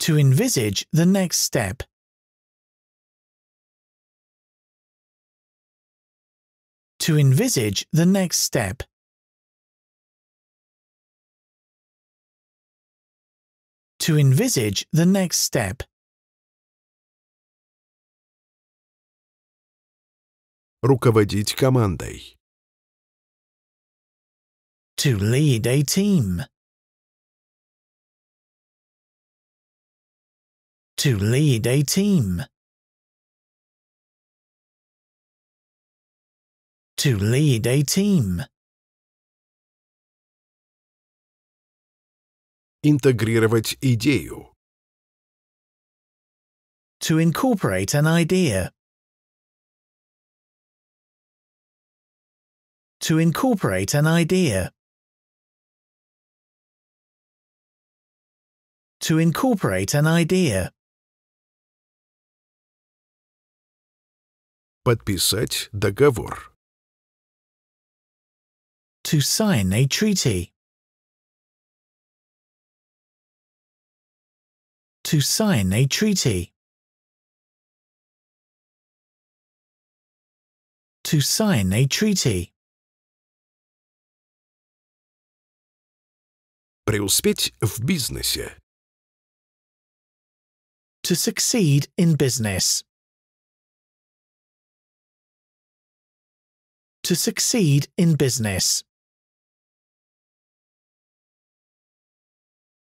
To envisage the next step. To envisage the next step. To envisage the next step. Руководить командой. To lead a team. To lead a team. To lead a team. Интегрировать идею. To incorporate an idea. to incorporate an idea. To incorporate an idea. Подписать договор. To sign a treaty. To sign a treaty. To sign a treaty. Преуспеть в бизнесе. To succeed in business. To succeed in business.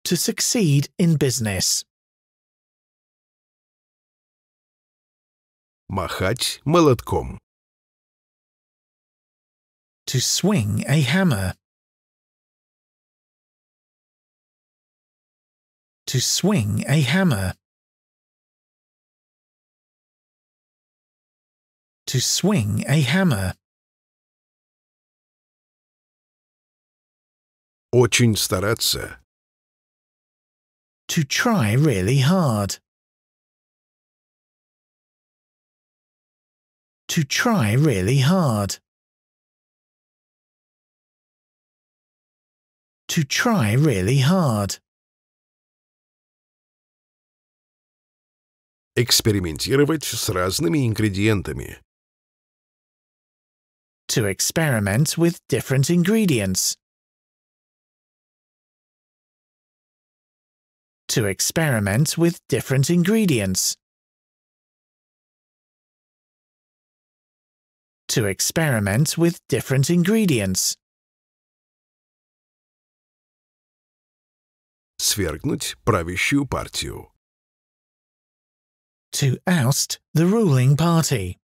To succeed in business. Махать молотком. To swing a hammer. to swing a hammer. To swing a hammer. Очень стараться. To try really hard. To try really hard. To try really hard. экспериментировать с разными ингредиентами. To experiment with different ingredients. To experiment with different ingredients. To experiment with different ingredients. Свергнуть правящую партию. to oust the ruling party.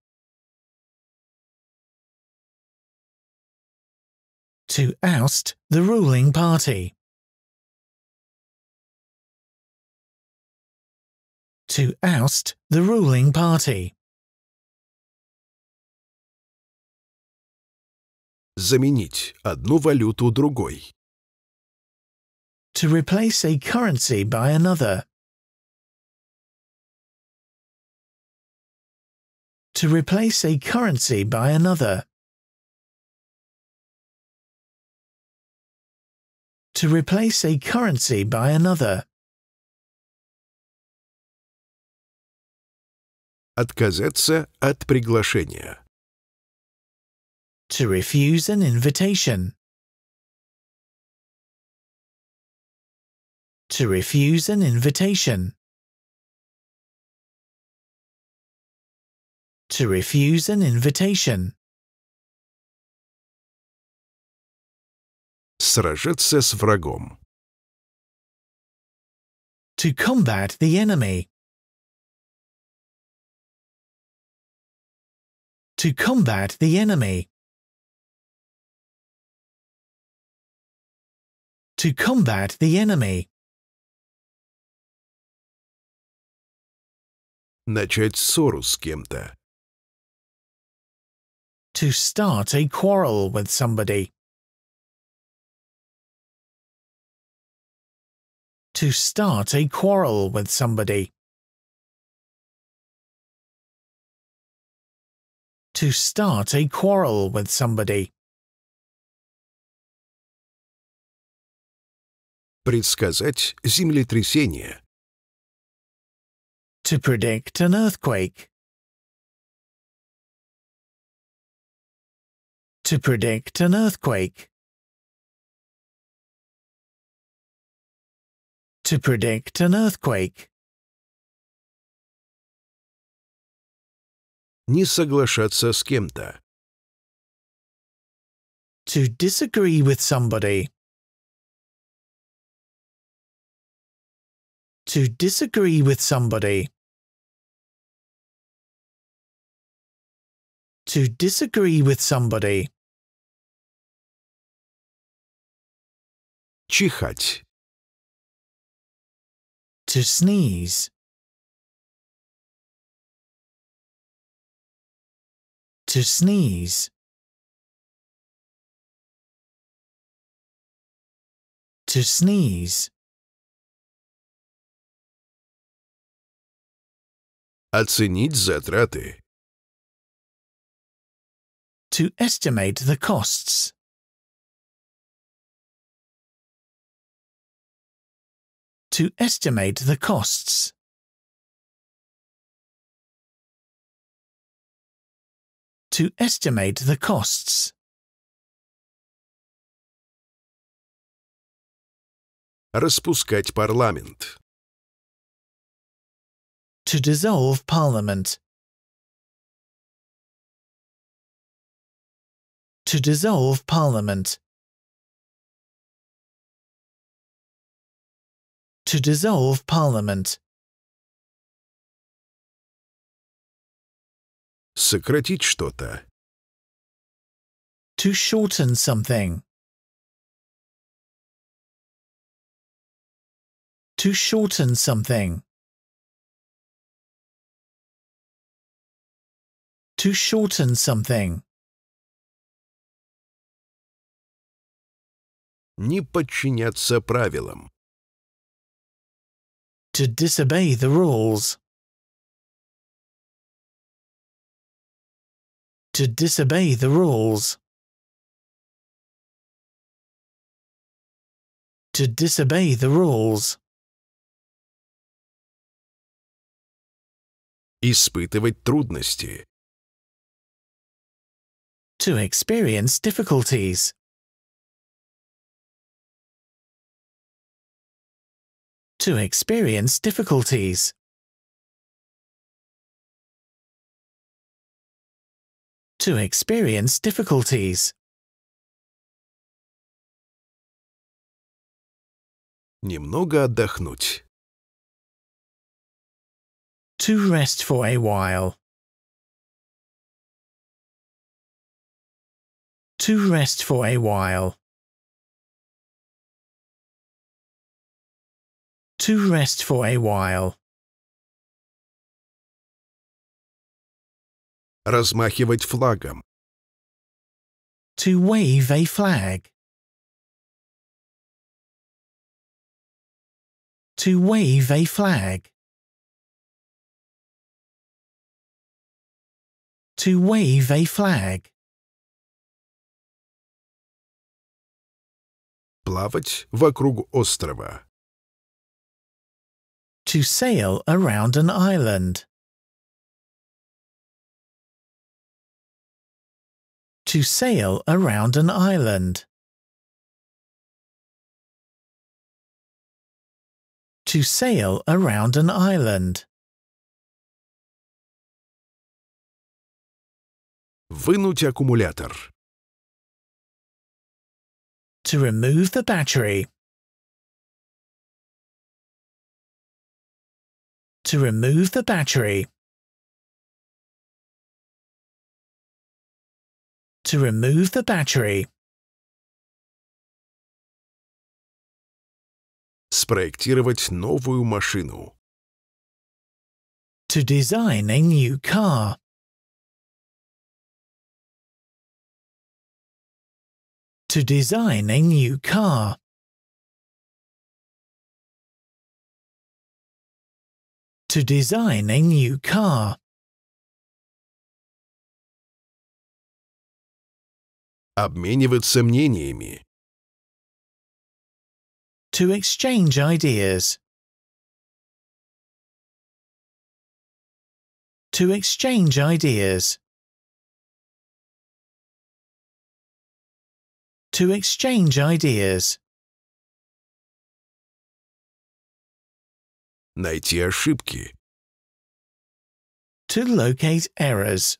To oust the ruling party. To oust the ruling party. Заменить одну валюту другой. To replace a currency by another. to replace a currency by another. To replace a currency by another. Отказаться от приглашения. To refuse an invitation. To refuse an invitation. to refuse an invitation. Сражаться с врагом. To combat the enemy. To combat the enemy. To combat the enemy. Начать ссору с кем-то to start a quarrel with somebody. To start a quarrel with somebody. To start a quarrel with somebody. Предсказать землетрясение. To predict an earthquake. to predict an earthquake. To predict an earthquake. Не соглашаться с кем-то. To disagree with somebody. To disagree with somebody. To disagree with somebody. Чихать. To sneeze. To sneeze. To sneeze. Оценить затраты. To estimate the costs. to estimate the costs. To estimate the costs. Распускать парламент. To dissolve parliament. To dissolve parliament. to dissolve Parliament. Сократить что-то. To shorten something. To shorten something. To shorten something. Не подчиняться правилам. to disobey the rules. To disobey the rules. To disobey the rules. Испытывать трудности. To experience difficulties. to experience difficulties. To experience difficulties. Немного отдохнуть. To rest for a while. To rest for a while. to rest for a while. Размахивать флагом. To wave a flag. To wave a flag. To wave a flag. Плавать вокруг острова to sail around an island. To sail around an island. To sail around an island. Вынуть аккумулятор. To remove the battery. to remove the battery. To remove the battery. Спроектировать новую машину. To design a new car. To design a new car. to design a new car. Обмениваться мнениями. To exchange ideas. To exchange ideas. To exchange ideas. Найти ошибки. To locate errors.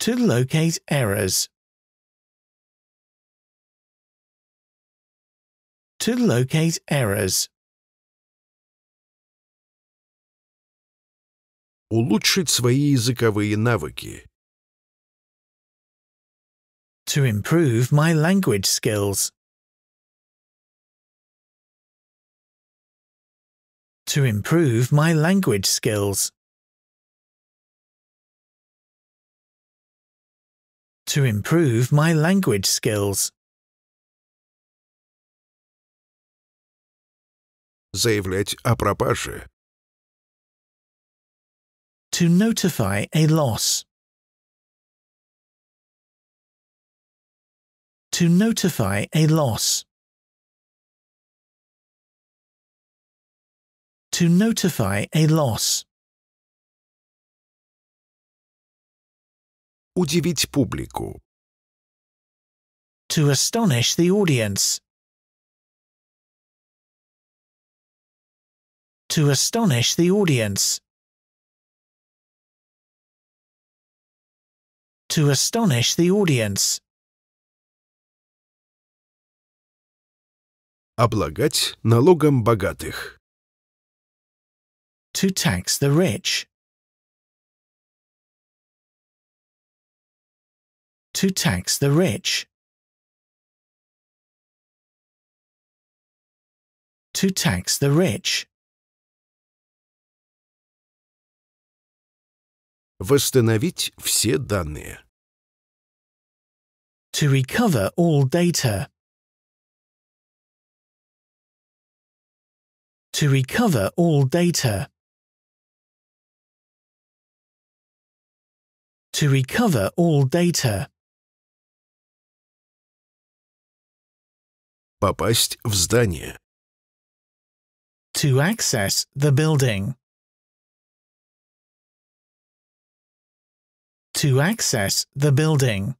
To locate errors. To locate errors. Улучшить свои языковые навыки. To improve my language skills. to improve my language skills. To improve my language skills. Заявлять о пропаже. To notify a loss. To notify a loss. to notify a loss. Удивить публику. To astonish the audience. To astonish the audience. To astonish the audience. облагать налогом богатых to tax the rich. To tax the rich. To tax the rich. Восстановить все данные. To recover all data. To recover all data. to recover all data. Попасть в здание. To access the building. To access the building.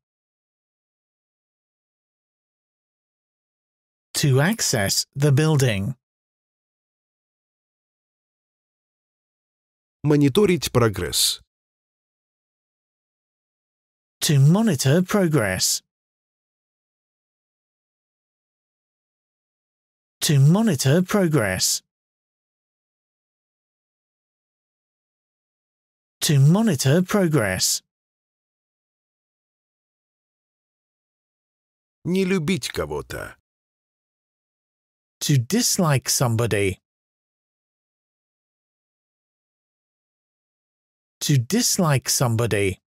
To access the building. Мониторить прогресс to monitor progress. To monitor progress. To monitor progress. Не любить кого-то. To dislike somebody. To dislike somebody.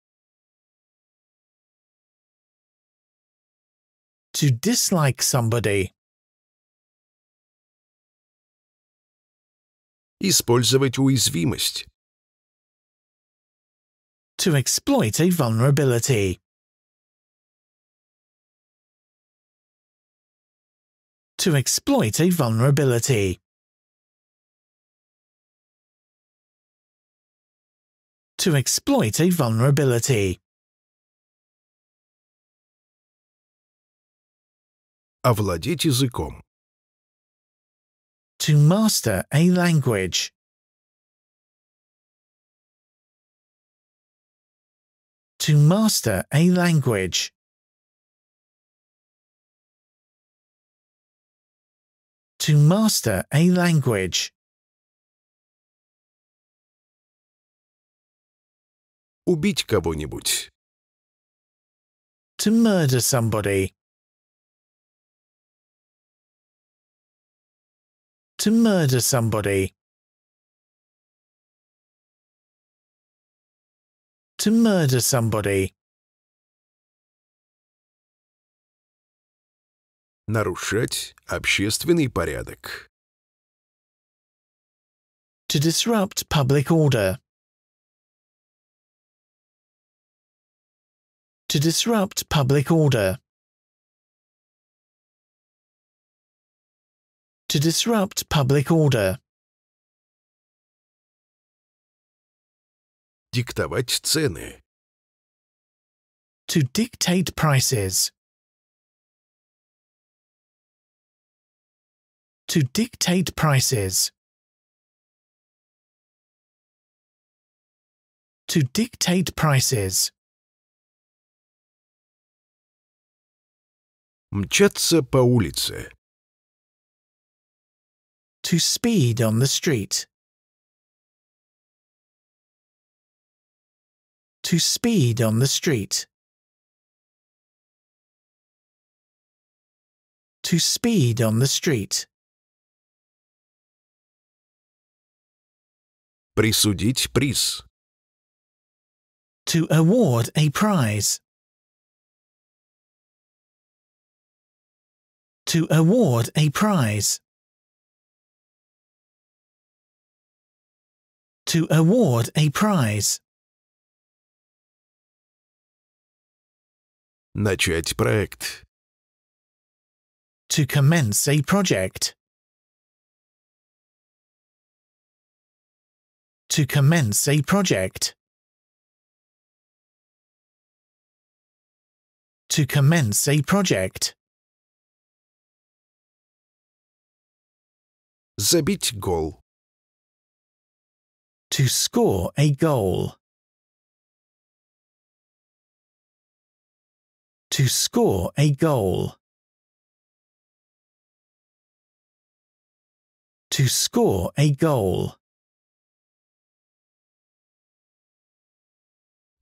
to dislike somebody. Использовать уязвимость. To exploit a vulnerability. To exploit a vulnerability. To exploit a vulnerability. Овладеть языком. To master a language. To master a language. To master a language. Убить кого-нибудь. To murder somebody. to murder somebody. To murder somebody. Нарушать общественный порядок. To disrupt public order. To disrupt public order. to disrupt public order. Диктовать цены. To dictate prices. To dictate prices. To dictate prices. Мчаться по улице to speed on the street. To speed on the street. To speed on the street. Присудить приз. To award a prize. To award a prize. To award a prize. Начать проект. To commence a project. To commence a project. To commence a project. Забить гол to score a goal. To score a goal. To score a goal.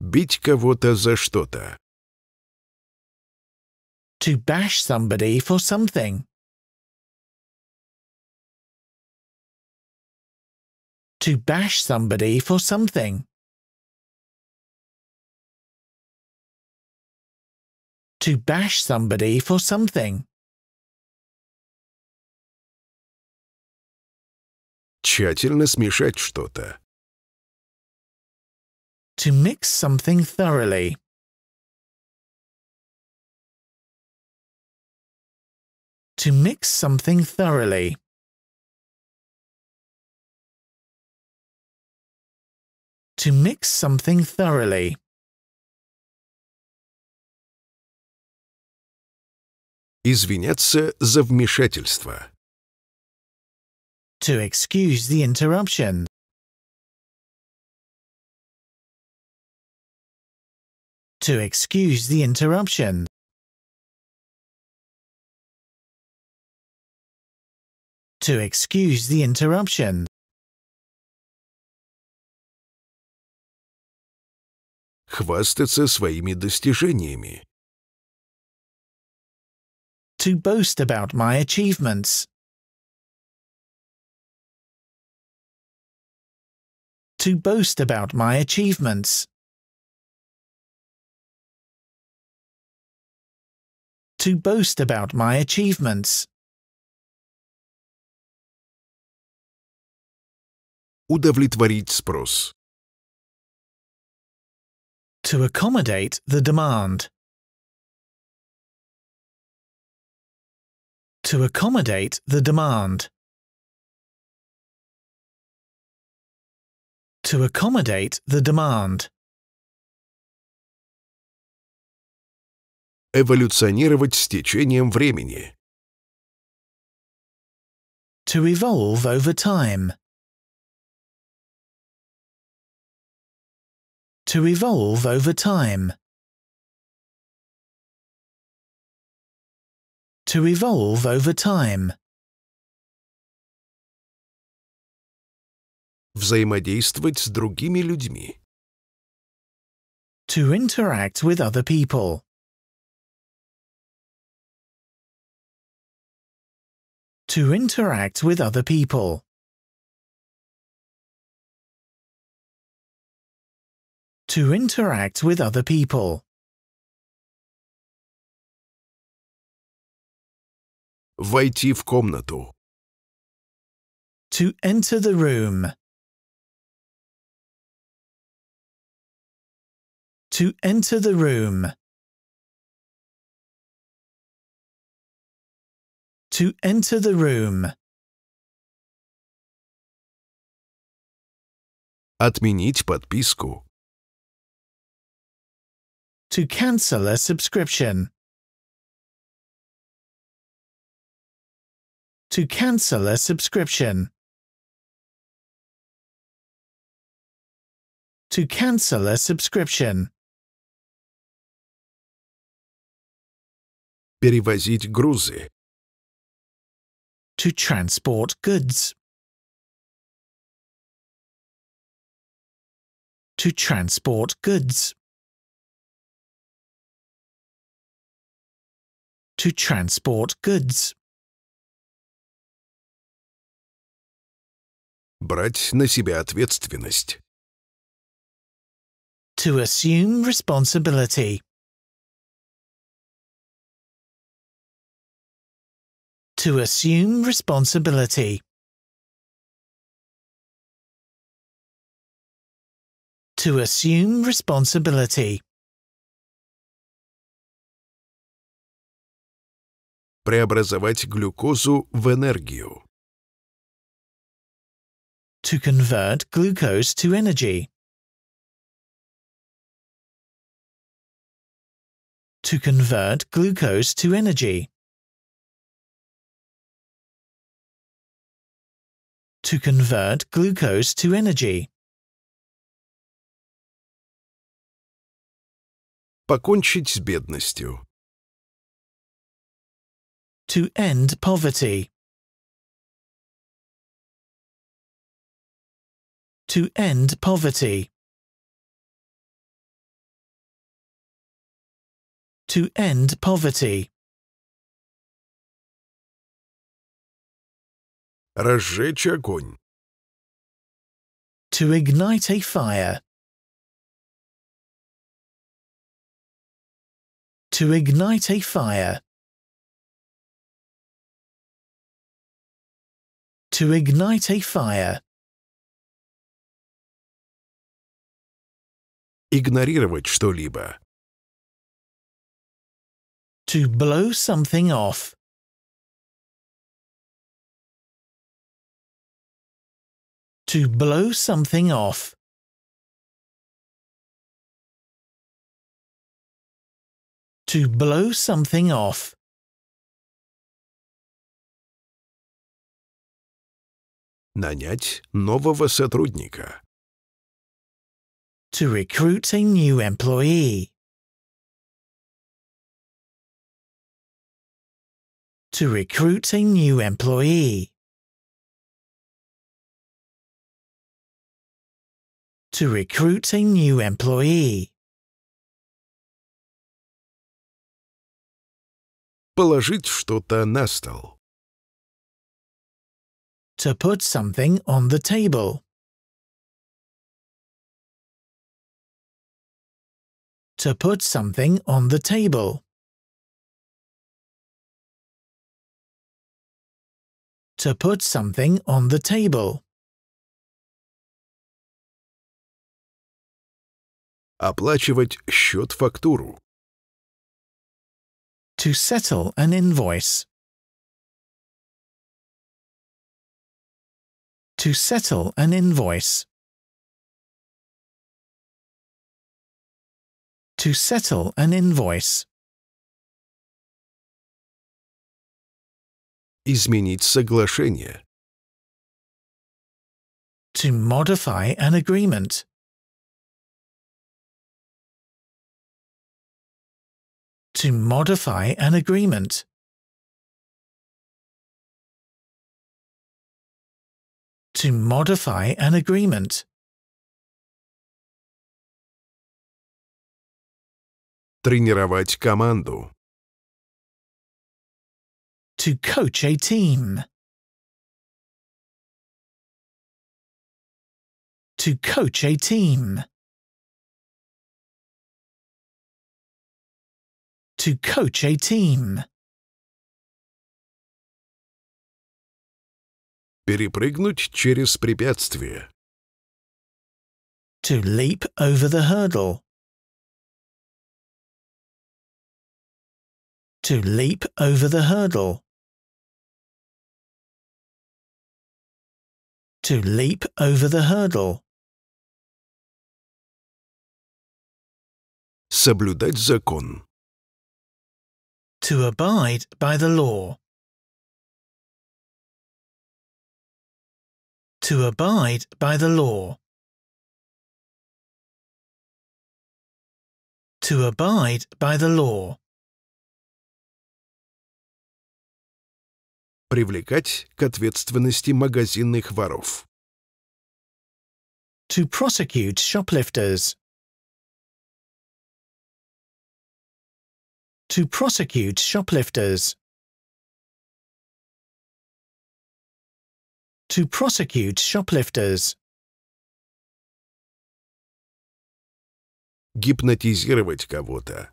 Бить кого-то за что-то. To bash somebody for something. to bash somebody for something. To bash somebody for something. – тщательно смешать что-то. To mix something thoroughly. To mix something thoroughly. to mix something thoroughly. Извиняться за вмешательство. To excuse the interruption. To excuse the interruption. To excuse the interruption. хвастаться своими достижениями. To boast about my achievements. To boast about my achievements. To boast about my achievements. Удовлетворить спрос. to accommodate the demand. To accommodate the demand. To accommodate the demand. Эволюционировать с течением времени. To evolve over time. to evolve over time. To evolve over time. Взаимодействовать с другими людьми. To interact with other people. To interact with other people. to interact with other people. Войти в комнату. To enter the room. To enter the room. To enter the room. Отменить подписку to cancel a subscription. To cancel a subscription. To cancel a subscription. Перевозить грузы. To transport goods. To transport goods. to transport goods. Брать на себя ответственность. To assume responsibility. To assume responsibility. To assume responsibility. преобразовать глюкозу в энергию. To convert glucose to energy. To convert glucose to energy. To convert glucose to energy. Покончить с бедностью. to end poverty. To end poverty. To end poverty. Разжечь огонь. To ignite a fire. To ignite a fire. To ignite a fire. Игнорировать что-либо. To blow something off. To blow something off. To blow something off. нанять нового сотрудника. To recruit a new employee. To recruit a new employee. To recruit a new employee. Положить что-то на стол. to put something on the table. To put something on the table. To put something on the table. Оплачивать счет-фактуру. To settle an invoice. to settle an invoice. To settle an invoice. Изменить соглашение. To modify an agreement. To modify an agreement. to modify an agreement. Тренировать команду. To coach a team. To coach a team. To coach a team. Перепрыгнуть через препятствие. To leap over the hurdle. To leap over the hurdle. To leap over the hurdle. Соблюдать закон. To abide by the law. to abide by the law. To abide by the law. Привлекать к ответственности магазинных воров. To prosecute shoplifters. To prosecute shoplifters. to prosecute shoplifters. Гипнотизировать кого-то.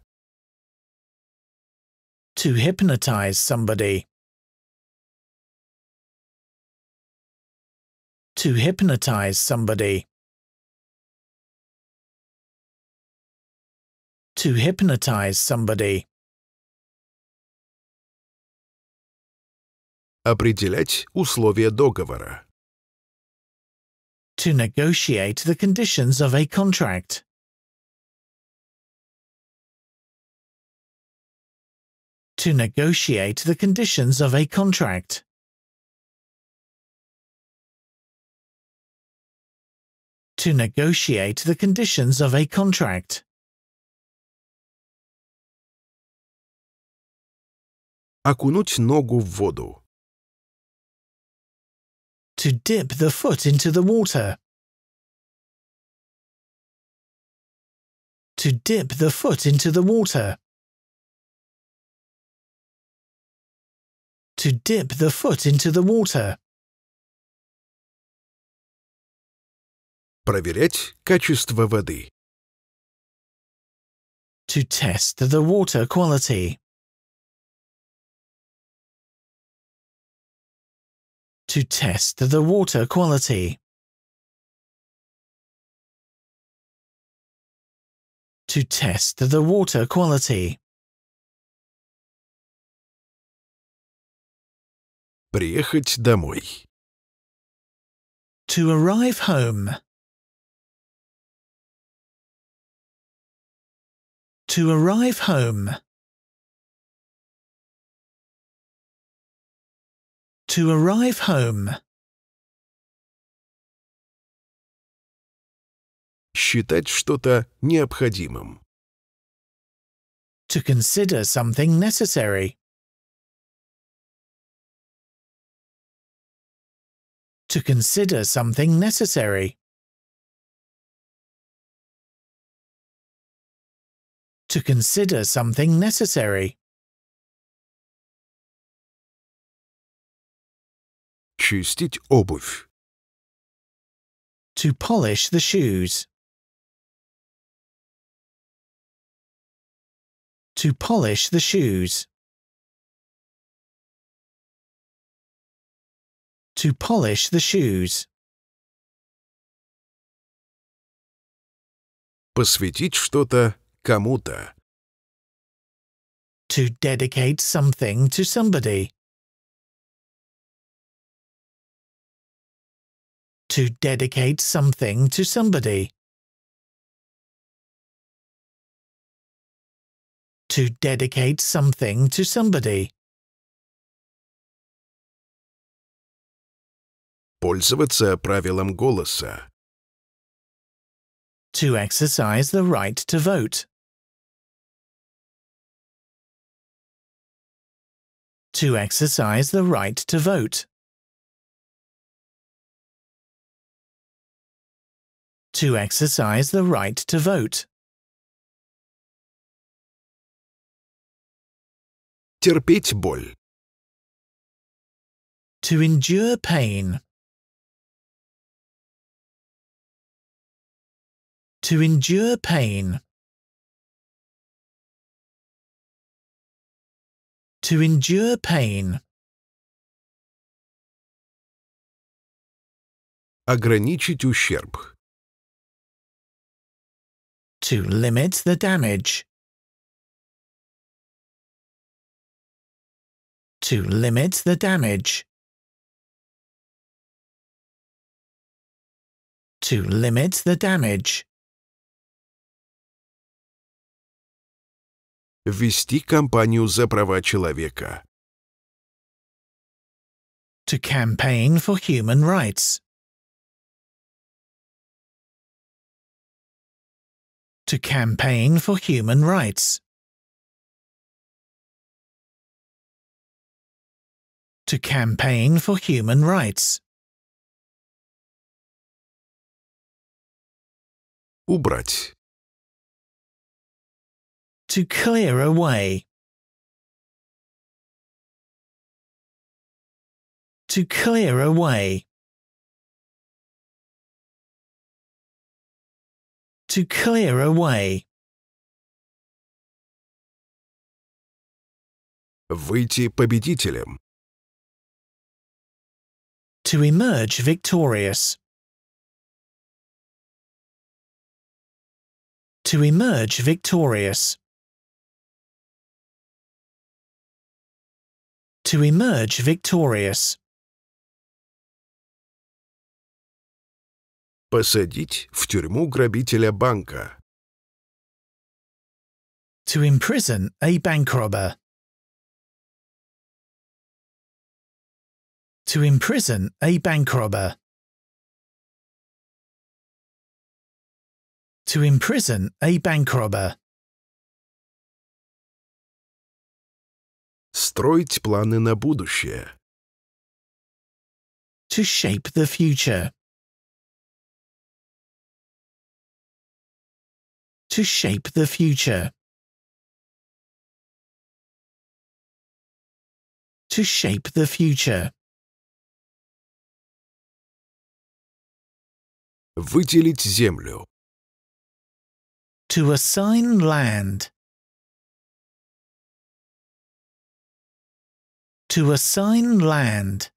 To hypnotize somebody. To hypnotize somebody. To hypnotize somebody. Определять условия договора. To negotiate the conditions of a contract. To negotiate the conditions of a contract. to negotiate the conditions of a contract. Окунуть ногу в воду. to dip the foot into the water. To dip the foot into the water. To dip the foot into the water. Проверять качество воды. To test the water quality. to test the water quality. To test the water quality. Приехать домой. To arrive home. To arrive home. To arrive home. Считать что-то необходимым. To consider something necessary. To consider something necessary. To consider something necessary. обувь. To polish the shoes. To polish the shoes. To polish the shoes. Посвятить что-то кому-то. To dedicate something to somebody. to dedicate something to somebody. To dedicate something to somebody. Пользоваться правилом голоса. To exercise the right to vote. To exercise the right to vote. to exercise the right to vote. Терпеть боль. To endure pain. To endure pain. To endure pain. Ограничить ущерб to limit the damage. To limit the damage. To limit the damage. Вести кампанию за права человека. To campaign for human rights. to campaign for human rights. To campaign for human rights. Убрать. To clear away. To clear away. to clear away. Выйти победителем. To emerge victorious. To emerge victorious. To emerge victorious. Посадить в тюрьму грабителя банка. To imprison a bank robber. To imprison a bank robber. To imprison a bank robber. Строить планы на будущее. To shape the future. to shape the future. To shape the future. Выделить землю. To assign land. To assign land.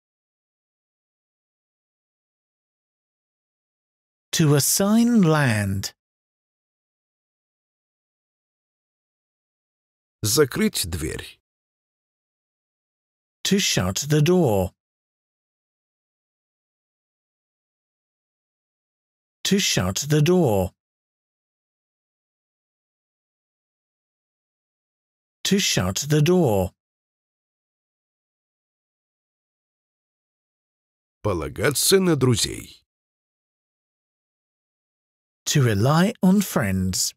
To assign land. Закрыть дверь. To shut the door. To shut the door. To shut the door. Полагаться на друзей. To rely on friends.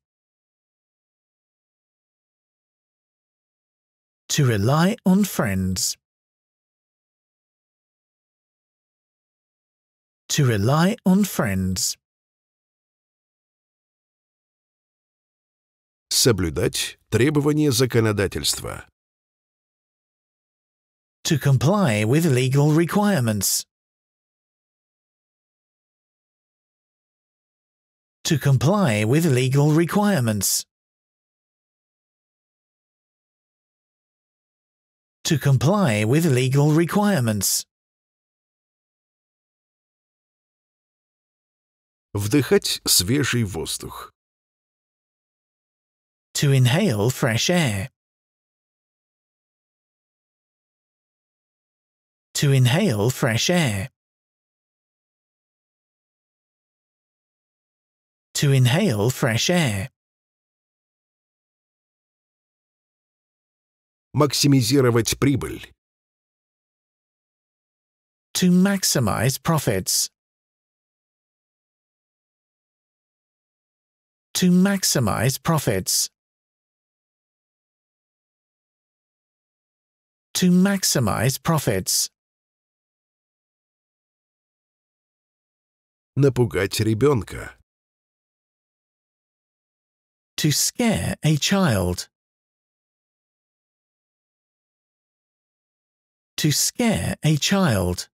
To rely on friends. To rely on friends. Соблюдать требования законодательства. To comply with legal requirements. To comply with legal requirements. to comply with legal requirements. Вдыхать свежий воздух. To inhale fresh air. To inhale fresh air. To inhale fresh air. максимизировать прибыль. To maximize profits. To maximize profits. To maximize profits. Напугать ребенка. To scare a child. to scare a child.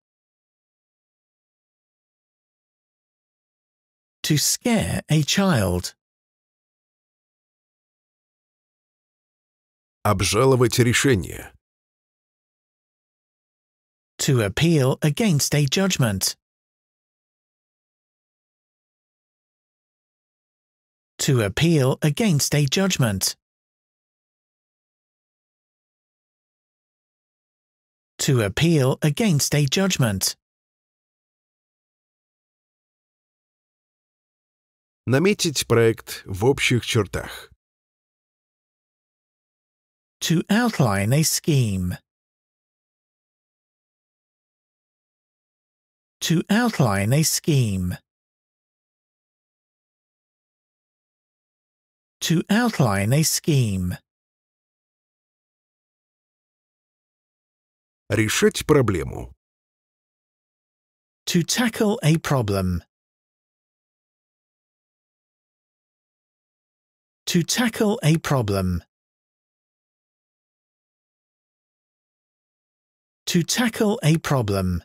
To scare a child. Обжаловать решение. To appeal against a judgment. To appeal against a judgment. to appeal against a judgment. Наметить проект в общих чертах. To outline a scheme. To outline a scheme. To outline a scheme. Решать проблему. To tackle a problem. To tackle a problem. To tackle a problem.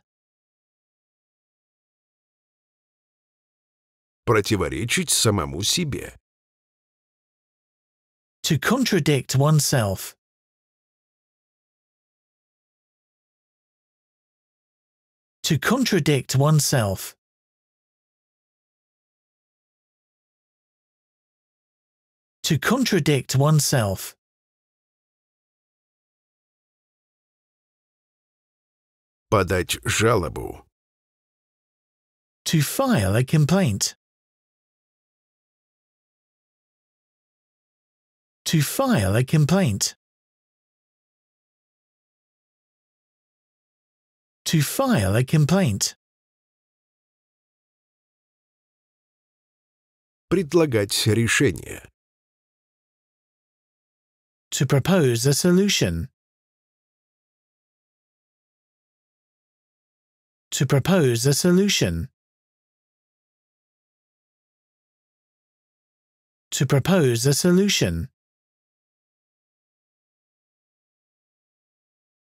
Противоречить самому себе. To contradict oneself. To contradict oneself. To contradict oneself. Подать жалобу. To file a complaint. To file a complaint. to file a complaint. Предлагать решение. To propose a solution. To propose a solution. To propose a solution.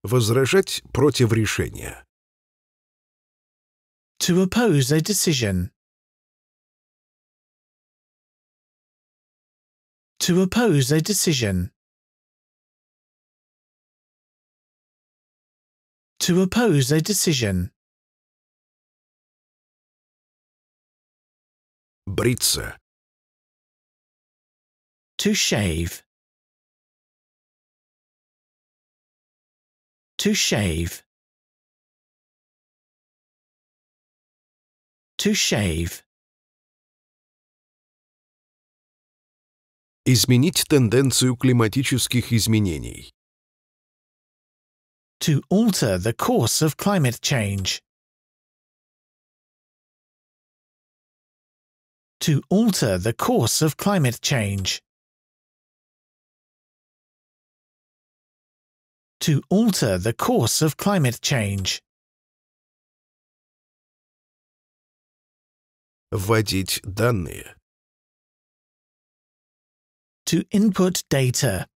Возражать против решения. To oppose a decision. To oppose a decision. To oppose a decision. Бриться. To shave. To shave. To shave. Изменить тенденцию климатических изменений. To alter the course of climate change. To alter the course of climate change. to alter the course of climate change. Вводить данные. To input data.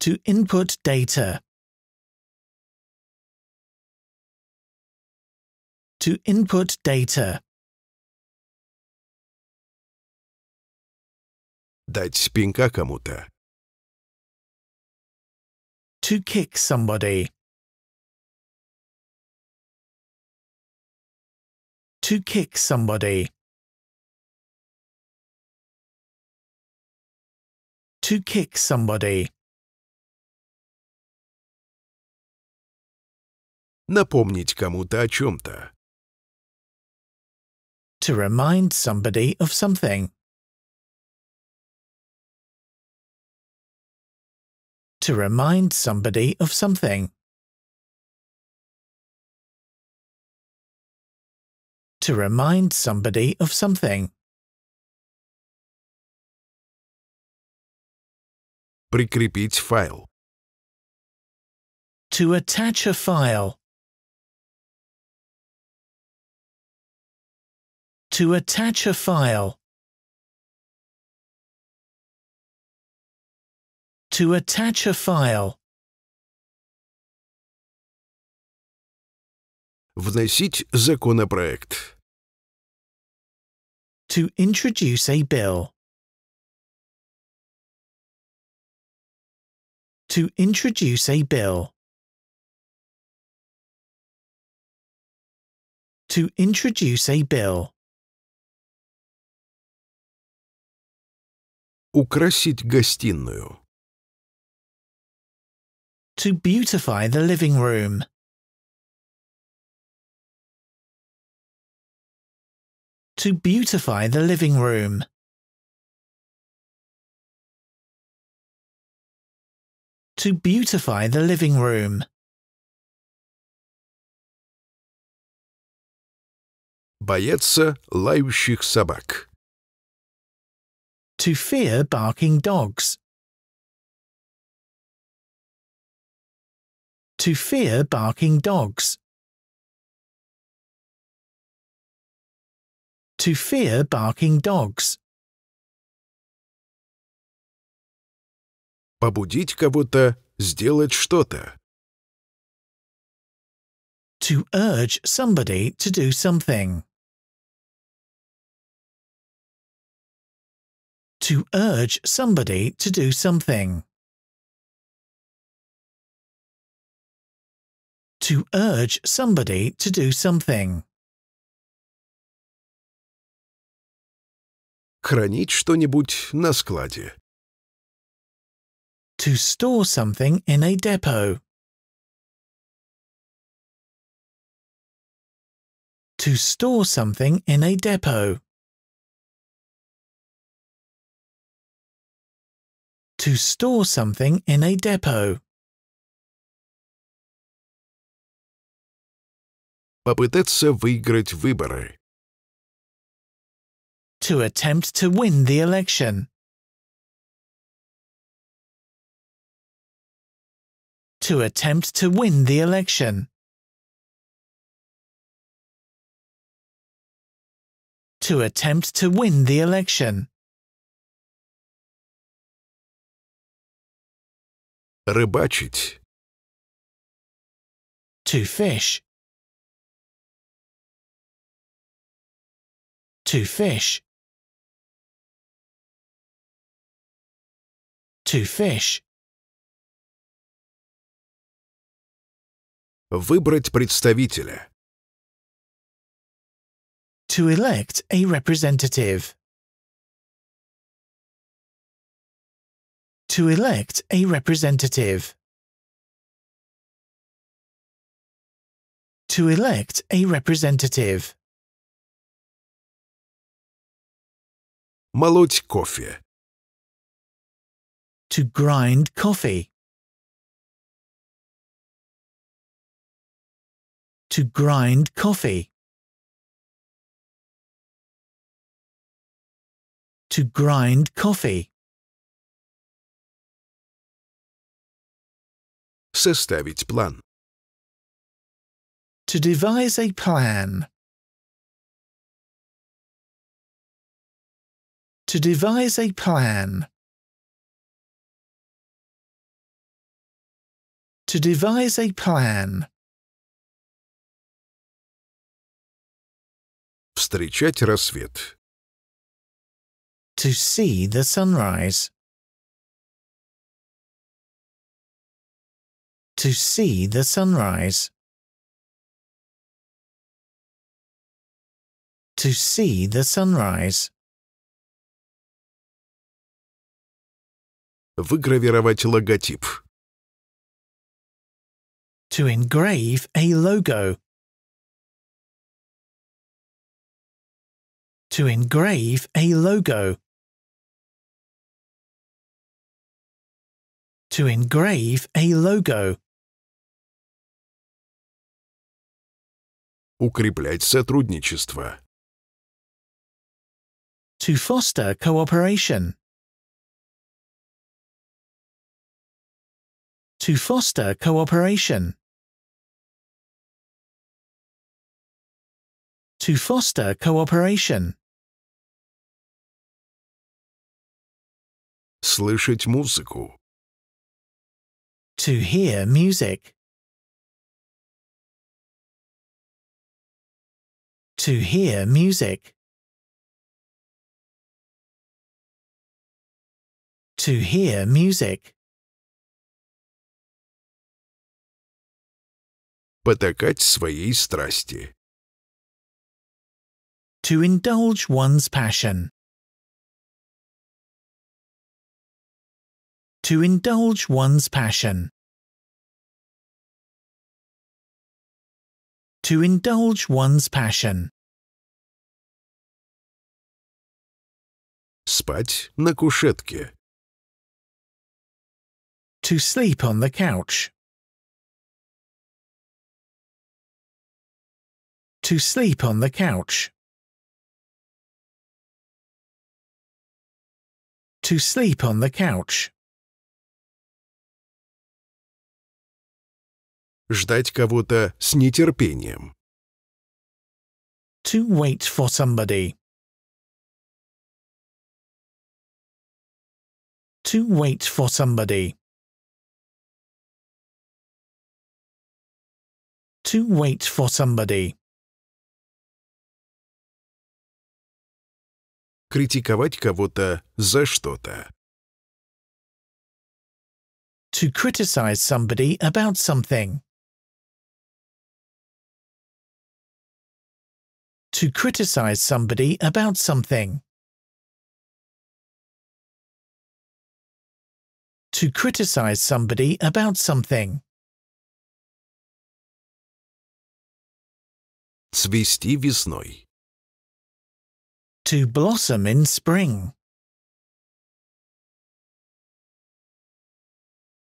To input data. To input data. Дать спинка кому-то. To kick somebody. To kick somebody. To kick somebody. Напомнить кому-то о чем-то. To remind somebody of something. to remind somebody of something. To remind somebody of something. Прикрепить файл. To attach a file. To attach a file. to attach a file. Вносить законопроект. To introduce a bill. To introduce a bill. To introduce a bill. Украсить гостиную to beautify the living room. To beautify the living room. To beautify the living room. Бояться лающих собак. To fear barking dogs. to fear barking dogs. To fear barking dogs. Побудить кого-то сделать что-то. To urge somebody to do something. To urge somebody to do something. to urge somebody to do something. Хранить что-нибудь на складе. To store something in a depot. To store something in a depot. To store something in a depot. попытаться выиграть выборы. To attempt to win the election. To attempt to win the election. To attempt to win the election. Рыбачить. To fish. Two fish. Two fish. Выбрать представителя. To elect a representative. To elect a representative. To elect a representative. Молоть кофе. To grind coffee. To grind coffee. To grind coffee. Составить план. To devise a plan. to devise a plan. To devise a plan. Встречать рассвет. To see the sunrise. To see the sunrise. To see the sunrise. выгравировать логотип. To engrave a logo. To engrave a logo. To engrave a logo. Укреплять сотрудничество. To foster cooperation. to foster cooperation. To foster cooperation. Слышать музыку. To hear music. To hear music. To hear music. потакать своей страсти. To indulge one's passion. To indulge one's passion. To indulge one's passion. Спать на кушетке. To sleep on the couch. to sleep on the couch. To sleep on the couch. Ждать кого-то с нетерпением. To wait for somebody. To wait for somebody. to wait for somebody. критиковать кого-то за что-то. To criticize somebody about something. To criticize somebody about something. To criticize somebody about something. Цвести весной. to blossom in spring.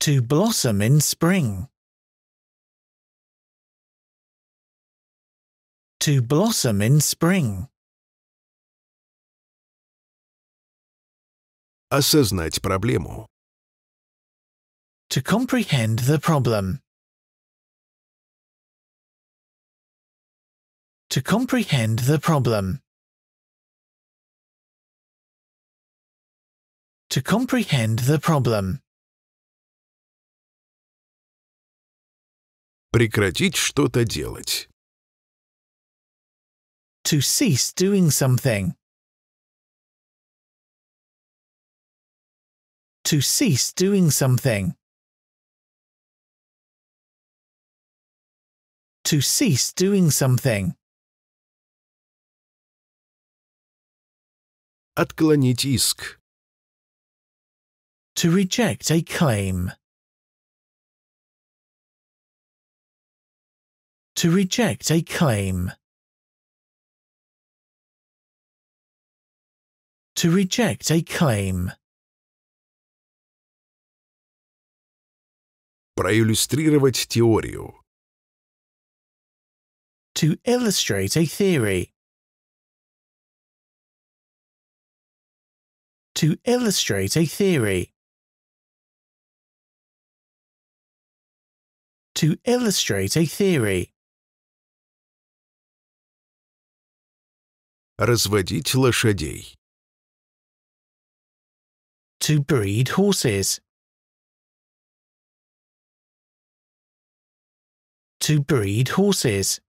To blossom in spring. To blossom in spring. Осознать проблему. To comprehend the problem. To comprehend the problem. to comprehend the problem. Прекратить что-то делать. To cease doing something. To cease doing something. To cease doing something. Отклонить иск to reject a claim. To reject a claim. To reject a claim. Проиллюстрировать теорию. To illustrate a theory. To illustrate a theory. to illustrate a theory. Разводить лошадей. To breed horses. To breed horses.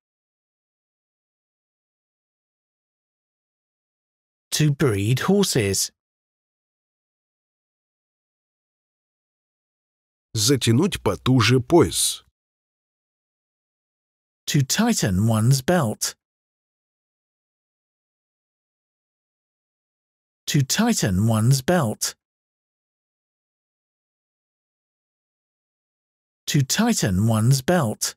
To breed horses. Затянуть потуже пояс. to tighten one's belt. To tighten one's belt. To tighten one's belt.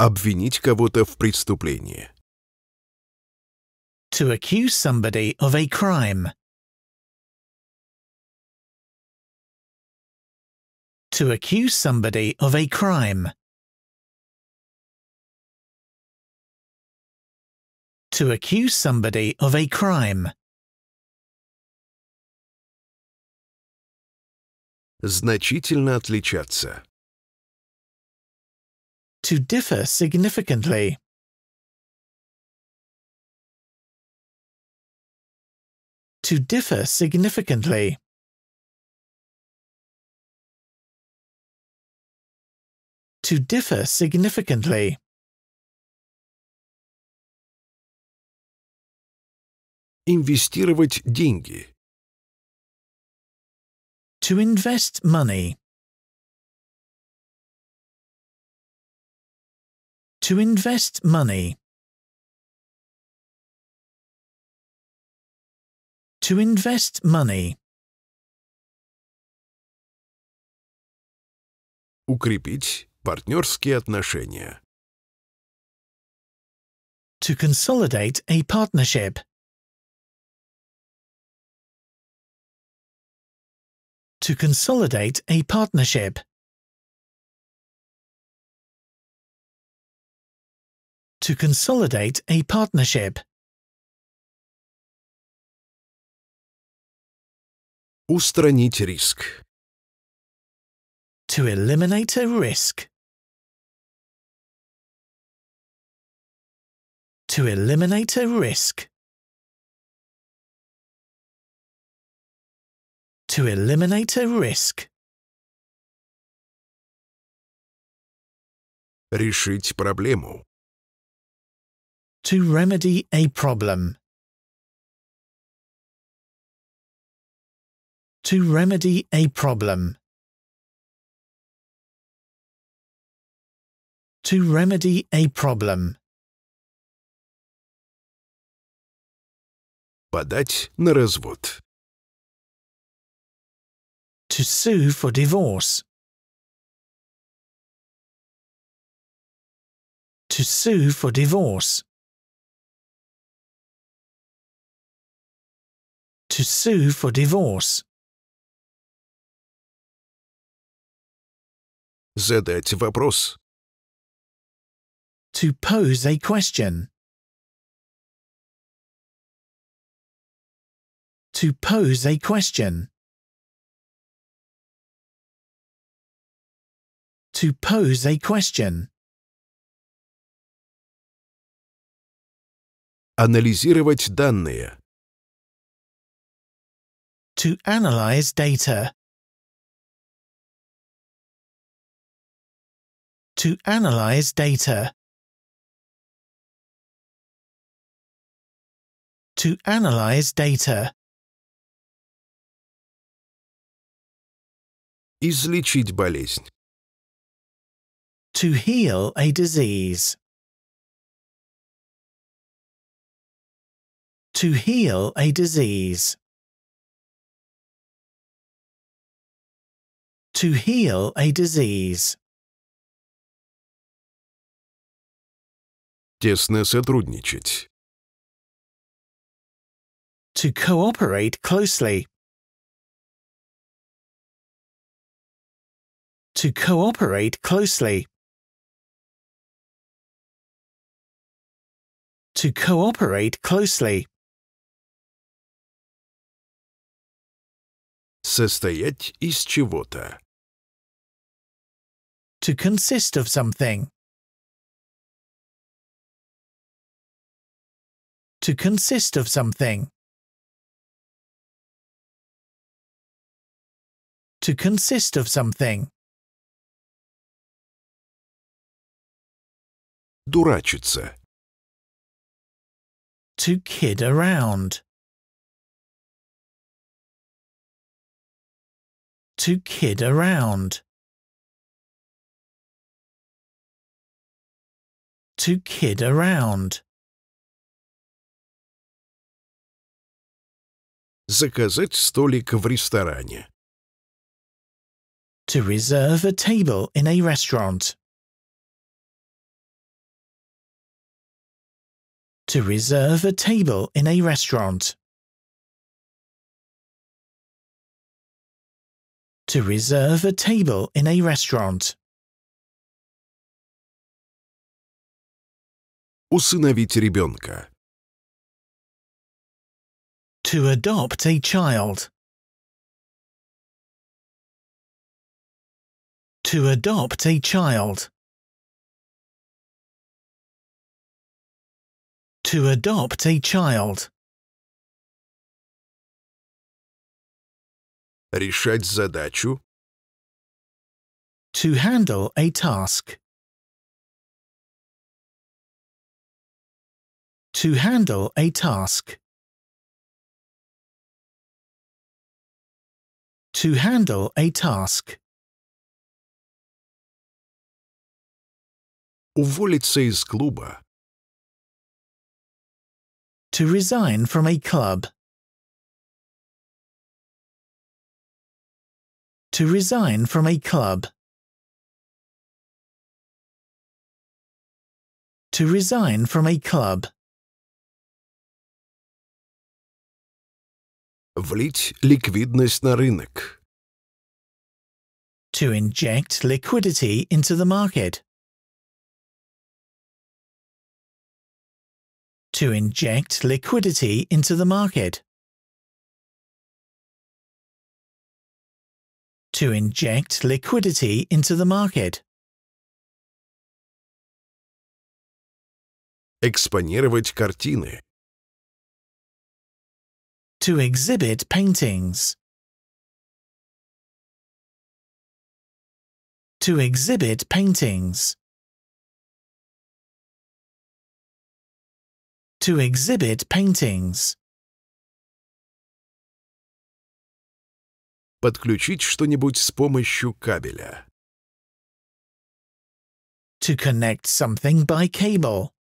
Обвинить кого-то в преступлении. To accuse somebody of a crime. to accuse somebody of a crime. To accuse somebody of a crime. Значительно отличаться. To differ significantly. To differ significantly. to differ significantly. Инвестировать деньги. To invest money. To invest money. To invest money. Укрепить Партнерские отношения. To consolidate a partnership. To consolidate a partnership. To consolidate a partnership. Устранить риск. To eliminate a risk. to eliminate a risk. To eliminate a risk. Решить проблему. To remedy a problem. To remedy a problem. To remedy a problem. подать на развод. To sue for divorce. To sue for divorce. To sue for divorce. Задать вопрос. To pose a question. to pose a question. To pose a question. Анализировать данные. To analyze data. To analyze data. To analyze data. Излечить болезнь. To heal a disease. To heal a disease. To heal a disease. Тесно сотрудничать. To cooperate closely. to cooperate closely. To cooperate closely. Состоять из чего-то. To consist of something. To consist of something. To consist of something. Дурачиться. To kid around. To kid around. To kid around. Заказать столик в ресторане. To reserve a table in a restaurant. to reserve a table in a restaurant. To reserve a table in a restaurant. Усыновить ребенка. To adopt a child. To adopt a child. To adopt a child. Решать задачу. To handle a task. To handle a task. To handle a task. Уволиться из клуба to resign from a club. To resign from a club. To resign from a club. Влить ліквідність на ринок. To inject liquidity into the market. to inject liquidity into the market. To inject liquidity into the market. Экспонировать картины. To exhibit paintings. To exhibit paintings. to exhibit paintings. Подключить что-нибудь с помощью кабеля. To connect something by cable.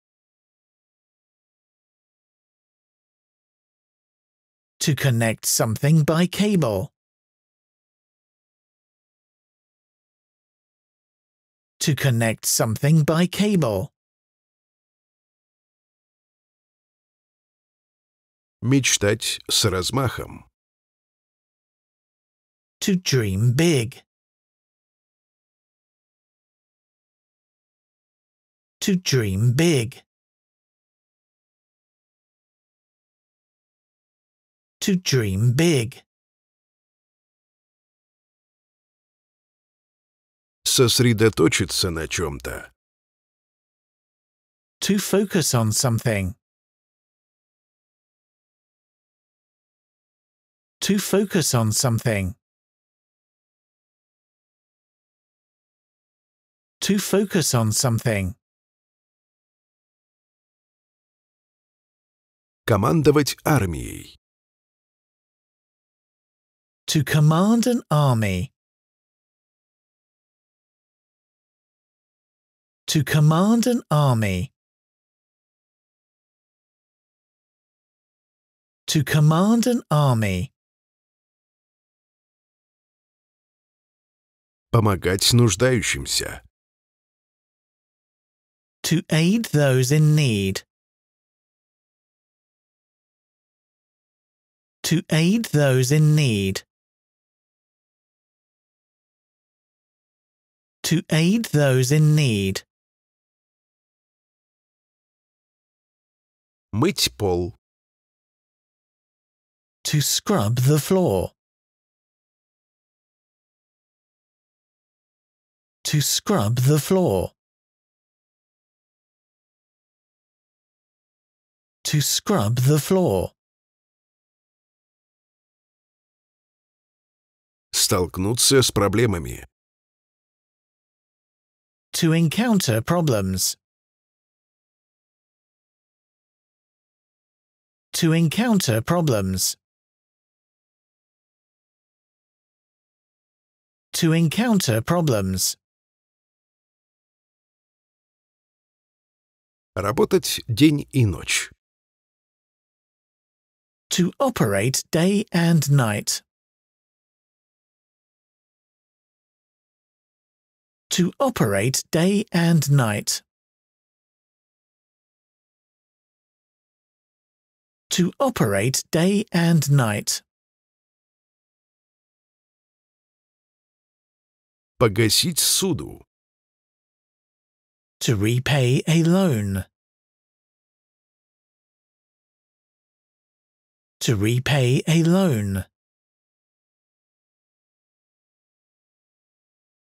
To connect something by cable. To connect something by cable. Мечтать с размахом. To dream big. To dream big. To dream big. Сосредоточиться на чем-то. To focus on something. to focus on something. To focus on something. Командовать армией. To command an army. To command an army. To command an army. помогать нуждающимся. To aid those in need. To aid those in need. To aid those in need. Мыть пол. To scrub the floor. to scrub the floor. To scrub the floor. Столкнуться с проблемами. To encounter problems. To encounter problems. To encounter problems. Работать день и ночь. To operate day and night. To operate day and night. To operate day and night. Погасить суду. to repay a loan. To repay a loan.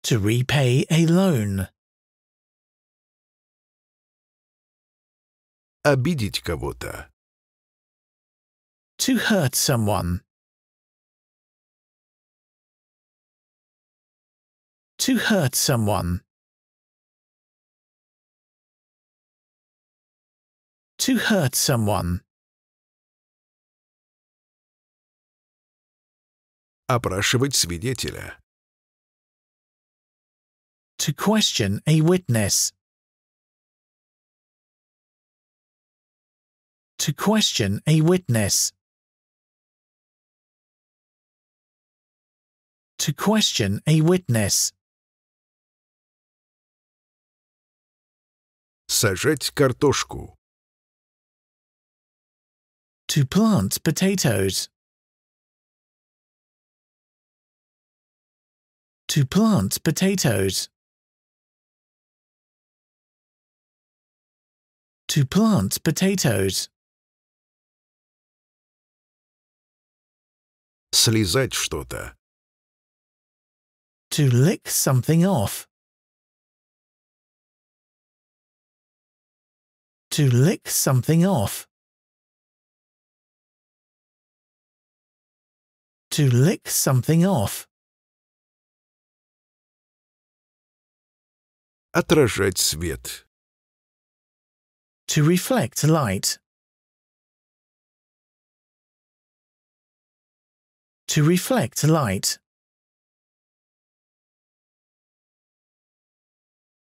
To repay a loan. Обидеть кого-то. To hurt someone. To hurt someone. to hurt someone. Опрашивать свидетеля. To question a witness. To question a witness. To question a witness. Сажать картошку to plant potatoes. To plant potatoes. To plant potatoes. Слизать что-то. To lick something off. To lick something off. to lick something off. Отражать свет. To reflect light. To reflect light.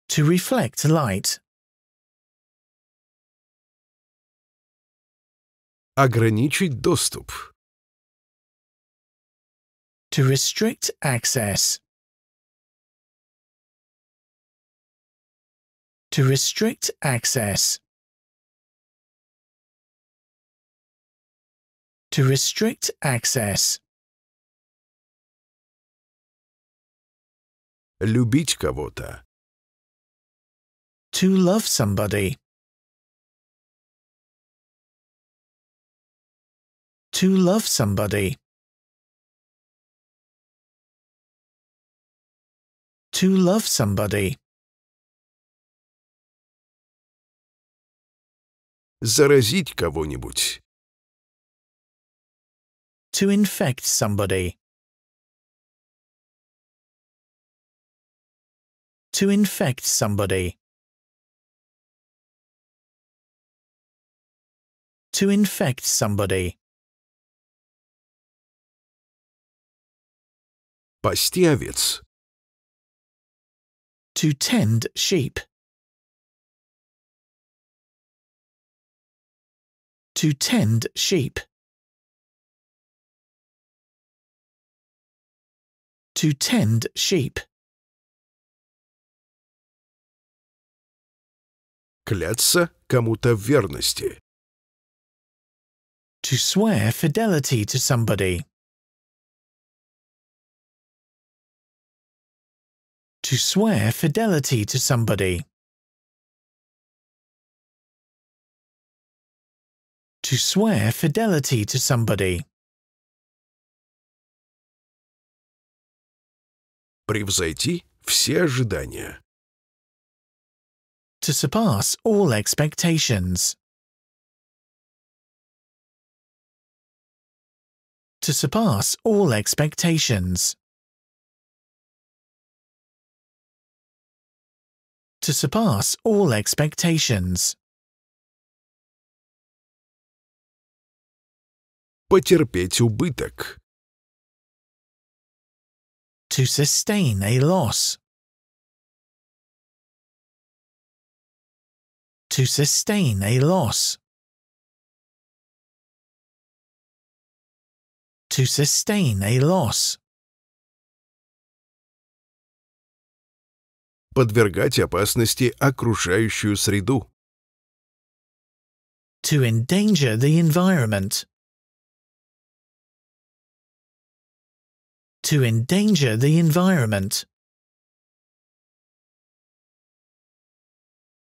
To reflect light. Ограничить доступ to restrict access. To restrict access. To restrict access. Любить кого-то. To love somebody. To love somebody. to love somebody. Заразить кого-нибудь. To infect somebody. To infect somebody. To infect somebody. Пасти овец to tend sheep. To tend sheep. To tend sheep. Кляться кому-то в верности. To swear fidelity to somebody. to swear fidelity to somebody. To swear fidelity to somebody. Превзойти все ожидания. To surpass all expectations. To surpass all expectations. to surpass all expectations. Потерпеть убыток. To sustain a loss. To sustain a loss. To sustain a loss. подвергать опасности окружающую среду. To endanger the environment. To endanger the environment.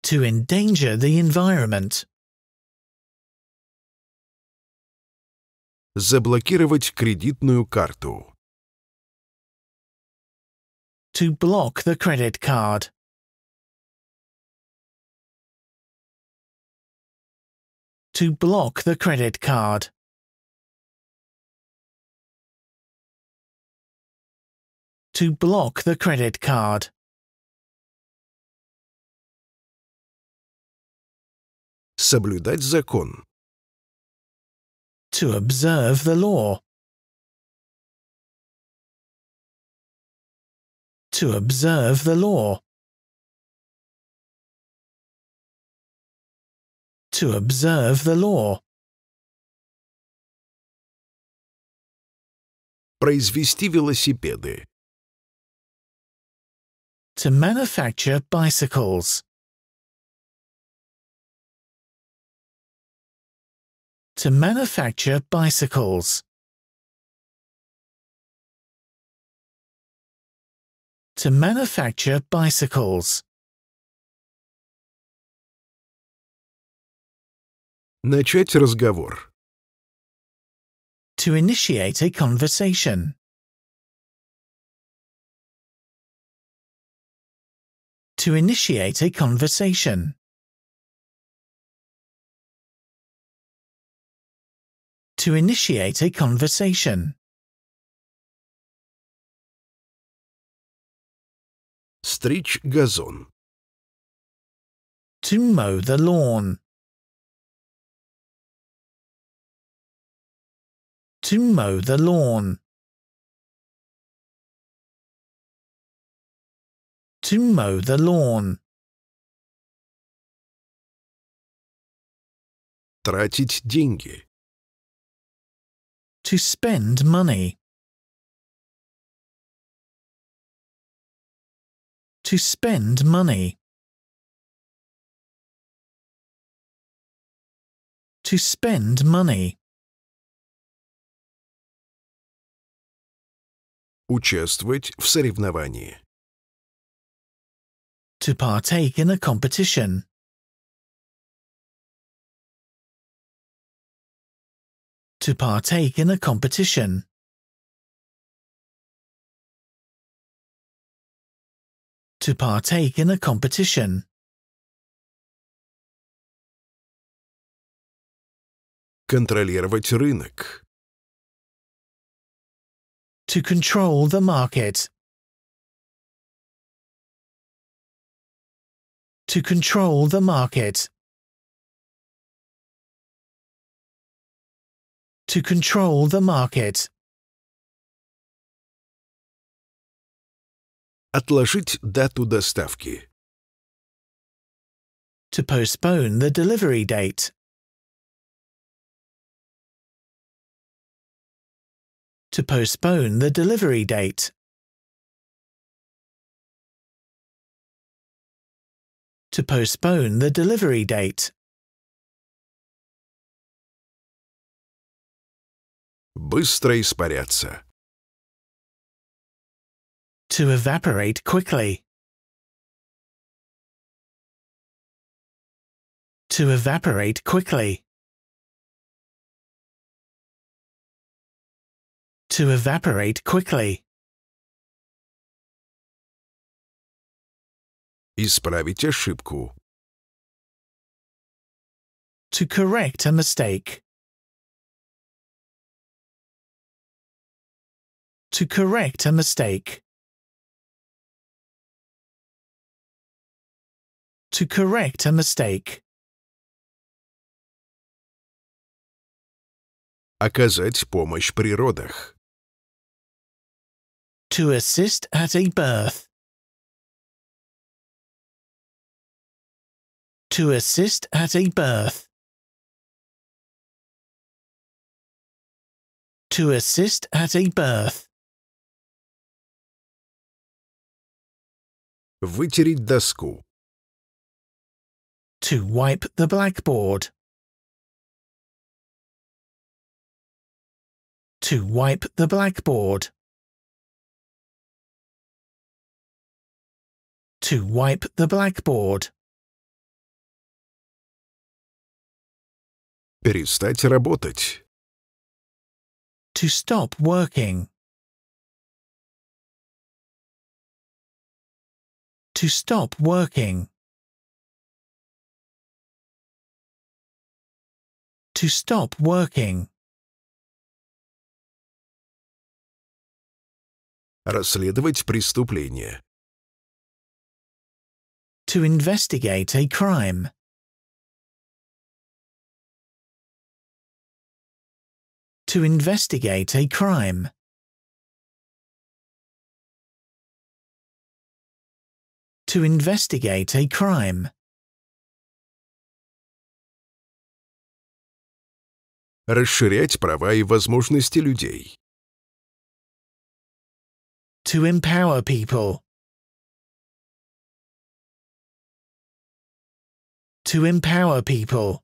To endanger the environment. Заблокировать кредитную карту. to block the credit card. To block the credit card. To block the credit card. Соблюдать закон. To observe the law. to observe the law. To observe the law. Произвести велосипеды. To manufacture bicycles. To manufacture bicycles. to manufacture bicycles. Начать разговор. To initiate a conversation. To initiate a conversation. To initiate a conversation. Стричь газон. To mow the lawn. To mow the lawn. To mow the lawn. Тратить деньги. To spend money. to spend money. To spend money. Участвовать в соревновании. To partake in a competition. To partake in a competition. to partake in a competition. Контролировать рынок. To control the market. To control the market. To control the market. Отложить дату доставки. To postpone the delivery date. To postpone the delivery date. To postpone the delivery date. Быстро испаряться to evaporate quickly. To evaporate quickly. To evaporate quickly. Исправить ошибку. To correct a mistake. To correct a mistake. to correct a mistake. Оказать помощь при родах. To assist at a birth. To assist at a birth. To assist at a birth. Вытереть доску to wipe the blackboard. To wipe the blackboard. To wipe the blackboard. Перестать работать. To stop working. To stop working. to stop working. Расследовать преступление. To investigate a crime. To investigate a crime. To investigate a crime. расширять права и возможности людей. To empower people. To empower people.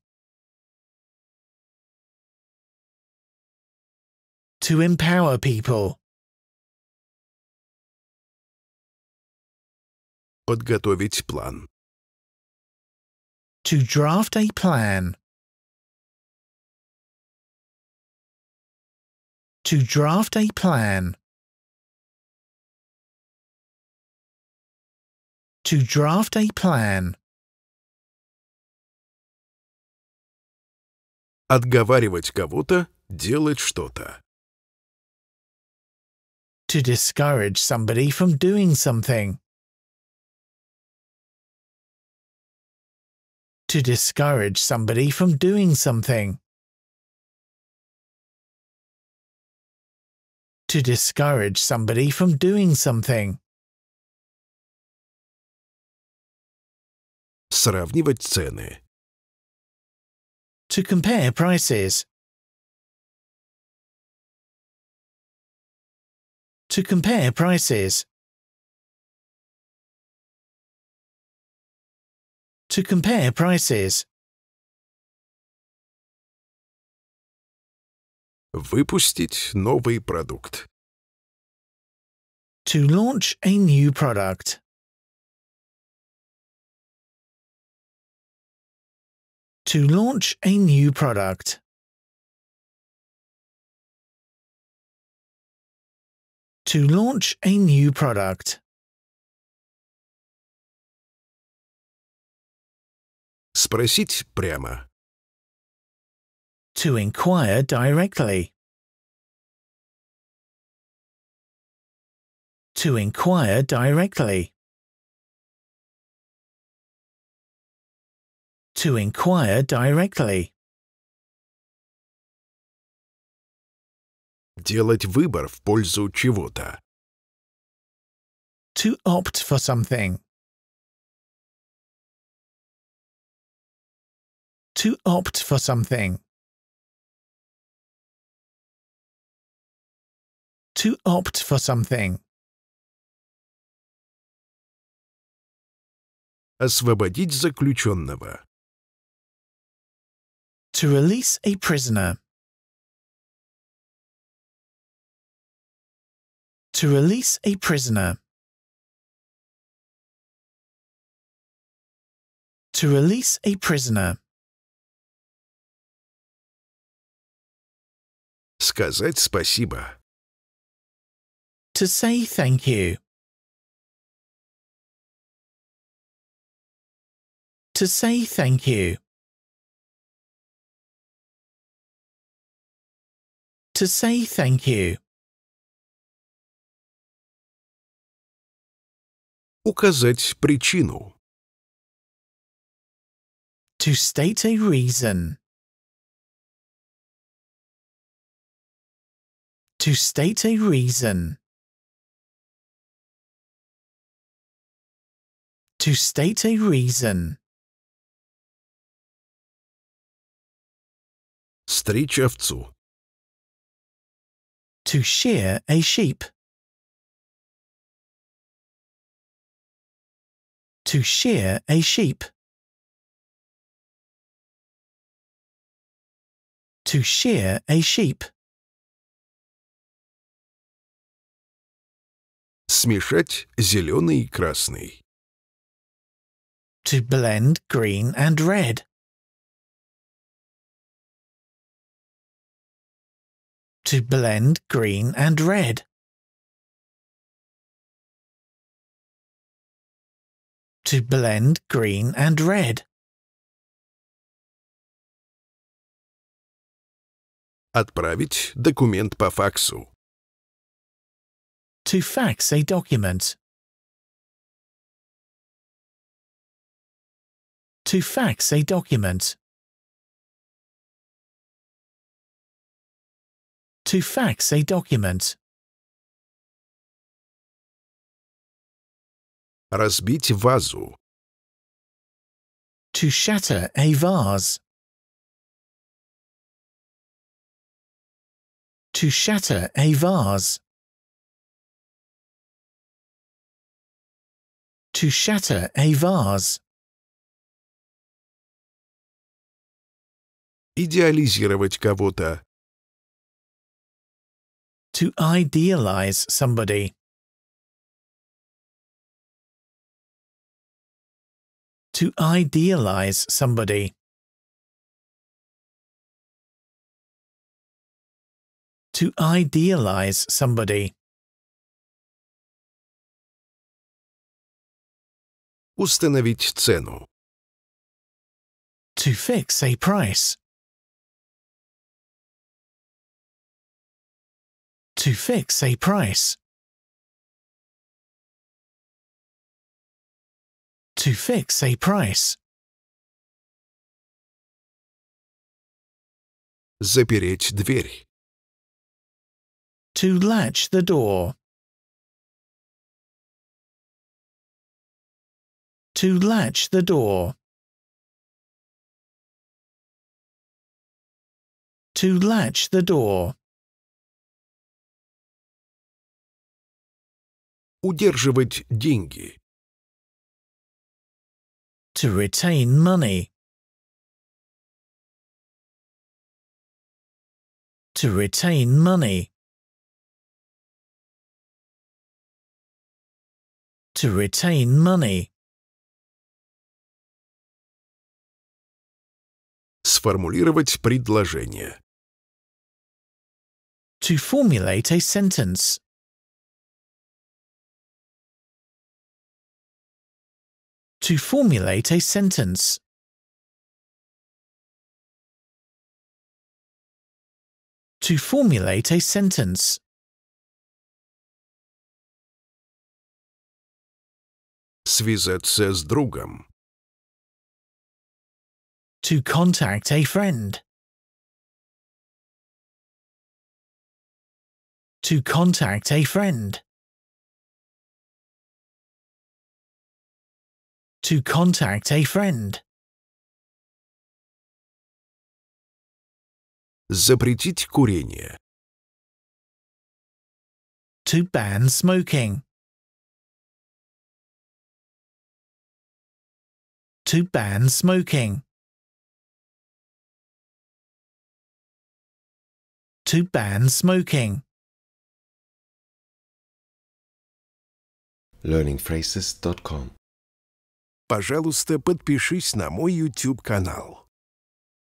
To empower people. Подготовить план. To draft a plan. to draft a plan. To draft a plan. Отговаривать кого-то делать что-то. To discourage somebody from doing something. To discourage somebody from doing something. to discourage somebody from doing something. Сравнивать цены. To compare prices. To compare prices. To compare prices. Выпустить новый продукт. To launch a new product. To launch a new product. To launch a new product. Спросить прямо. to inquire directly. To inquire directly. To inquire directly. Делать выбор в пользу чего-то. To opt for something. To opt for something. to opt for something. Освободить заключенного. To release a prisoner. To release a prisoner. To release a prisoner. Сказать спасибо to say thank you. To say thank you. To say thank you. Указать причину. To state a reason. To state a reason. To state a reason. Стричь овцу. To shear a sheep. To shear a sheep. To shear a sheep. Смешать зеленый и красный to blend green and red. To blend green and red. To blend green and red. Отправить документ по факсу. To fax a document. to fax a document. To fax a document. Разбить вазу. To shatter a vase. To shatter a vase. To shatter a vase. идеализировать кого-то. To idealize somebody. To idealize somebody. To idealize somebody. Установить цену. To fix a price. to fix a price. To fix a price. Запереть дверь. To latch the door. To latch the door. To latch the door. удерживать деньги. To retain money. To retain money. To retain money. Сформулировать предложение. To formulate a sentence. to formulate a sentence. To formulate a sentence. Связаться с другом. To contact a friend. To contact a friend. to contact a friend. Запретить курение. To ban smoking. To ban smoking. To ban smoking. learningphrases.com пожалуйста, подпишись на мой YouTube-канал.